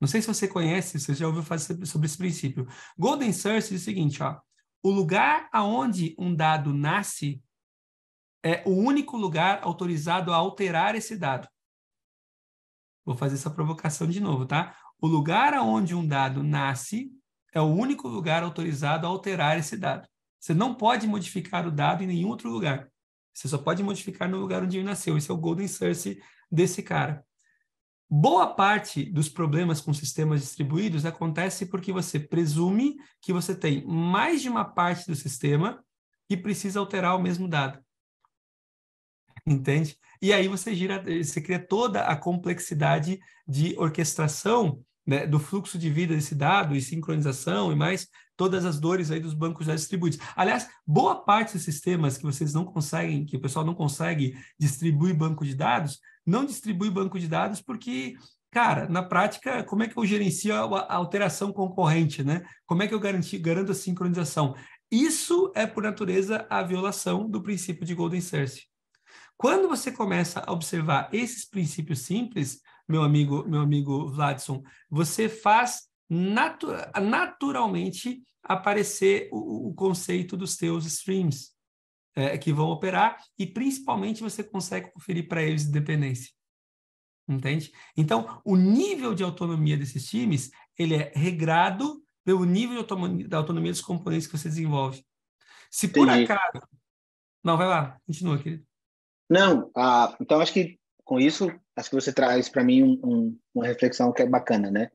Não sei se você conhece, se você já ouviu falar sobre esse princípio. Golden source é o seguinte, ó. O lugar aonde um dado nasce é o único lugar autorizado a alterar esse dado. Vou fazer essa provocação de novo, tá? O lugar aonde um dado nasce é o único lugar autorizado a alterar esse dado. Você não pode modificar o dado em nenhum outro lugar. Você só pode modificar no lugar onde ele nasceu. Esse é o golden source desse cara. Boa parte dos problemas com sistemas distribuídos acontece porque você presume que você tem mais de uma parte do sistema e precisa alterar o mesmo dado. Entende? E aí você gira, você cria toda a complexidade de orquestração né, do fluxo de vida desse dado e sincronização e mais todas as dores aí dos bancos já distribuídos. Aliás, boa parte dos sistemas que vocês não conseguem, que o pessoal não consegue distribuir banco de dados, não distribui banco de dados porque Cara, na prática, como é que eu gerencio a alteração concorrente, né? Como é que eu garanti, garanto a sincronização? Isso é, por natureza, a violação do princípio de Golden Search. Quando você começa a observar esses princípios simples, meu amigo, meu amigo Vladson, você faz naturalmente aparecer o, o, conceito dos teus streams é, que vão operar e principalmente você consegue conferir para eles dependência. Entende? Então, o nível de autonomia desses times, ele é regrado pelo nível de autonomia, da autonomia dos componentes que você desenvolve. Se por Entendi. acaso... Não, vai lá. Continua, querido. Não, ah, então acho que com isso, acho que você traz para mim um, um, uma reflexão que é bacana, né?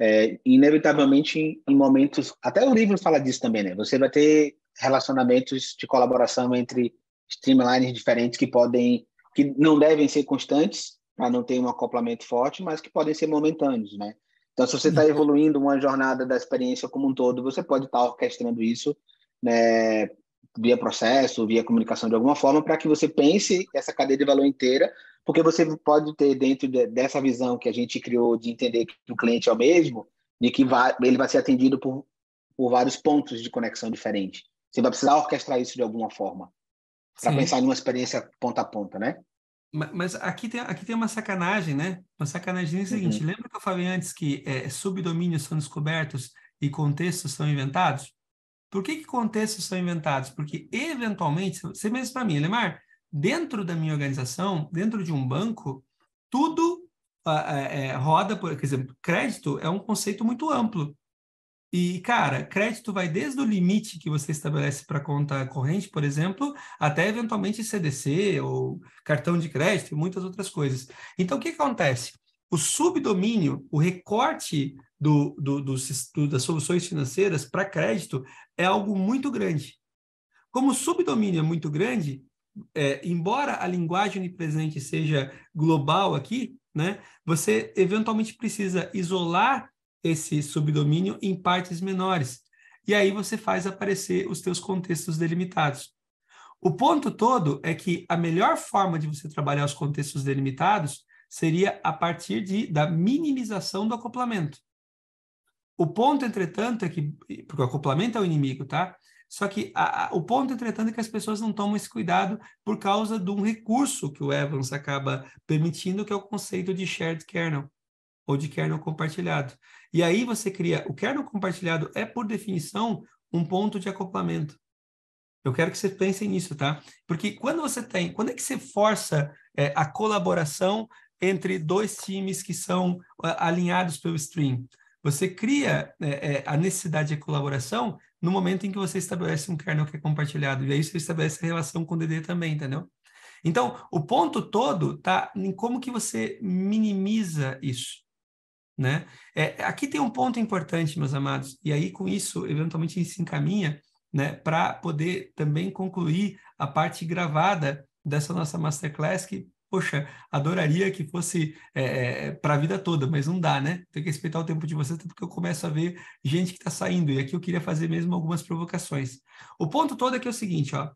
é, inevitavelmente em, em momentos, até o livro fala disso também, né? Você vai ter relacionamentos de colaboração entre streamlines diferentes que podem, que não devem ser constantes, para não ter um acoplamento forte, mas que podem ser momentâneos, né? Então, se você está uhum. evoluindo uma jornada da experiência como um todo, você pode estar tá orquestrando isso né, via processo, via comunicação de alguma forma, para que você pense essa cadeia de valor inteira, porque você pode ter dentro de, dessa visão que a gente criou de entender que o cliente é o mesmo, de que vai, ele vai ser atendido por, por vários pontos de conexão diferente. Você vai precisar orquestrar isso de alguma forma, para pensar em uma experiência ponta a ponta, né? Mas aqui tem, aqui tem uma sacanagem, né? Uma sacanagem é o seguinte: uhum. lembra que eu falei antes que é, subdomínios são descobertos e contextos são inventados? Por que, que contextos são inventados? Porque, eventualmente, você mesmo para mim, Lemar, dentro da minha organização, dentro de um banco, tudo é, roda por. Quer dizer, crédito é um conceito muito amplo. E, cara, crédito vai desde o limite que você estabelece para conta corrente, por exemplo, até eventualmente CDC ou cartão de crédito e muitas outras coisas. Então, o que acontece? O subdomínio, o recorte do, do, do, do das soluções financeiras para crédito é algo muito grande. Como o subdomínio é muito grande, é, embora a linguagem onipresente seja global aqui, né, você eventualmente precisa isolar esse subdomínio em partes menores. E aí você faz aparecer os seus contextos delimitados. O ponto todo é que a melhor forma de você trabalhar os contextos delimitados seria a partir de, da minimização do acoplamento. O ponto, entretanto, é que. Porque o acoplamento é o inimigo, tá? Só que a, a, o ponto, entretanto, é que as pessoas não tomam esse cuidado por causa de um recurso que o Evans acaba permitindo, que é o conceito de shared kernel, ou de kernel compartilhado. E aí você cria. O kernel compartilhado é, por definição, um ponto de acoplamento. Eu quero que vocês pensem nisso, tá? Porque quando você tem, quando é que você força é, a colaboração entre dois times que são ah, alinhados pelo stream. Você cria né, é, a necessidade de colaboração no momento em que você estabelece um kernel que é compartilhado. E aí você estabelece a relação com o DD também, entendeu? Então, o ponto todo está em como que você minimiza isso. Né? É, aqui tem um ponto importante, meus amados, e aí com isso, eventualmente, a gente se encaminha né, para poder também concluir a parte gravada dessa nossa masterclass, que poxa, adoraria que fosse é, eh, eh, para a vida toda, mas não dá, né? Tem que respeitar o tempo de vocês, tanto que eu começo a ver gente que está saindo, e aqui eu queria fazer mesmo algumas provocações. O ponto todo é que é o seguinte, ó,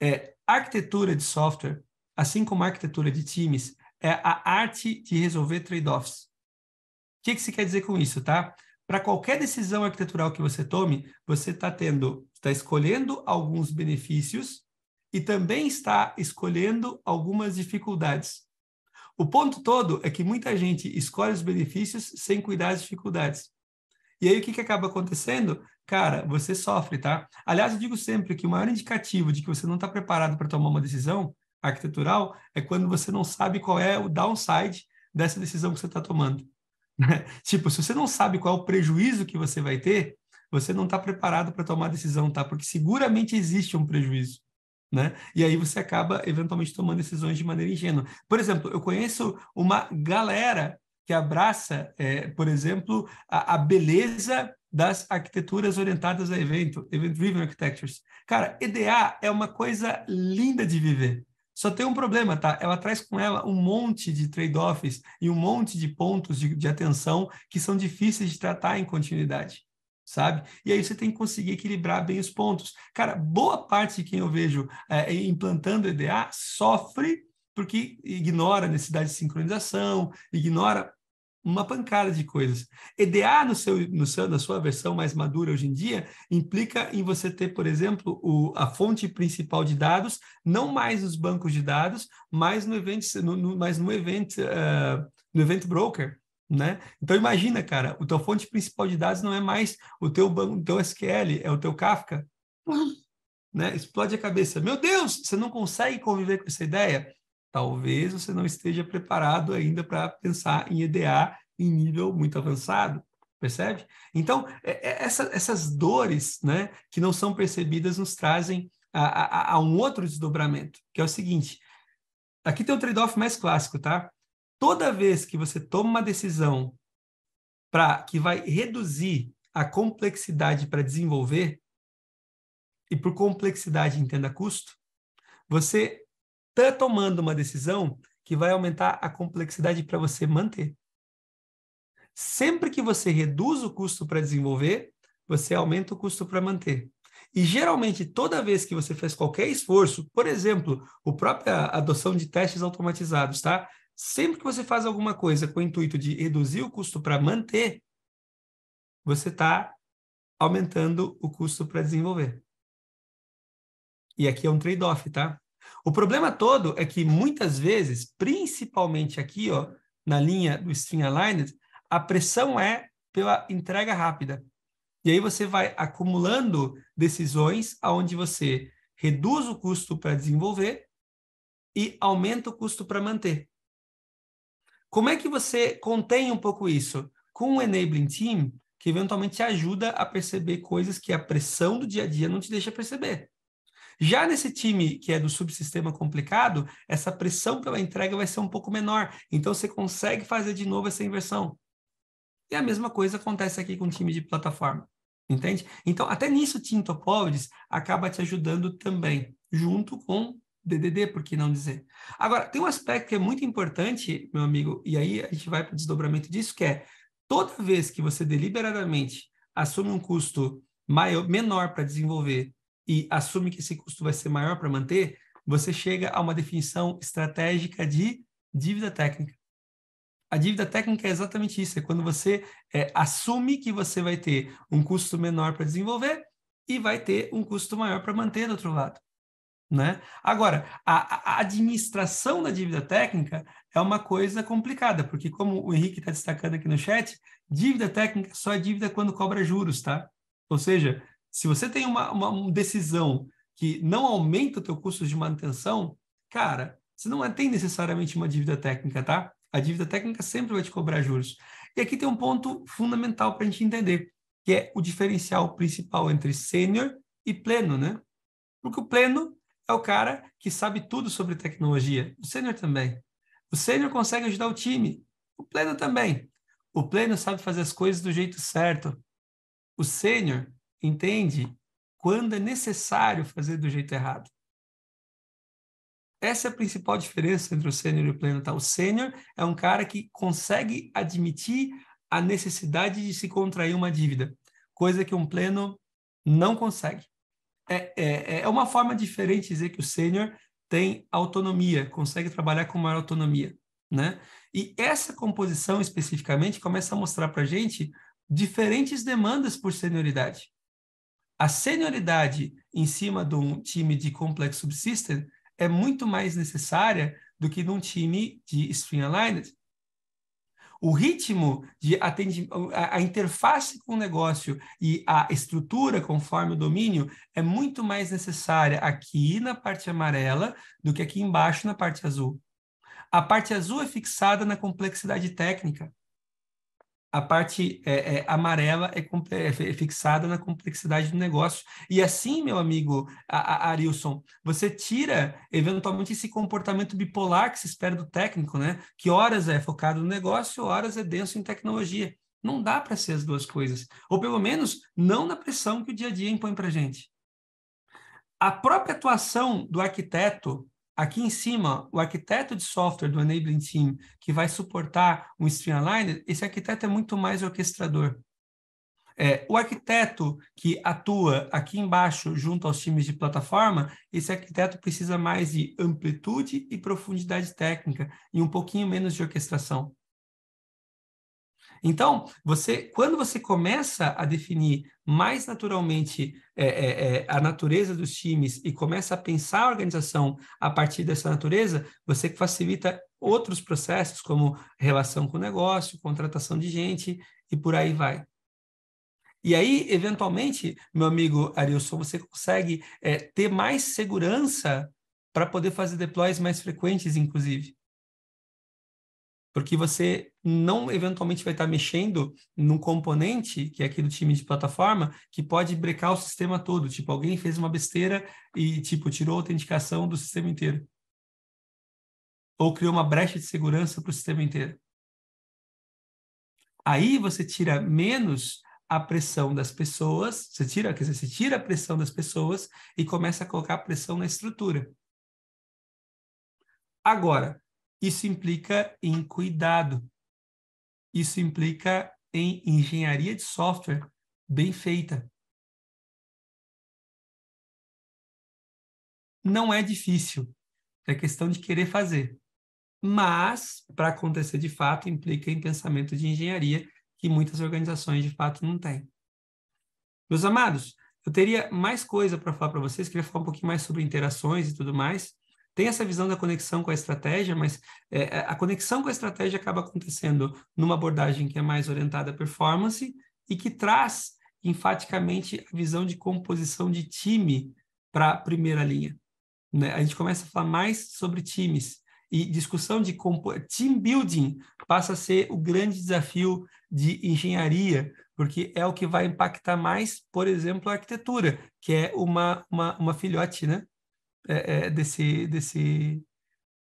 é, arquitetura de software, assim como arquitetura de times, é a arte de resolver trade-offs. O que, que se quer dizer com isso, tá? Para qualquer decisão arquitetural que você tome, você está tendo, está escolhendo alguns benefícios e também está escolhendo algumas dificuldades. O ponto todo é que muita gente escolhe os benefícios sem cuidar das dificuldades. E aí o que, que acaba acontecendo? Cara, você sofre, tá? Aliás, eu digo sempre que o maior indicativo de que você não está preparado para tomar uma decisão arquitetural é quando você não sabe qual é o downside dessa decisão que você está tomando. tipo, se você não sabe qual é o prejuízo que você vai ter, você não está preparado para tomar a decisão, tá? Porque seguramente existe um prejuízo. Né? E aí você acaba eventualmente tomando decisões de maneira ingênua. Por exemplo, eu conheço uma galera que abraça, é, por exemplo, a, a, beleza das arquiteturas orientadas a evento, event-driven architectures. Cara, EDA é uma coisa linda de viver. Só tem um problema, tá? Ela traz com ela um monte de trade-offs e um monte de pontos de, de atenção que são difíceis de tratar em continuidade sabe? E aí você tem que conseguir equilibrar bem os pontos. Cara, boa parte de quem eu vejo é, implantando EDA sofre porque ignora a necessidade de sincronização, ignora uma pancada de coisas. EDA no seu, no seu, na sua versão mais madura hoje em dia implica em você ter, por exemplo, o, a fonte principal de dados, não mais os bancos de dados, mas no evento, no, no, mas no evento uh, é, no evento broker. Né? Então imagina, cara, o teu fonte principal de dados não é mais o teu banco, o teu SQL, é o teu Kafka. Né? Explode a cabeça. Meu Deus, você não consegue conviver com essa ideia? Talvez você não esteja preparado ainda para pensar em EDA em nível muito avançado, percebe? Então é, é, essa, essas dores, né, que não são percebidas, nos trazem a, a, a um outro desdobramento, que é o seguinte: aqui tem o um trade-off mais clássico, tá? toda vez que você toma uma decisão para que vai reduzir a complexidade para desenvolver, e por complexidade entenda custo, você está tomando uma decisão que vai aumentar a complexidade para você manter. Sempre que você reduz o custo para desenvolver, você aumenta o custo para manter. E geralmente, toda vez que você faz qualquer esforço, por exemplo, a própria adoção de testes automatizados, tá? Sempre que você faz alguma coisa com o intuito de reduzir o custo para manter, você está aumentando o custo para desenvolver. E aqui é um trade-off, tá? O problema todo é que muitas vezes, principalmente aqui, ó, na linha do string aligned, a pressão é pela entrega rápida. E aí você vai acumulando decisões aonde você reduz o custo para desenvolver e aumenta o custo para manter. Como é que você contém um pouco isso? Com o enabling team, que eventualmente te ajuda a perceber coisas que a pressão do dia a dia não te deixa perceber. Já nesse time que é do subsistema complicado, essa pressão pela entrega vai ser um pouco menor. Então você consegue fazer de novo essa inversão. E a mesma coisa acontece aqui com o time de plataforma. Entende? Então, até nisso, Tinto Pobres acaba te ajudando também, junto com DDD, por que não dizer? Agora, tem um aspecto que é muito importante, meu amigo, e aí a gente vai para o desdobramento disso, que é toda vez que você deliberadamente assume um custo maior, menor para desenvolver e assume que esse custo vai ser maior para manter, você chega a uma definição estratégica de dívida técnica. A dívida técnica é exatamente isso, é quando você é, assume que você vai ter um custo menor para desenvolver e vai ter um custo maior para manter do outro lado. Né? Agora, a, a, administração da dívida técnica é uma coisa complicada, porque como o Henrique está destacando aqui no chat, dívida técnica só é dívida quando cobra juros, tá? Ou seja, se você tem uma, uma, decisão que não aumenta o teu custo de manutenção, cara, você não é, tem necessariamente uma dívida técnica, tá? A dívida técnica sempre vai te cobrar juros. E aqui tem um ponto fundamental para a gente entender, que é o diferencial principal entre sênior e pleno, né? Porque o pleno é o cara que sabe tudo sobre tecnologia. O sênior também. O sênior consegue ajudar o time. O pleno também. O pleno sabe fazer as coisas do jeito certo. O sênior entende quando é necessário fazer do jeito errado. Essa é a principal diferença entre o sênior e o pleno. Tá? O sênior é um cara que consegue admitir a necessidade de se contrair uma dívida, coisa que um pleno não consegue. É, é, é, é uma forma diferente de dizer que o sênior tem autonomia, consegue trabalhar com maior autonomia, né? E essa composição especificamente começa a mostrar para gente diferentes demandas por senioridade. A senioridade em cima de um time de complex subsystem é muito mais necessária do que num time de string aligned, o ritmo de atendimento, a, interface com o negócio e a estrutura conforme o domínio é muito mais necessária aqui na parte amarela do que aqui embaixo na parte azul. A parte azul é fixada na complexidade técnica a parte é, é, amarela é, é, é, fixada na complexidade do negócio. E assim, meu amigo a, a Arilson, você tira eventualmente esse comportamento bipolar que se espera do técnico, né? Que horas é focado no negócio, horas é denso em tecnologia. Não dá para ser as duas coisas. Ou pelo menos, não na pressão que o dia a dia impõe para gente. A própria atuação do arquiteto Aqui em cima, o arquiteto de software do enabling team que vai suportar um streamliner, esse arquiteto é muito mais orquestrador. É, o arquiteto que atua aqui embaixo junto aos times de plataforma, esse arquiteto precisa mais de amplitude e profundidade técnica e um pouquinho menos de orquestração. Então, você, quando você começa a definir mais naturalmente é, é, é, a natureza dos times e começa a pensar a organização a partir dessa natureza, você facilita outros processos, como relação com o negócio, contratação de gente e por aí vai. E aí, eventualmente, meu amigo Arilson, você consegue é, ter mais segurança para poder fazer deploys mais frequentes, inclusive. Porque você não eventualmente vai estar mexendo num componente, que é aqui do time de plataforma, que pode brecar o sistema todo. Tipo, alguém fez uma besteira e, tipo, tirou a autenticação do sistema inteiro. Ou criou uma brecha de segurança para o sistema inteiro. Aí você tira menos a pressão das pessoas, você tira, quer dizer, você tira a pressão das pessoas e começa a colocar a pressão na estrutura. Agora, isso implica em cuidado isso implica em engenharia de software bem feita. Não é difícil, é questão de querer fazer. Mas, para acontecer de fato, implica em pensamento de engenharia que muitas organizações de fato não têm. Meus amados, eu teria mais coisa para falar para vocês, queria falar um pouquinho mais sobre interações e tudo mais, tem essa visão da conexão com a estratégia, mas é, é, a conexão com a estratégia acaba acontecendo numa abordagem que é mais orientada à performance e que traz enfaticamente a visão de composição de time para a primeira linha. Né? A gente começa a falar mais sobre times e discussão de team building passa a ser o grande desafio de engenharia, porque é o que vai impactar mais, por exemplo, a arquitetura, que é uma, uma, uma filhote, né? É, é, desse, desse,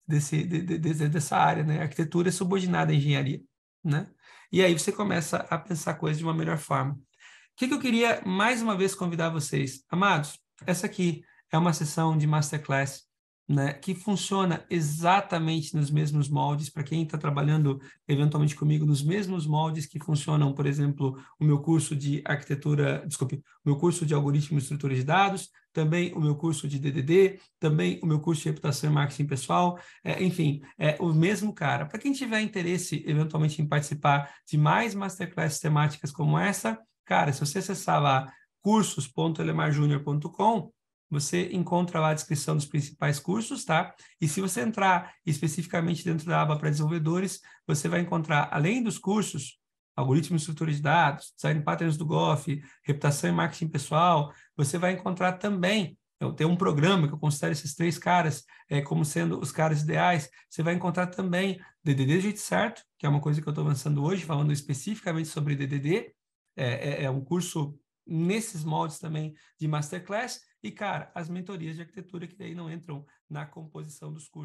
desse, de, de, dessa área, né? arquitetura é subordinada à engenharia, né? E aí você começa a pensar coisas de uma melhor forma. O que, que eu queria mais uma vez convidar vocês, amados? Essa aqui é uma sessão de masterclass né, que funciona exatamente nos mesmos moldes, para quem está trabalhando eventualmente comigo, nos mesmos moldes que funcionam, por exemplo, o meu curso de arquitetura, desculpe, o meu curso de algoritmo e estrutura de dados, também o meu curso de DDD, também o meu curso de reputação e marketing pessoal, é, enfim, é o mesmo cara. Para quem tiver interesse, eventualmente, em participar de mais masterclasses temáticas como essa, cara, se você acessar lá cursos.elemarjunior.com, você encontra lá a descrição dos principais cursos, tá? E se você entrar especificamente dentro da aba para desenvolvedores, você vai encontrar, além dos cursos, algoritmos e estrutura de dados, design patterns do GOF, reputação e marketing pessoal, você vai encontrar também eu então, tenho um programa que eu considero esses três caras é, como sendo os caras ideais. Você vai encontrar também DDD do jeito certo, que é uma coisa que eu estou avançando hoje, falando especificamente sobre DDD. É, é, é um curso nesses moldes também de masterclass. E, cara, as mentorias de arquitetura que daí não entram na composição dos cursos.